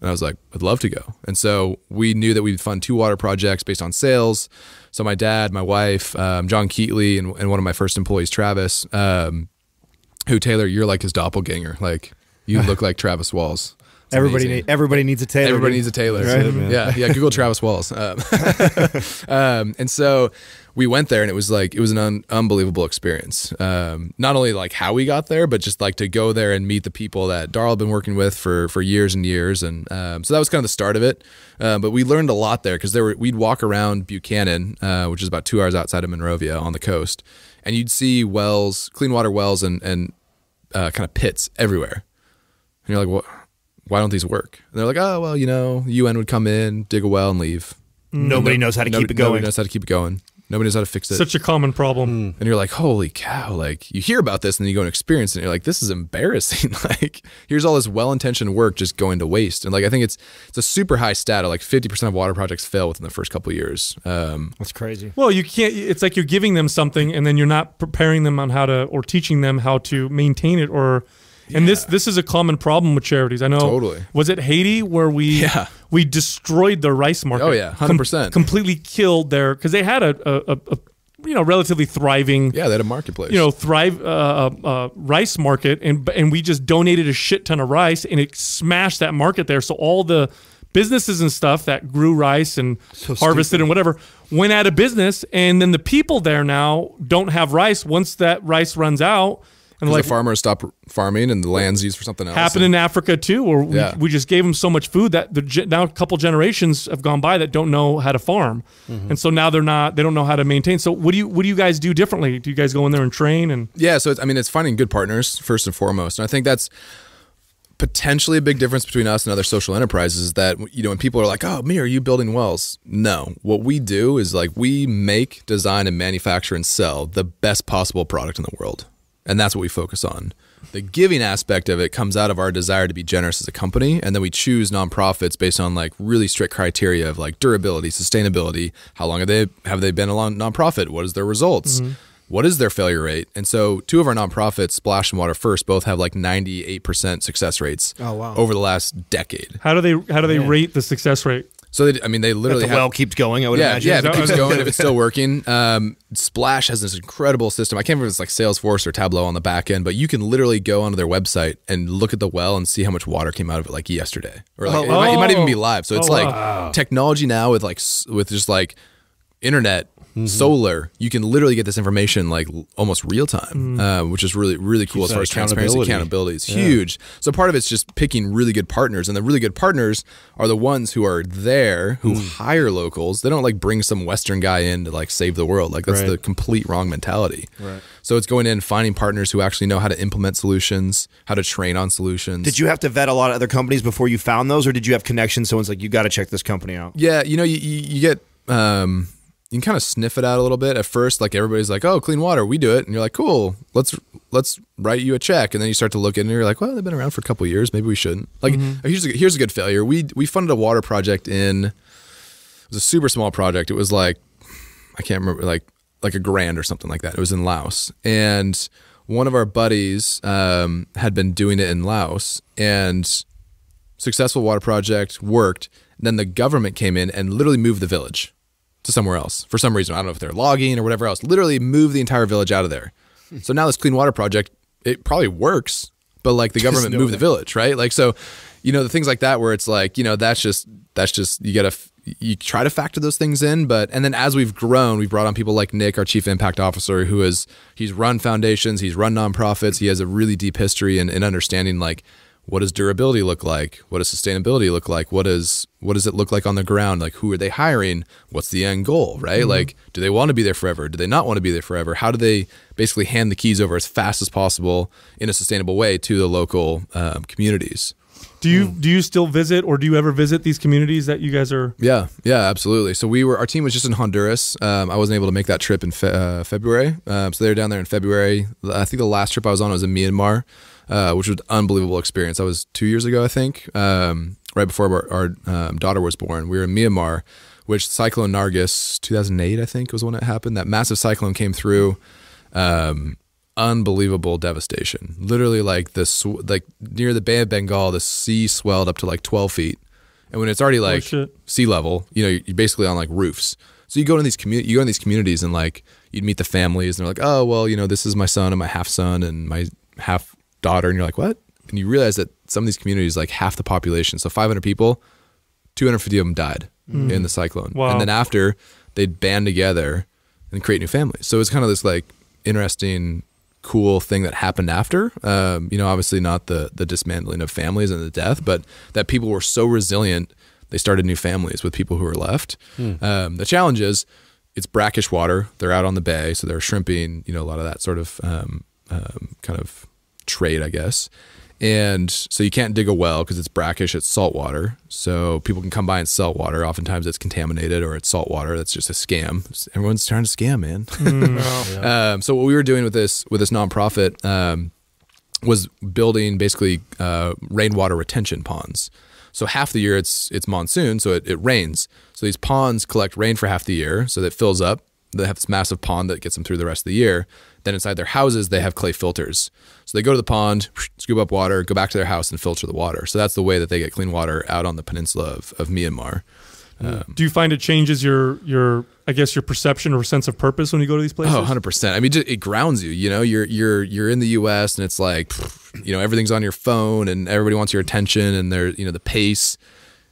And I was like, I'd love to go. And so we knew that we'd fund two water projects based on sales. So my dad, my wife, um, John Keatley, and, and, one of my first employees, Travis, um, who Taylor, you're like his doppelganger. Like you look like Travis Walls. It's everybody, need, everybody needs a Taylor. Everybody dude. needs a Taylor. Right? Yeah, yeah. Google Travis Walls. Um, um, and so we went there and it was like it was an un unbelievable experience. Um, not only like how we got there, but just like to go there and meet the people that Darl had been working with for for years and years, and um, so that was kind of the start of it. Uh, but we learned a lot there because there were we'd walk around Buchanan, uh, which is about two hours outside of Monrovia on the coast, and you'd see wells, clean water wells, and and uh, kind of pits everywhere, and you're like, what? why don't these work? And they're like, oh well, you know, UN would come in, dig a well, and leave. Nobody no, knows how to keep it going. Nobody knows how to keep it going. Nobody knows how to fix it. Such a common problem. Hmm. And you're like, holy cow! Like you hear about this, and then you go and experience, it, and you're like, this is embarrassing. like here's all this well-intentioned work just going to waste. And like I think it's it's a super high stat. Of like 50% of water projects fail within the first couple years. Um, That's crazy. Well, you can't. It's like you're giving them something, and then you're not preparing them on how to or teaching them how to maintain it or yeah. And this this is a common problem with charities. I know. Totally. Was it Haiti where we yeah. we destroyed their rice market? Oh yeah, hundred com- percent. Completely killed their because they had a, a, a, you know relatively thriving yeah they had a marketplace you know thrive uh, uh, uh rice market and and we just donated a shit ton of rice and it smashed that market there. So all the businesses and stuff that grew rice and so harvested and whatever went out of business and then the people there now don't have rice once that rice runs out and like the farmers stop farming and the land's used for something else. Happened in Africa too, where we, yeah. we just gave them so much food that the, now a couple generations have gone by that don't know how to farm, mm-hmm. and so now they're not they don't know how to maintain. So what do you what do you guys do differently? Do you guys go in there and train and? Yeah, so I mean it's finding good partners first and foremost, and I think that's potentially a big difference between us and other social enterprises is that you know when people are like oh me are you building wells no what we do is like we make design and manufacture and sell the best possible product in the world and that's what we focus on. The giving aspect of it comes out of our desire to be generous as a company. And then we choose nonprofits based on like really strict criteria of like durability, sustainability, how long have they have they been a nonprofit? What is their results? Mm-hmm. What is their failure rate? And so two of our nonprofits, Splash and Water First, both have like ninety eight percent success rates oh, wow. over the last decade. How do they how do they rate the success rate? So they, I mean, they literally the have, well keeps going. I would yeah, imagine. Yeah, if it keeps going if it's still working. Um, Splash has this incredible system. I can't remember if it's like Salesforce or Tableau on the back end, but you can literally go onto their website and look at the well and see how much water came out of it like yesterday, or like oh, it, might, it, might, even be oh. live. So it's oh, like wow. technology now with like with just like internet, mm-hmm. solar, you can literally get this information like almost real time, mm-hmm. uh, which is really, really cool Keeps as far as transparency, accountability. It's yeah. huge. So part of it's just picking really good partners. And the really good partners are the ones who are there, who mm. hire locals. They don't like bring some Western guy in to like save the world. Like that's right. the complete wrong mentality. Right. So it's going in, finding partners who actually know how to implement solutions, how to train on solutions. Did you have to vet a lot of other companies before you found those or did you have connections? Someone's like, you got to check this company out. Yeah. You know, you, you, you get, um, you can kind of sniff it out a little bit at first. Like everybody's like, "Oh, clean water, we do it," and you're like, "Cool, let's let's write you a check." And then you start to look in, and you're like, "Well, they've been around for a couple years. Maybe we shouldn't." Like mm-hmm. here's a, here's a good failure. We we funded a water project in it was a super small project. It was like I can't remember like like a grand or something like that. It was in Laos, and one of our buddies um, had been doing it in Laos, and successful water project worked. And then the government came in and literally moved the village to somewhere else for some reason. I don't know if they're logging or whatever else. Literally move the entire village out of there. Hmm. so now this clean water project, it probably works, but like the government no moved way. the village, right? Like so, you know, the things like that where it's like, you know, that's just that's just you gotta you try to factor those things in, but and then as we've grown, we've brought on people like Nick, our chief impact officer, who has he's run foundations, he's run nonprofits, he has a really deep history and understanding like what does durability look like? What does sustainability look like? What is what does it look like on the ground? Like who are they hiring? What's the end goal, right? Mm-hmm. Like do they want to be there forever? Do they not want to be there forever? How do they basically hand the keys over as fast as possible in a sustainable way to the local um, communities? Do you mm. do you still visit or do you ever visit these communities that you guys are? Yeah, yeah, absolutely. So we were our team was just in Honduras. Um, I wasn't able to make that trip in fe- uh, February, um, so they were down there in February. I think the last trip I was on was in Myanmar. Uh, which was an unbelievable experience. That was two years ago, I think, um, right before our, our um, daughter was born. We were in Myanmar, which Cyclone Nargis, 2008, I think, was when it happened. That massive cyclone came through. Um, unbelievable devastation. Literally, like this, like near the Bay of Bengal, the sea swelled up to like 12 feet. And when it's already like oh, sea level, you know, you're basically on like roofs. So you go to these community, you go in these communities, and like you'd meet the families, and they're like, "Oh, well, you know, this is my son and my half son and my half daughter, and you're like, what? And you realize that some of these communities, like half the population, so 500 people, 250 of them died mm. in the cyclone. Wow. And then after, they'd band together and create new families. So it's kind of this like interesting, cool thing that happened after. Um, you know, obviously not the the dismantling of families and the death, but that people were so resilient, they started new families with people who were left. Mm. Um, the challenge is it's brackish water. They're out on the bay, so they're shrimping. You know, a lot of that sort of um, um kind of trade, I guess. And so you can't dig a well because it's brackish, it's salt water. So people can come by and sell water. Oftentimes it's contaminated or it's salt water. That's just a scam. Everyone's trying to scam, man. Mm, um, so what we were doing with this with this nonprofit um, was building basically uh, rainwater retention ponds. So half the year it's it's monsoon, so it, it rains. So these ponds collect rain for half the year, so that fills up. They have this massive pond that gets them through the rest of the year. Then inside their houses, they have clay filters. So they go to the pond, scoop up water, go back to their house, and filter the water. So that's the way that they get clean water out on the peninsula of, of Myanmar. Um, Do you find it changes your your I guess your perception or sense of purpose when you go to these places? Oh, 100%. I mean it grounds you, you know, you're you're you're in the US and it's like you know everything's on your phone and everybody wants your attention and they're, you know, the pace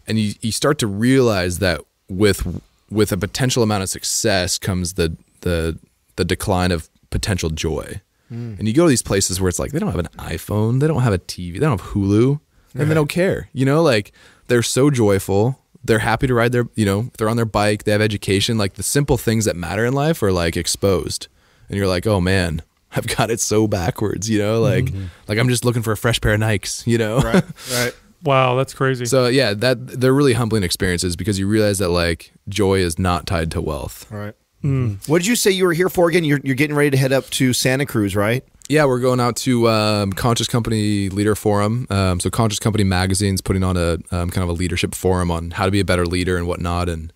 and you you start to realize that with with a potential amount of success comes the the the decline of potential joy. Mm. And you go to these places where it's like they don't have an iPhone, they don't have a TV, they don't have Hulu, and right. they don't care. You know, like they're so joyful. They're happy to ride their, you know, they're on their bike, they have education. Like the simple things that matter in life are like exposed. And you're like, oh man, I've got it so backwards, you know, like, mm -hmm. like I'm just looking for a fresh pair of Nikes, you know? Right. Right. Wow, that's crazy. So yeah, that they're really humbling experiences because you realize that like joy is not tied to wealth. Right. Mm. What did you say you were here for again? You're, you're getting ready to head up to Santa Cruz, right? Yeah, we're going out to um, Conscious Company Leader Forum. Um, so Conscious Company Magazine's putting on a um, kind of a leadership forum on how to be a better leader and whatnot, and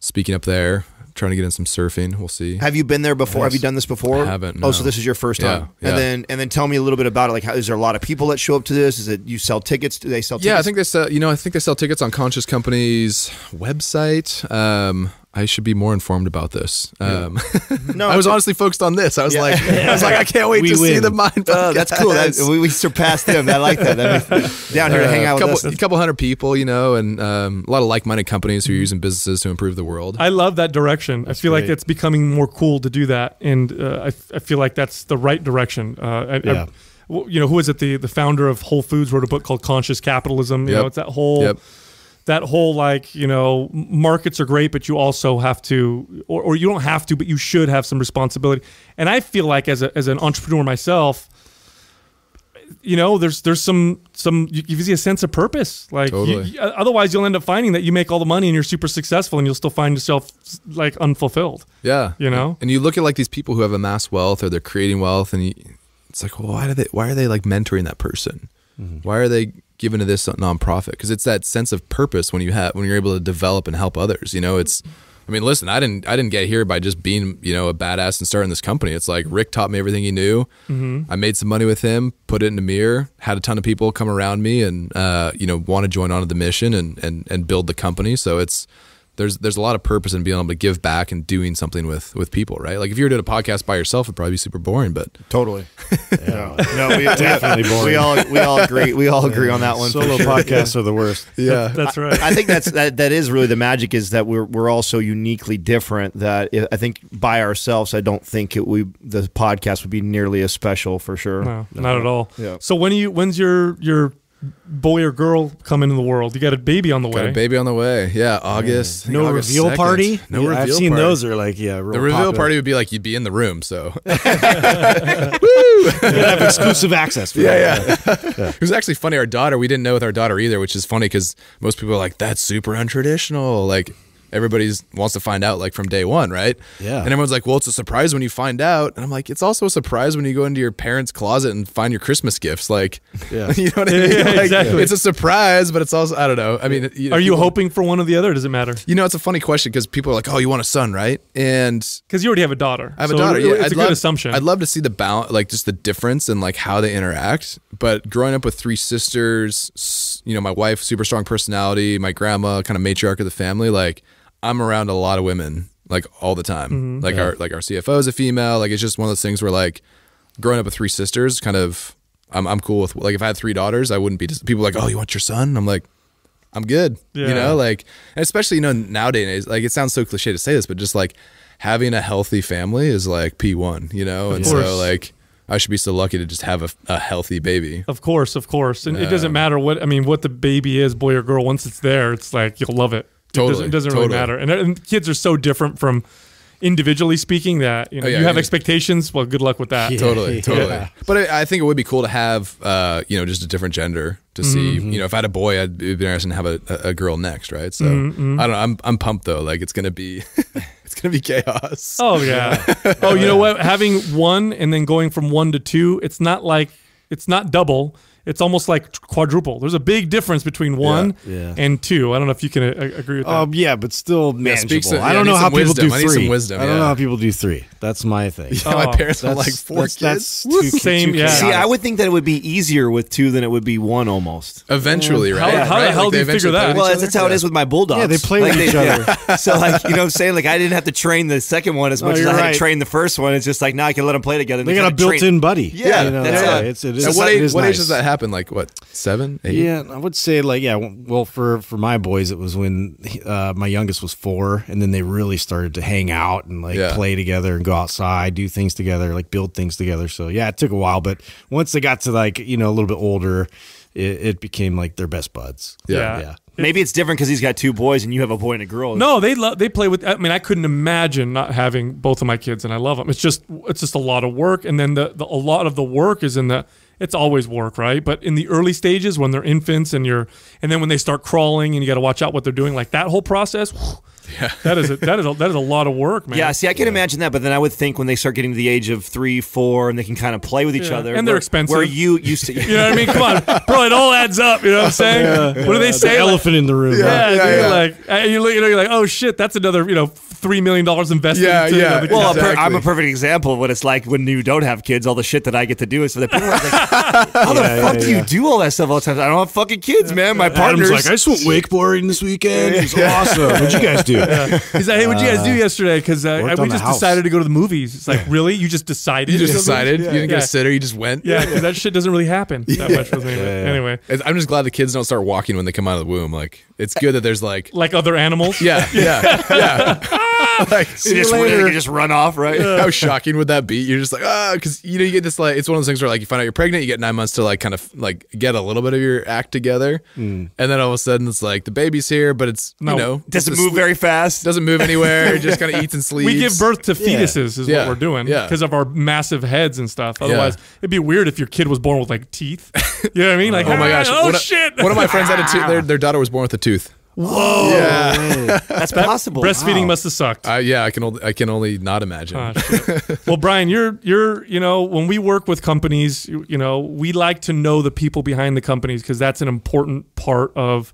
speaking up there. Trying to get in some surfing. We'll see. Have you been there before? Yes. Have you done this before? I haven't. Oh, no. Oh, so this is your first yeah, time. Yeah. And then and then tell me a little bit about it. Like, how, is there a lot of people that show up to this? Is it you sell tickets? Do they sell? tickets? Yeah, I think they sell. You know, I think they sell tickets on Conscious Company's website. Um, I should be more informed about this. Um, no, I was honestly focused on this. I was yeah. like, I was like, I can't wait we to win. see the mind. Oh, that's cool. we, we, surpassed them. I like that. that makes, down here uh, to hang uh, out a couple, a couple hundred people, you know, and um, a lot of like-minded companies who are mm-hmm. using businesses to improve the world. I love that direction. That's I feel great. like it's becoming more cool to do that, and uh, I, feel like that's the right direction. Uh, I, yeah. I, you know, who is it? The the founder of Whole Foods wrote a book called Conscious Capitalism. You yep. know, it's that whole. Yep that whole like you know markets are great but you also have to or, or you don't have to but you should have some responsibility and i feel like as, a, as an entrepreneur myself you know there's there's some some you, you see a sense of purpose like totally. you, otherwise you'll end up finding that you make all the money and you're super successful and you'll still find yourself like unfulfilled yeah you know and you look at like these people who have amassed wealth or they're creating wealth and you, it's like well, why do they why are they like mentoring that person mm-hmm. why are they Given to this nonprofit because it's that sense of purpose when you have when you're able to develop and help others. You know, it's. I mean, listen, I didn't I didn't get here by just being you know a badass and starting this company. It's like Rick taught me everything he knew. Mm -hmm. I made some money with him, put it in a mirror, had a ton of people come around me and uh, you know want to join onto the mission and and and build the company. So it's there's there's a lot of purpose in being able to give back and doing something with with people, right? Like if you were doing a podcast by yourself, it'd probably be super boring. But totally, yeah. no, no, we definitely boring. We all we all agree we all agree yeah. on that one. Solo sure. podcasts yeah. are the worst. Yeah, that's right. I, I, think that's that that is really the magic is that we're we're all so uniquely different that I think by ourselves, I don't think it we the podcast would be nearly as special for sure. No, no. not at all. Yeah. So when you when's your your boy or girl coming in the world. You got a baby on the got way. Got a baby on the way. Yeah, August. No August reveal 2nd. party. No yeah, reveal. I've seen party. those are like yeah. the reveal popular. party would be like you'd be in the room. So woo, have exclusive access. yeah, yeah. yeah. It was actually funny. Our daughter, we didn't know with our daughter either, which is funny because most people are like, "That's super untraditional." Like everybody wants to find out like from day one, right? Yeah. And everyone's like, well, it's a surprise when you find out. And I'm like, it's also a surprise when you go into your parents' closet and find your Christmas gifts. Like, yeah. you know what I mean? Yeah, like, exactly. It's a surprise, but it's also, I don't know. I mean, you know, are you people, hoping for one or the other? does it matter? You know, it's a funny question because people are like, oh, you want a son, right? And because you already have a daughter. I have so a daughter. It, yeah, it's I'd a love, good assumption. I'd love to see the balance, like just the difference in like how they interact. But growing up with three sisters, you know, my wife, super strong personality, my grandma, kind of matriarch of the family, like, I'm around a lot of women like all the time. Mm-hmm. Like yeah. our like our CFO is a female. Like it's just one of those things where like growing up with three sisters, kind of I'm I'm cool with like if I had three daughters, I wouldn't be just, people like oh you want your son? I'm like I'm good. Yeah. You know like especially you know nowadays like it sounds so cliche to say this, but just like having a healthy family is like p one. You know, and so like. I should be so lucky to just have a, a healthy baby. Of course, of course, and um, it doesn't matter what I mean, what the baby is, boy or girl. Once it's there, it's like you'll love it. Totally, it doesn't, doesn't totally. really matter. And, and, kids are so different from individually speaking that you, know, oh, yeah, you have yeah. expectations. Well, good luck with that. Yeah. Totally, totally. But I, I, think it would be cool to have uh, you know just a different gender to mm -hmm. see. Mm-hmm. You know, if I had a boy, I'd be interested to have a, a girl next, right? So mm -hmm. I don't know. I'm I'm pumped though. Like it's gonna be. it's gonna be chaos. Oh yeah. oh, you know what? Having one and then going from one to two, it's not like it's not double it's almost like quadruple. There's a big difference between one yeah, yeah. and two. I don't know if you can uh, agree with that. Um, yeah, but still manageable. Yeah, of, I don't I know how people wisdom. do three. I, wisdom, I don't know how people do three. That's my thing. Yeah, my oh, parents are like four that's, kids. That's two, Same. Two yeah. See, I would think that it would be easier with two than it would be one almost. Eventually, mm. right? How, how the hell like do you figure that? Well, that's how it is with my bulldogs. Yeah, they play like, with each other. so, like, you know, what I'm saying, like, I didn't have to train the second one as much as I had to train the first one. It's just like now I can let them play together. They got a built-in buddy. Yeah, that's it. what age does that happen? happened? Like what? Seven, eight? Yeah, I would say like yeah. Well, for for my boys, it was when uh, my youngest was four, and then they really started to hang out and like yeah. play together and go outside, do things together, like build things together. So yeah, it took a while, but once they got to like you know a little bit older, it, it became like their best buds. yeah. yeah. Maybe it's different because he's got two boys and you have a boy and a girl. No, they love they play with. I mean, I couldn't imagine not having both of my kids, and I love them. It's just it's just a lot of work, and then the, the a lot of the work is in the it's always work, right? But in the early stages when they're infants and you're and then when they start crawling and you got to watch out what they're doing, like that whole process, whew, that is a, that is a, that is a lot of work, man. Yeah, see, I can yeah. imagine that, but then I would think when they start getting to the age of three, four, and they can kind of play with each yeah. other, and they're expensive. Where you used to, you know what I mean? Come on, bro, it all adds up. You know what I'm saying? Yeah, what do they say? like, elephant in the room. Yeah, yeah, like you look, you know, you're like, oh shit, that's another, you know, three million dollars invested. Yeah, into, yeah. well, exactly. I'm a perfect example of what it's like when you don't have kids. All the shit that I get to do is for the people. Like, How the fuck do you do all that stuff all the time? I don't have fucking kids, man. My partner's like, I just went wakeboarding this weekend. It was awesome. What'd you guys do? yeah. He's like, hey, what'd you guys do uh, yesterday? Because uh, we just decided to go to the movies. It's like, really? You just decided? You just decided? You didn't get a sitter? You just went? Yeah, because that shit doesn't really happen that much with me. Anyway. I'm just glad the kids don't start walking when they come out of the womb. Like, it's good that there's like... Like other animals? Yeah, yeah, yeah. like, you just, just run off, right? How shocking would that be? You're just like, ah, because you know you get this like it's one of those things where like you find out you're pregnant, you get nine months to like kind of like get a little bit of your act together, mm. and then all of a sudden it's like the baby's here, but it's no, you know doesn't move very fast, doesn't move anywhere, it just kind of eats and sleeps. We give birth to fetuses yeah. is yeah. what we're doing because of our massive heads and stuff. Otherwise, it'd be weird if your kid was born with like teeth. You know what I mean? Like, oh my gosh, ah, oh shit! one of my friends had a tooth. Their, their daughter was born with a tooth. Whoa, yeah. that's possible. Breastfeeding wow. must have sucked. Uh, yeah, I can only, I can only not imagine. Ah, well, Brian, you're you're you know when we work with companies, you, you know we like to know the people behind the companies because that's an important part of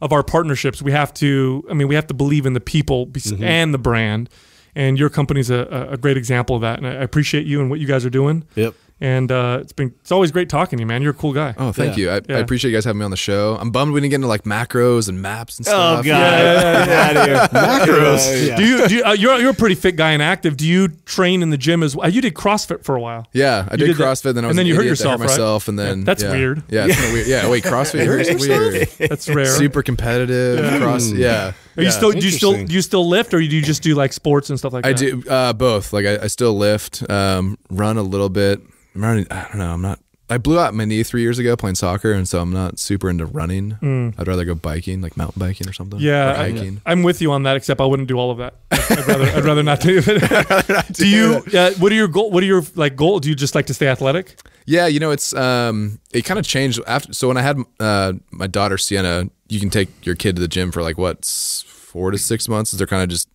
of our partnerships. We have to, I mean, we have to believe in the people mm-hmm. and the brand. And your company's a, a great example of that. And I appreciate you and what you guys are doing. Yep. And uh, it's been it's always great talking to you, man. You're a cool guy. Oh, thank yeah. you. I, yeah. I, appreciate you guys having me on the show. I'm bummed we didn't get into like macros and maps and oh, stuff. Oh god, macros. Do you? Do you are uh, you're, you're a pretty fit guy and active. Do you train in the gym as well? Uh, you did CrossFit for a while. Yeah, I did, did, CrossFit. That, then I was and then you hurt yourself, right? myself, and then that's weird. Yeah, weird. Yeah, wait, CrossFit hurts weird. That's rare. Super competitive. Yeah. Cross. Hmm. Yeah. Are you still? Do you still? Do you still lift, or do you just do like sports and stuff like I that? I do uh, both. Like I, I still lift, um, run a little bit. I'm running. I don't know. I'm not. I blew out my knee three years ago playing soccer, and so I'm not super into running. Mm. I'd rather go biking, like mountain biking or something. Yeah, or hiking. I, am with you on that. Except I wouldn't do all of that. I'd rather, I'd rather not do it. do, you? Yeah. what are your goal? What are your like goal? Do you just like to stay athletic? Yeah, you know, it's um, it kind of changed after. So when I had uh, my daughter Sienna, you can take your kid to the gym for like what four to six months. They're kind of just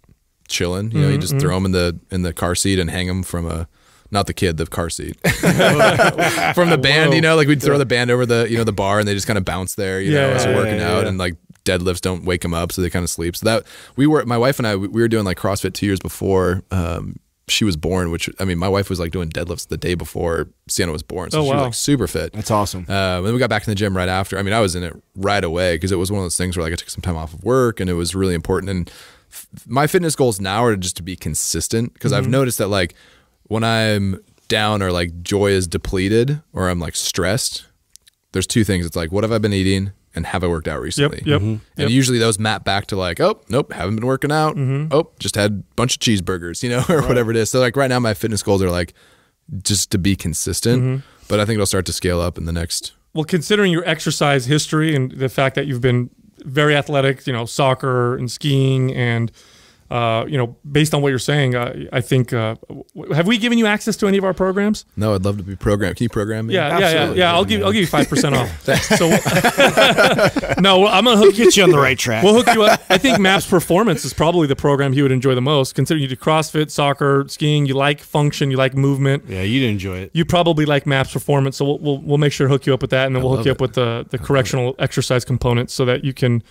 chilling. You know, mm -hmm. you mm-hmm, just throw mm-hmm. them in the in the car seat and hang them from a not the kid, the car seat from the band. Whoa. You know, like we'd throw the band over the you know the bar, and they just kind of bounce there. You yeah, know, as we're working yeah, out, yeah. and like deadlifts don't wake them up, so they kind of sleep. So that we were, my wife and I, we were doing like CrossFit two years before um, she was born. Which I mean, my wife was like doing deadlifts the day before Sienna was born, so oh, she wow. was like super fit. That's awesome. Uh, and then we got back in the gym right after. I mean, I was in it right away because it was one of those things where like I took some time off of work, and it was really important. And my fitness goals now are just to be consistent because mm -hmm. I've mm-hmm. noticed that like when I'm down or like joy is depleted or I'm like stressed, there's two things. It's like, what have I been eating? And have I worked out recently? Yep. yep mm -hmm. And yep. usually those map back to like, oh, nope, haven't been working out. Mm -hmm. Oh, just had a bunch of cheeseburgers, you know, or right. whatever it is. So like right now, my fitness goals are like just to be consistent. Mm -hmm. But I think it'll start to scale up in the next. Well, considering your exercise history and the fact that you've been very athletic, you know, soccer and skiing and uh, you know, based on what you're saying, uh, I think uh, have we given you access to any of our programs? No, I'd love to be programmed. Can you program me? Yeah, yeah, yeah, yeah. I'll give I'll give you five percent off. so no, I'm gonna hook, get you on the right track. We'll hook you up. I think Maps Performance is probably the program he would enjoy the most, considering you do CrossFit, soccer, skiing. You like function, you like movement. Yeah, you'd enjoy it. You probably like Maps Performance, so we'll we'll, we'll make sure to hook you up with that, and then I we'll hook you up it. with the the I correctional exercise components so that you can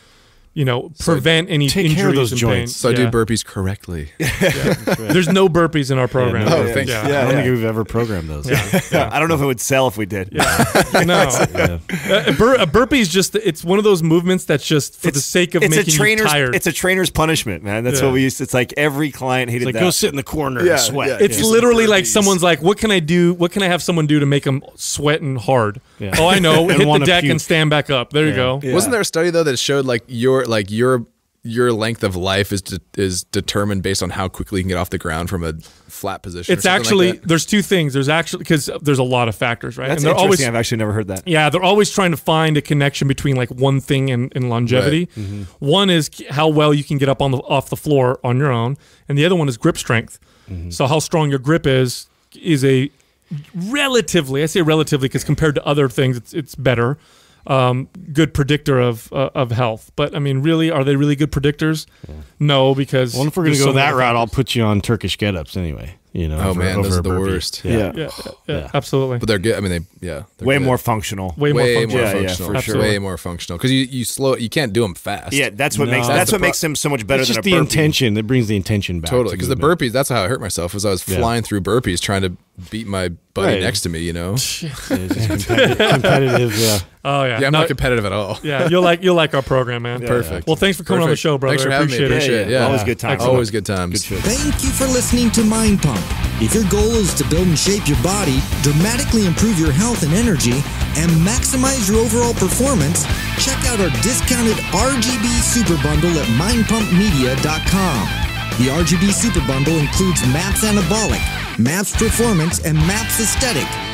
you know, so prevent any take injuries care of those joints. Pain. So yeah. I do burpees correctly. Yeah, right. There's no burpees in our program. Yeah, no, no, oh, thanks. Yeah. I don't think we've ever programmed those. Yeah. I don't know if it would sell if we did. no, a, bur a burpee is just it's one of those movements that's just for it's, the sake of making you tired. It's a trainer's punishment, man. That's what we used. To, it's like every client hated it's like, that. Go sit in the corner and sweat. It's literally like someone's like, "What can I do? What can I have someone do to make them sweat and hard?" Yeah. Oh, I know. and Hit the deck and stand back up. There yeah. you go. Yeah. Wasn't there a study though that showed like your like your your length of life is de is determined based on how quickly you can get off the ground from a flat position. It's actually like there's two things. There's actually because there's a lot of factors, right? That's and interesting. Always, I've actually never heard that. Yeah, they're always trying to find a connection between like one thing and, and longevity. Right. Mm -hmm. One is how well you can get up on the off the floor on your own, and the other one is grip strength. Mm -hmm. So how strong your grip is is a relatively, I say relatively because compared to other things, it's it's better. Um, good predictor of uh, of health, but I mean, really, are they really good predictors? Yeah. No, because well, if we're going to go that route, I'll put you on Turkish get-ups anyway. You know, oh over, man, over those are the worst. Yeah. Yeah. yeah, absolutely. But they're good. I mean, they yeah, way more, way, more functional. Way more functional. Yeah, yeah, for sure. Way more functional because you you slow you can't do them fast. Yeah, that's what no. makes that's, that's what makes them so much better. It's just the intention that brings the intention back. Totally, because the burpees. That's how I hurt myself. Was I was flying through burpees trying to beat my buddy right. next to me, you know. competitive, competitive, yeah. Oh yeah. Yeah, I'm not competitive at all. yeah, you'll like you'll like our program, man. Yeah, Perfect. Well, thanks for coming Perfect. on the show, brother. Thanks for having appreciate me. Appreciate it. Yeah, Always good time. Always good times. Good Thank you for listening to Mind Pump. If your goal is to build and shape your body, dramatically improve your health and energy, and maximize your overall performance, check out our discounted RGB Super Bundle at mindpumpmedia.com. The RGB Super Bundle includes MAPS Anabolic, MAPS Performance, and MAPS Aesthetic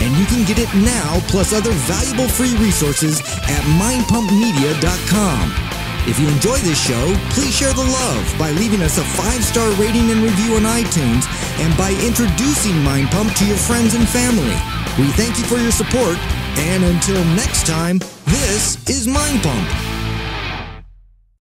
and you can get it now plus other valuable free resources at mindpumpmedia.com. If you enjoy this show, please share the love by leaving us a five-star rating and review on iTunes and by introducing Mind Pump to your friends and family. We thank you for your support, and until next time, this is Mind Pump.